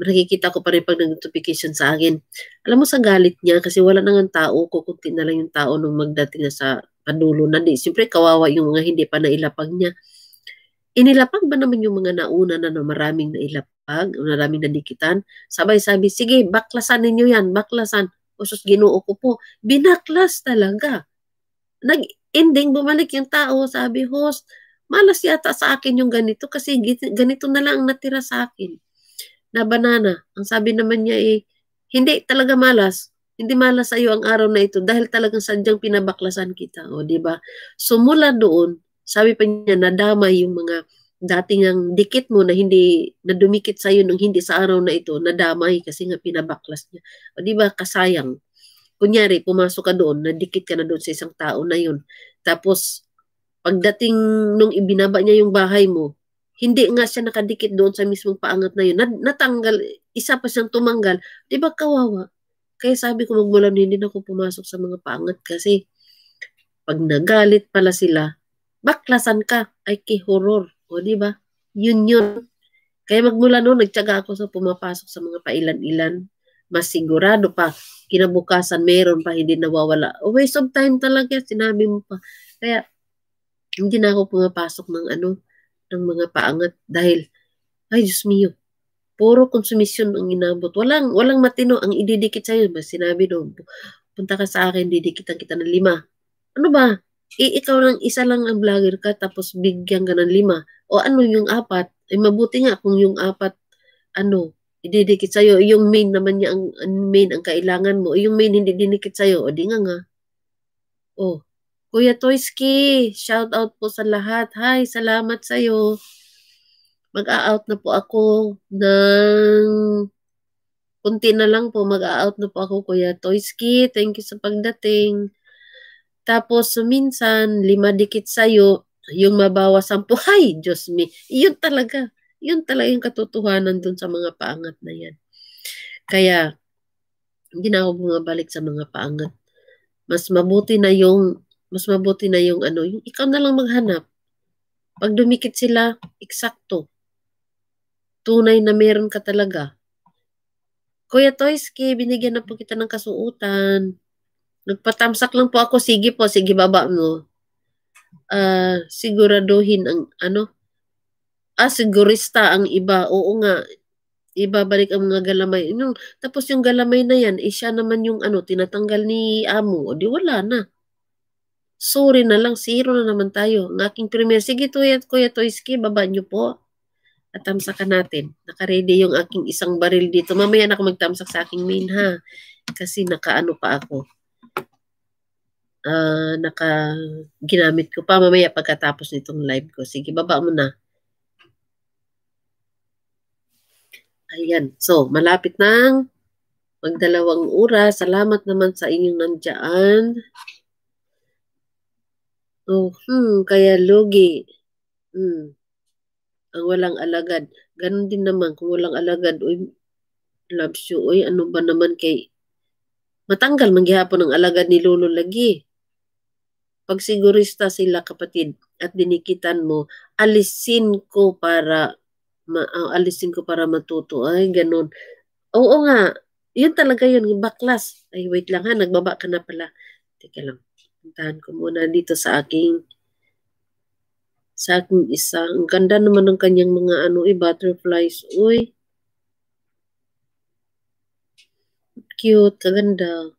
nakikita ko pa rin pag notification sa akin. Alam mo sa galit niya kasi wala nang ang tao, kukunti na lang yung tao nung magdating na sa panulo na eh. di. Siyempre kawawa yung mga hindi pa nailapag niya. Inilapag ba naman yung mga nauna na, na maraming nailapag, maraming nalikitan? Sabay-sabi, sige, baklasan ninyo yan, baklasan. O sus, ginoo ko po. Binaklas talaga. Nag-ending, bumalik yung tao, sabi, host, malas yata sa akin yung ganito kasi ganito na lang natira sa akin na banana. Ang sabi naman niya eh, hindi talaga malas. Hindi malas sa iyo ang araw na ito dahil talagang sadyang pinabaklasan kita. O, di ba? So, mula doon, sabi pa niya, nadama yung mga dating ang dikit mo na hindi na dumikit sa iyo nung hindi sa araw na ito nadamay kasi nga pinabaklas niya. O di ba kasayang. Kunyari pumasok ka doon, nadikit ka na doon sa isang tao na yun. Tapos pagdating nung ibinaba niya yung bahay mo, hindi nga siya nakadikit doon sa mismong paangat na yun. Natanggal, isa pa siyang tumanggal. Di ba kawawa? Kaya sabi ko magmula hindi na ako pumasok sa mga paangat kasi pag nagalit pala sila, baklasan ka. Ay, ki-horror. O, di ba? Yun yun. Kaya magmula noon, nagtsaga ako sa pumapasok sa mga pailan-ilan. Mas sigurado pa, kinabukasan meron pa, hindi nawawala. A waste of time talaga, sinabi mo pa. Kaya, hindi na ako pumapasok ng ano, ng mga paangat dahil, ay Diyos mio, puro konsumisyon ang inabot. Walang, walang matino ang ididikit sa'yo. Mas sinabi no, punta ka sa akin, didikitan kita ng lima. Ano ba? E, ikaw lang, isa lang ang vlogger ka, tapos bigyan ka ng lima. O ano yung apat? Eh, mabuti nga kung yung apat, ano, ididikit sa'yo. Eh, yung main naman niya, ang, main ang kailangan mo. Eh, yung main hindi dinikit sa'yo. O di nga nga. O, Kuya Toyski, shout out po sa lahat. Hi, salamat sa iyo. Mag-a-out na po ako ng kunti na lang po mag-a-out na po ako Kuya Toyski. Thank you sa pagdating. Tapos minsan lima dikit sa iyo, yung mabawas ang buhay, Hi, Diyos me. Yun talaga. Yun talaga yung katotohanan dun sa mga paangat na yan. Kaya, hindi na ako bumabalik sa mga paangat. Mas mabuti na yung mas mabuti na yung ano, yung ikaw na lang maghanap. Pag dumikit sila, eksakto. Tunay na meron ka talaga. Kuya Toyski, binigyan na po kita ng kasuutan. Nagpatamsak lang po ako. Sige po, sige baba mo. Uh, siguraduhin ang ano. Ah, sigurista ang iba. Oo nga, ibabalik ang mga galamay. Yung, tapos yung galamay na yan, eh, siya naman yung ano, tinatanggal ni amo. O di wala na. Sorry na lang, zero na naman tayo. Ang aking premier, sige tuya, kuya Toyski, baba niyo po. At tamsakan natin. Nakaready yung aking isang baril dito. Mamaya na ako magtamsak sa aking main ha. Kasi nakaano pa ako. Uh, ah, naka ginamit ko pa mamaya pagkatapos nitong live ko. Sige, baba mo na. Ayan. So, malapit nang magdalawang oras. Salamat naman sa inyong nandiyan. So, hmm, kaya lugi. Hmm. Ang walang alagad. Ganon din naman kung walang alagad. Uy, loves you. Uy, ano ba naman kay... Matanggal man gihapon ang alagad ni Lolo lagi. Pag sigurista sila kapatid at dinikitan mo, alisin ko para ma, ah, alisin ko para matuto. Ay, ganon. Oo nga. Yun talaga yun, baklas. Ay, wait lang ha, nagbaba ka na pala. Teka lang. Puntahan ko muna dito sa aking sa aking isa. Ang ganda naman ng kanyang mga ano eh, butterflies. Uy! Cute, kaganda.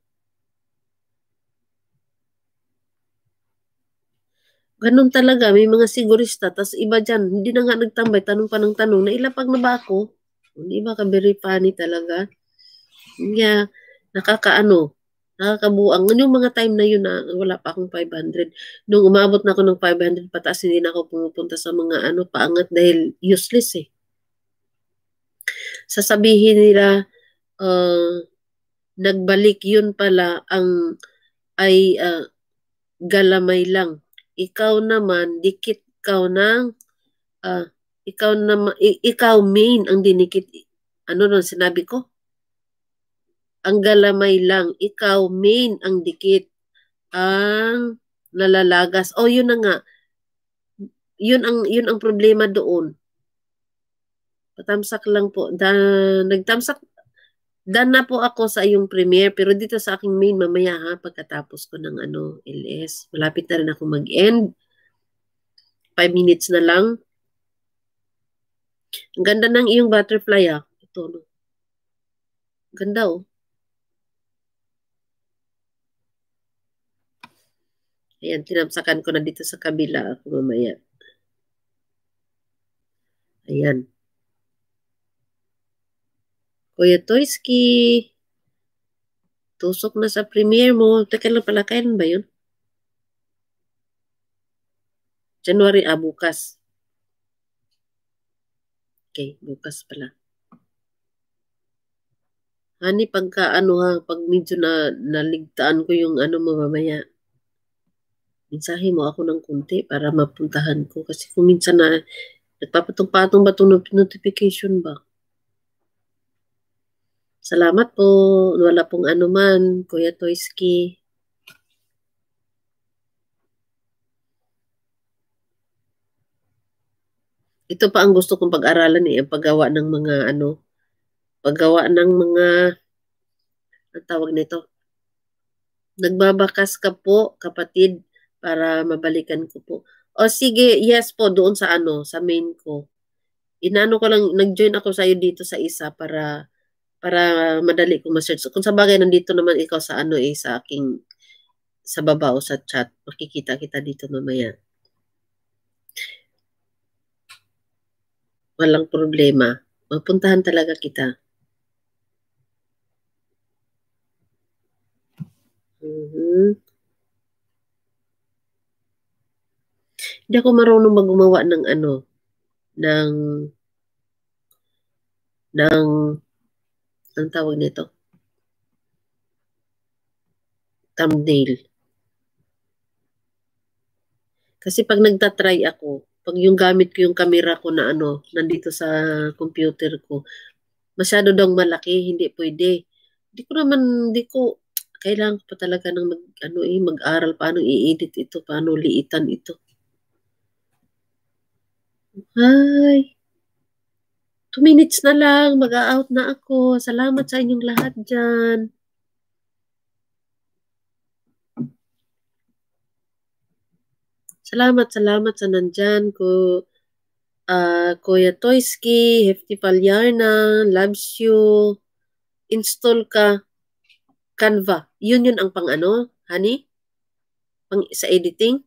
Ganun talaga, may mga sigurista, Tapos iba dyan, hindi na nga nagtambay, tanong pa ng tanong, nailapag na ba ako? Hindi ba ka very funny talaga? Yeah, nakakaano, nakakabuang. Yung mga time na yun na wala pa akong 500. Nung umabot na ako ng 500 pataas, hindi na ako pumupunta sa mga ano paangat dahil useless eh. Sasabihin nila, uh, nagbalik yun pala ang ay uh, galamay lang. Ikaw naman, dikit ah, ikaw ng uh, ikaw na ikaw main ang dinikit ano nun sinabi ko ang galamay lang, ikaw main ang dikit, ang nalalagas. O oh, yun na nga, yun ang, yun ang problema doon. Patamsak lang po. Da, nagtamsak, dan na po ako sa iyong premiere, pero dito sa aking main mamaya ha, pagkatapos ko ng ano, LS. Malapit na rin ako mag-end. 5 minutes na lang. Ang ganda ng iyong butterfly ah. Ito no. Ganda oh. Ayan, tinamsakan ko na dito sa kabila ako mamaya. Ayan. Kuya Toyski, tusok na sa premiere mo. Teka lang pala, kailan ba yun? January, ah, bukas. Okay, bukas pala. Hani, pagka ano ha, pag medyo na, naligtaan ko yung ano mo mamaya mensahe mo ako ng konti para mapuntahan ko. Kasi kung minsan na nagpapatong-patong ba itong notification ba? Salamat po. Wala pong anuman, Kuya Toyski. Ito pa ang gusto kong pag-aralan eh, ang paggawa ng mga ano, paggawa ng mga ang tawag nito. Nagbabakas ka po, kapatid, para mabalikan ko po. O sige, yes po, doon sa ano, sa main ko. Inano ko lang, nag-join ako sa'yo dito sa isa para para madali kong ma-search. Kung sa bagay, nandito naman ikaw sa ano eh, sa aking, sa baba o sa chat. Makikita kita dito mamaya. Walang problema. Mapuntahan talaga kita. Mm-hmm. Hindi ako marunong maggumawa ng ano, ng, ng, ang tawag nito? Thumbnail. Kasi pag nagtatry ako, pag yung gamit ko yung camera ko na ano, nandito sa computer ko, masyado daw malaki, hindi pwede. Hindi ko naman, hindi ko, kailangan ko pa talaga ng mag, ano, eh, mag-aral paano i-edit ito, paano liitan ito. Hi. Two minutes na lang. Mag-out na ako. Salamat sa inyong lahat dyan. Salamat, salamat sa nandyan ko. Uh, Kuya Toyski, Hefty Palyarna, loves you. Install ka Canva. Yun yun ang pang ano, honey? Pang, sa editing?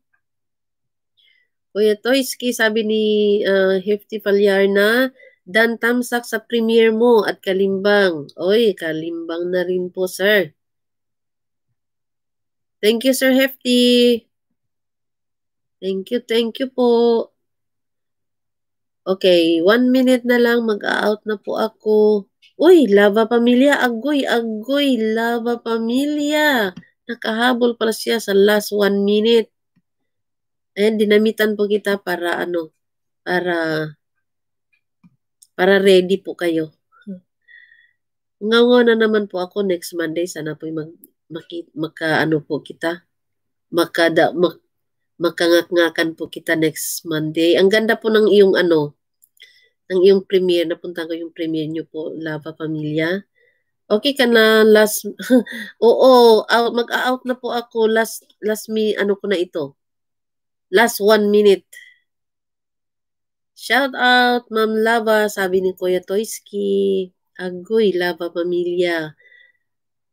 Kuya Toyski, sabi ni uh, Hefty Palyarna, Dan Tamsak sa premier mo at Kalimbang. Oy, Kalimbang na rin po, sir. Thank you, Sir Hefty. Thank you, thank you po. Okay, one minute na lang, mag-out na po ako. Uy, Lava Pamilya, agoy, agoy, Lava Pamilya. Nakahabol pala siya sa last one minute. Ayan, eh, dinamitan po kita para ano, para para ready po kayo. Ngango na naman po ako next Monday. Sana po mag, maki, maka ano po kita. Makada, mak, makangak-ngakan po kita next Monday. Ang ganda po ng iyong ano, ng iyong premiere. Napunta ko yung premiere nyo po, Lava Pamilya. Okay ka na last Oo, out, mag-out na po ako last last me ano ko na ito. Last one minute. Shout out, Ma'am Lava, sabi ni Kuya Toyski. Agoy, Lava Pamilya.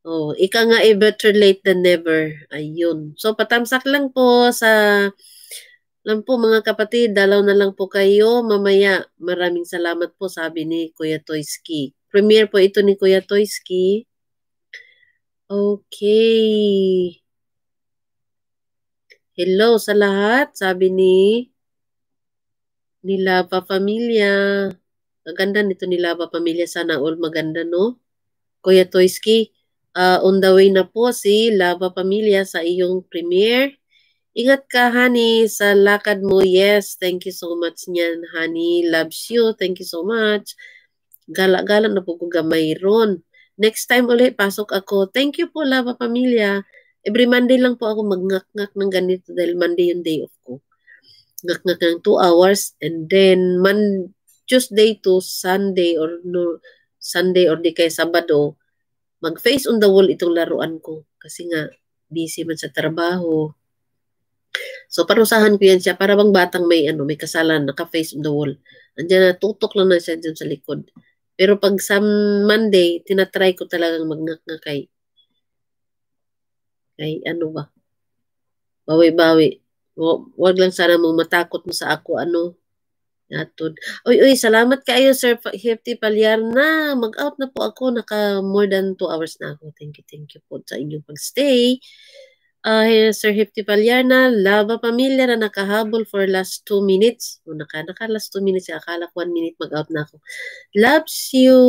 Oh, ika nga eh, better late than never. Ayun. So, patamsak lang po sa, lang po mga kapatid, dalaw na lang po kayo mamaya. Maraming salamat po, sabi ni Kuya Toyski. Premier po ito ni Kuya Toyski. Okay. Hello sa lahat, sabi ni nila pa pamilya. Maganda nito nila pa pamilya. Sana all maganda, no? Kuya Toyski, uh, on the way na po si Laba Pamilya sa iyong premiere. Ingat ka, honey, sa lakad mo. Yes, thank you so much niyan, honey. Loves you. Thank you so much. Gala-gala na po ko gamay ron. Next time ulit, pasok ako. Thank you po, Lava Pamilya. Every Monday lang po ako mag-ngak-ngak ng ganito dahil Monday yung day off ko. Ngak-ngak ng 2 hours and then man Tuesday to Sunday or no, Sunday or di kaya Sabado, mag-face on the wall itong laruan ko. Kasi nga, busy man sa trabaho. So, parusahan ko yan siya. Para bang batang may, ano, may kasalan, naka-face on the wall. Andiyan na, tutok lang na siya dyan sa likod. Pero pag sa Monday, tinatry ko talagang magnaknakay. Ay, ano ba? Bawi-bawi. Huwag lang sana mong matakot mo sa ako, ano? Natod. Oy, oy, salamat kayo, Sir Hefty Palyar na. Mag-out na po ako. Naka more than 2 hours na ako. Thank you, thank you po sa inyong pagstay. Uh, Sir Hefty Palyarna, lava pamilya na nakahabol for last 2 minutes. O, naka, naka last 2 minutes. Akala ko 1 minute mag-out na ako. Loves you.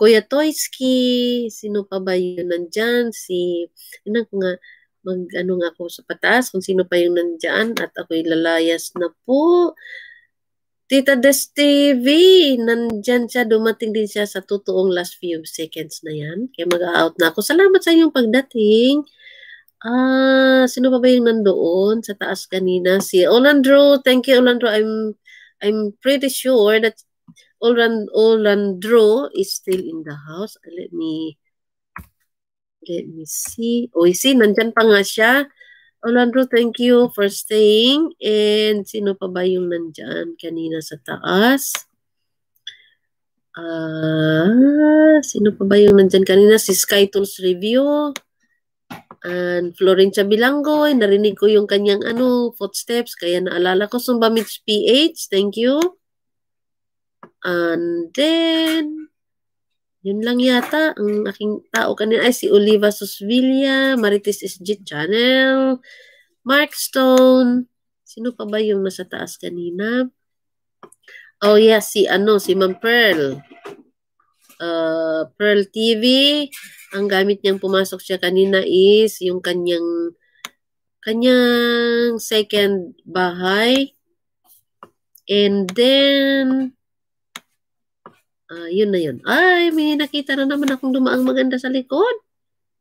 Kuya Toyski, sino pa ba yun nandyan? Si, ano ko nga, mag, ano nga ako sa pataas kung sino pa yung nandyan, at ako'y lalayas na po. Tita Des TV, nandyan siya, dumating din siya sa totoong last few seconds na yan. Kaya mag-out na ako. Salamat sa iyong pagdating. Ah, sino pa ba yung nandoon sa taas kanina? Si Olandro, thank you Olandro. I'm I'm pretty sure that Olandro is still in the house. Uh, let me let me see. O, oh, see, nandyan pa nga siya. Olandro, thank you for staying. And sino pa ba yung nandyan kanina sa taas? Uh, sino pa ba yung nandyan kanina? Si Skytools Review. And Florencia Bilangoy, narinig ko yung kanyang ano, footsteps, kaya naalala ko. Sumbamits PH, thank you. And then, yun lang yata ang aking tao kanina. Ay, si Oliva Susvilla, Marites SG Channel, Mark Stone. Sino pa ba yung nasa taas kanina? Oh, yeah, si ano, si Ma'am Pearl. Uh, Pearl TV. Ang gamit niyang pumasok siya kanina is yung kanyang kanyang second bahay. And then, Uh, yun na yun. Ay, may nakita na naman akong dumaang maganda sa likod.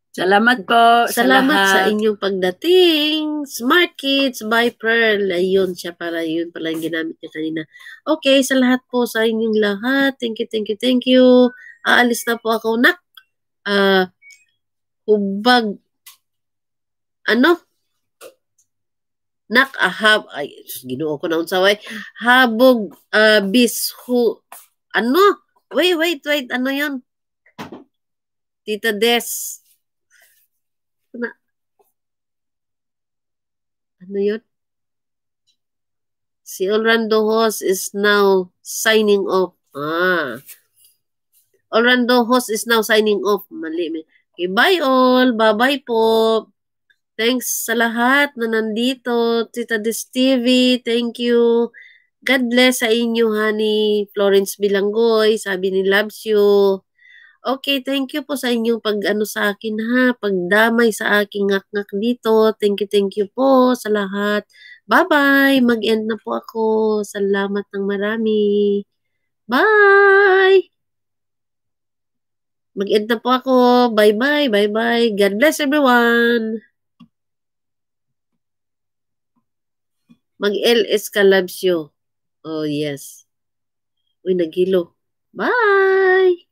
Salamat po. Salamat sa, sa inyong pagdating. Smart Kids by Pearl. Ayun siya para yun pala yung ginamit niya kanina. Okay, sa lahat po, sa inyong lahat. Thank you, thank you, thank you. Aalis na po ako. Nak, uh, hubag, ano? Nak, ahab, ah, ay, ginoo ko na unsaway. Habog, uh, bishu, ano? Wait, wait, wait. Ano yun? Tita Des. ano, ano yun? Si Orlando Host is now signing off. Ah. Orlando Host is now signing off. Mali. Okay, bye all. Bye-bye po. Thanks sa lahat na nandito. Tita Des TV, thank you. God bless sa inyo, honey. Florence Bilanggoy, sabi ni loves you. Okay, thank you po sa inyong pag-ano sa akin ha, pagdamay sa aking ngakngak -ngak dito. Thank you, thank you po sa lahat. Bye-bye. Mag-end na po ako. Salamat ng marami. Bye! Mag-end na po ako. Bye-bye, bye-bye. God bless everyone. Mag-LS ka loves you. Oh, yes. Uy, nagilo. Bye!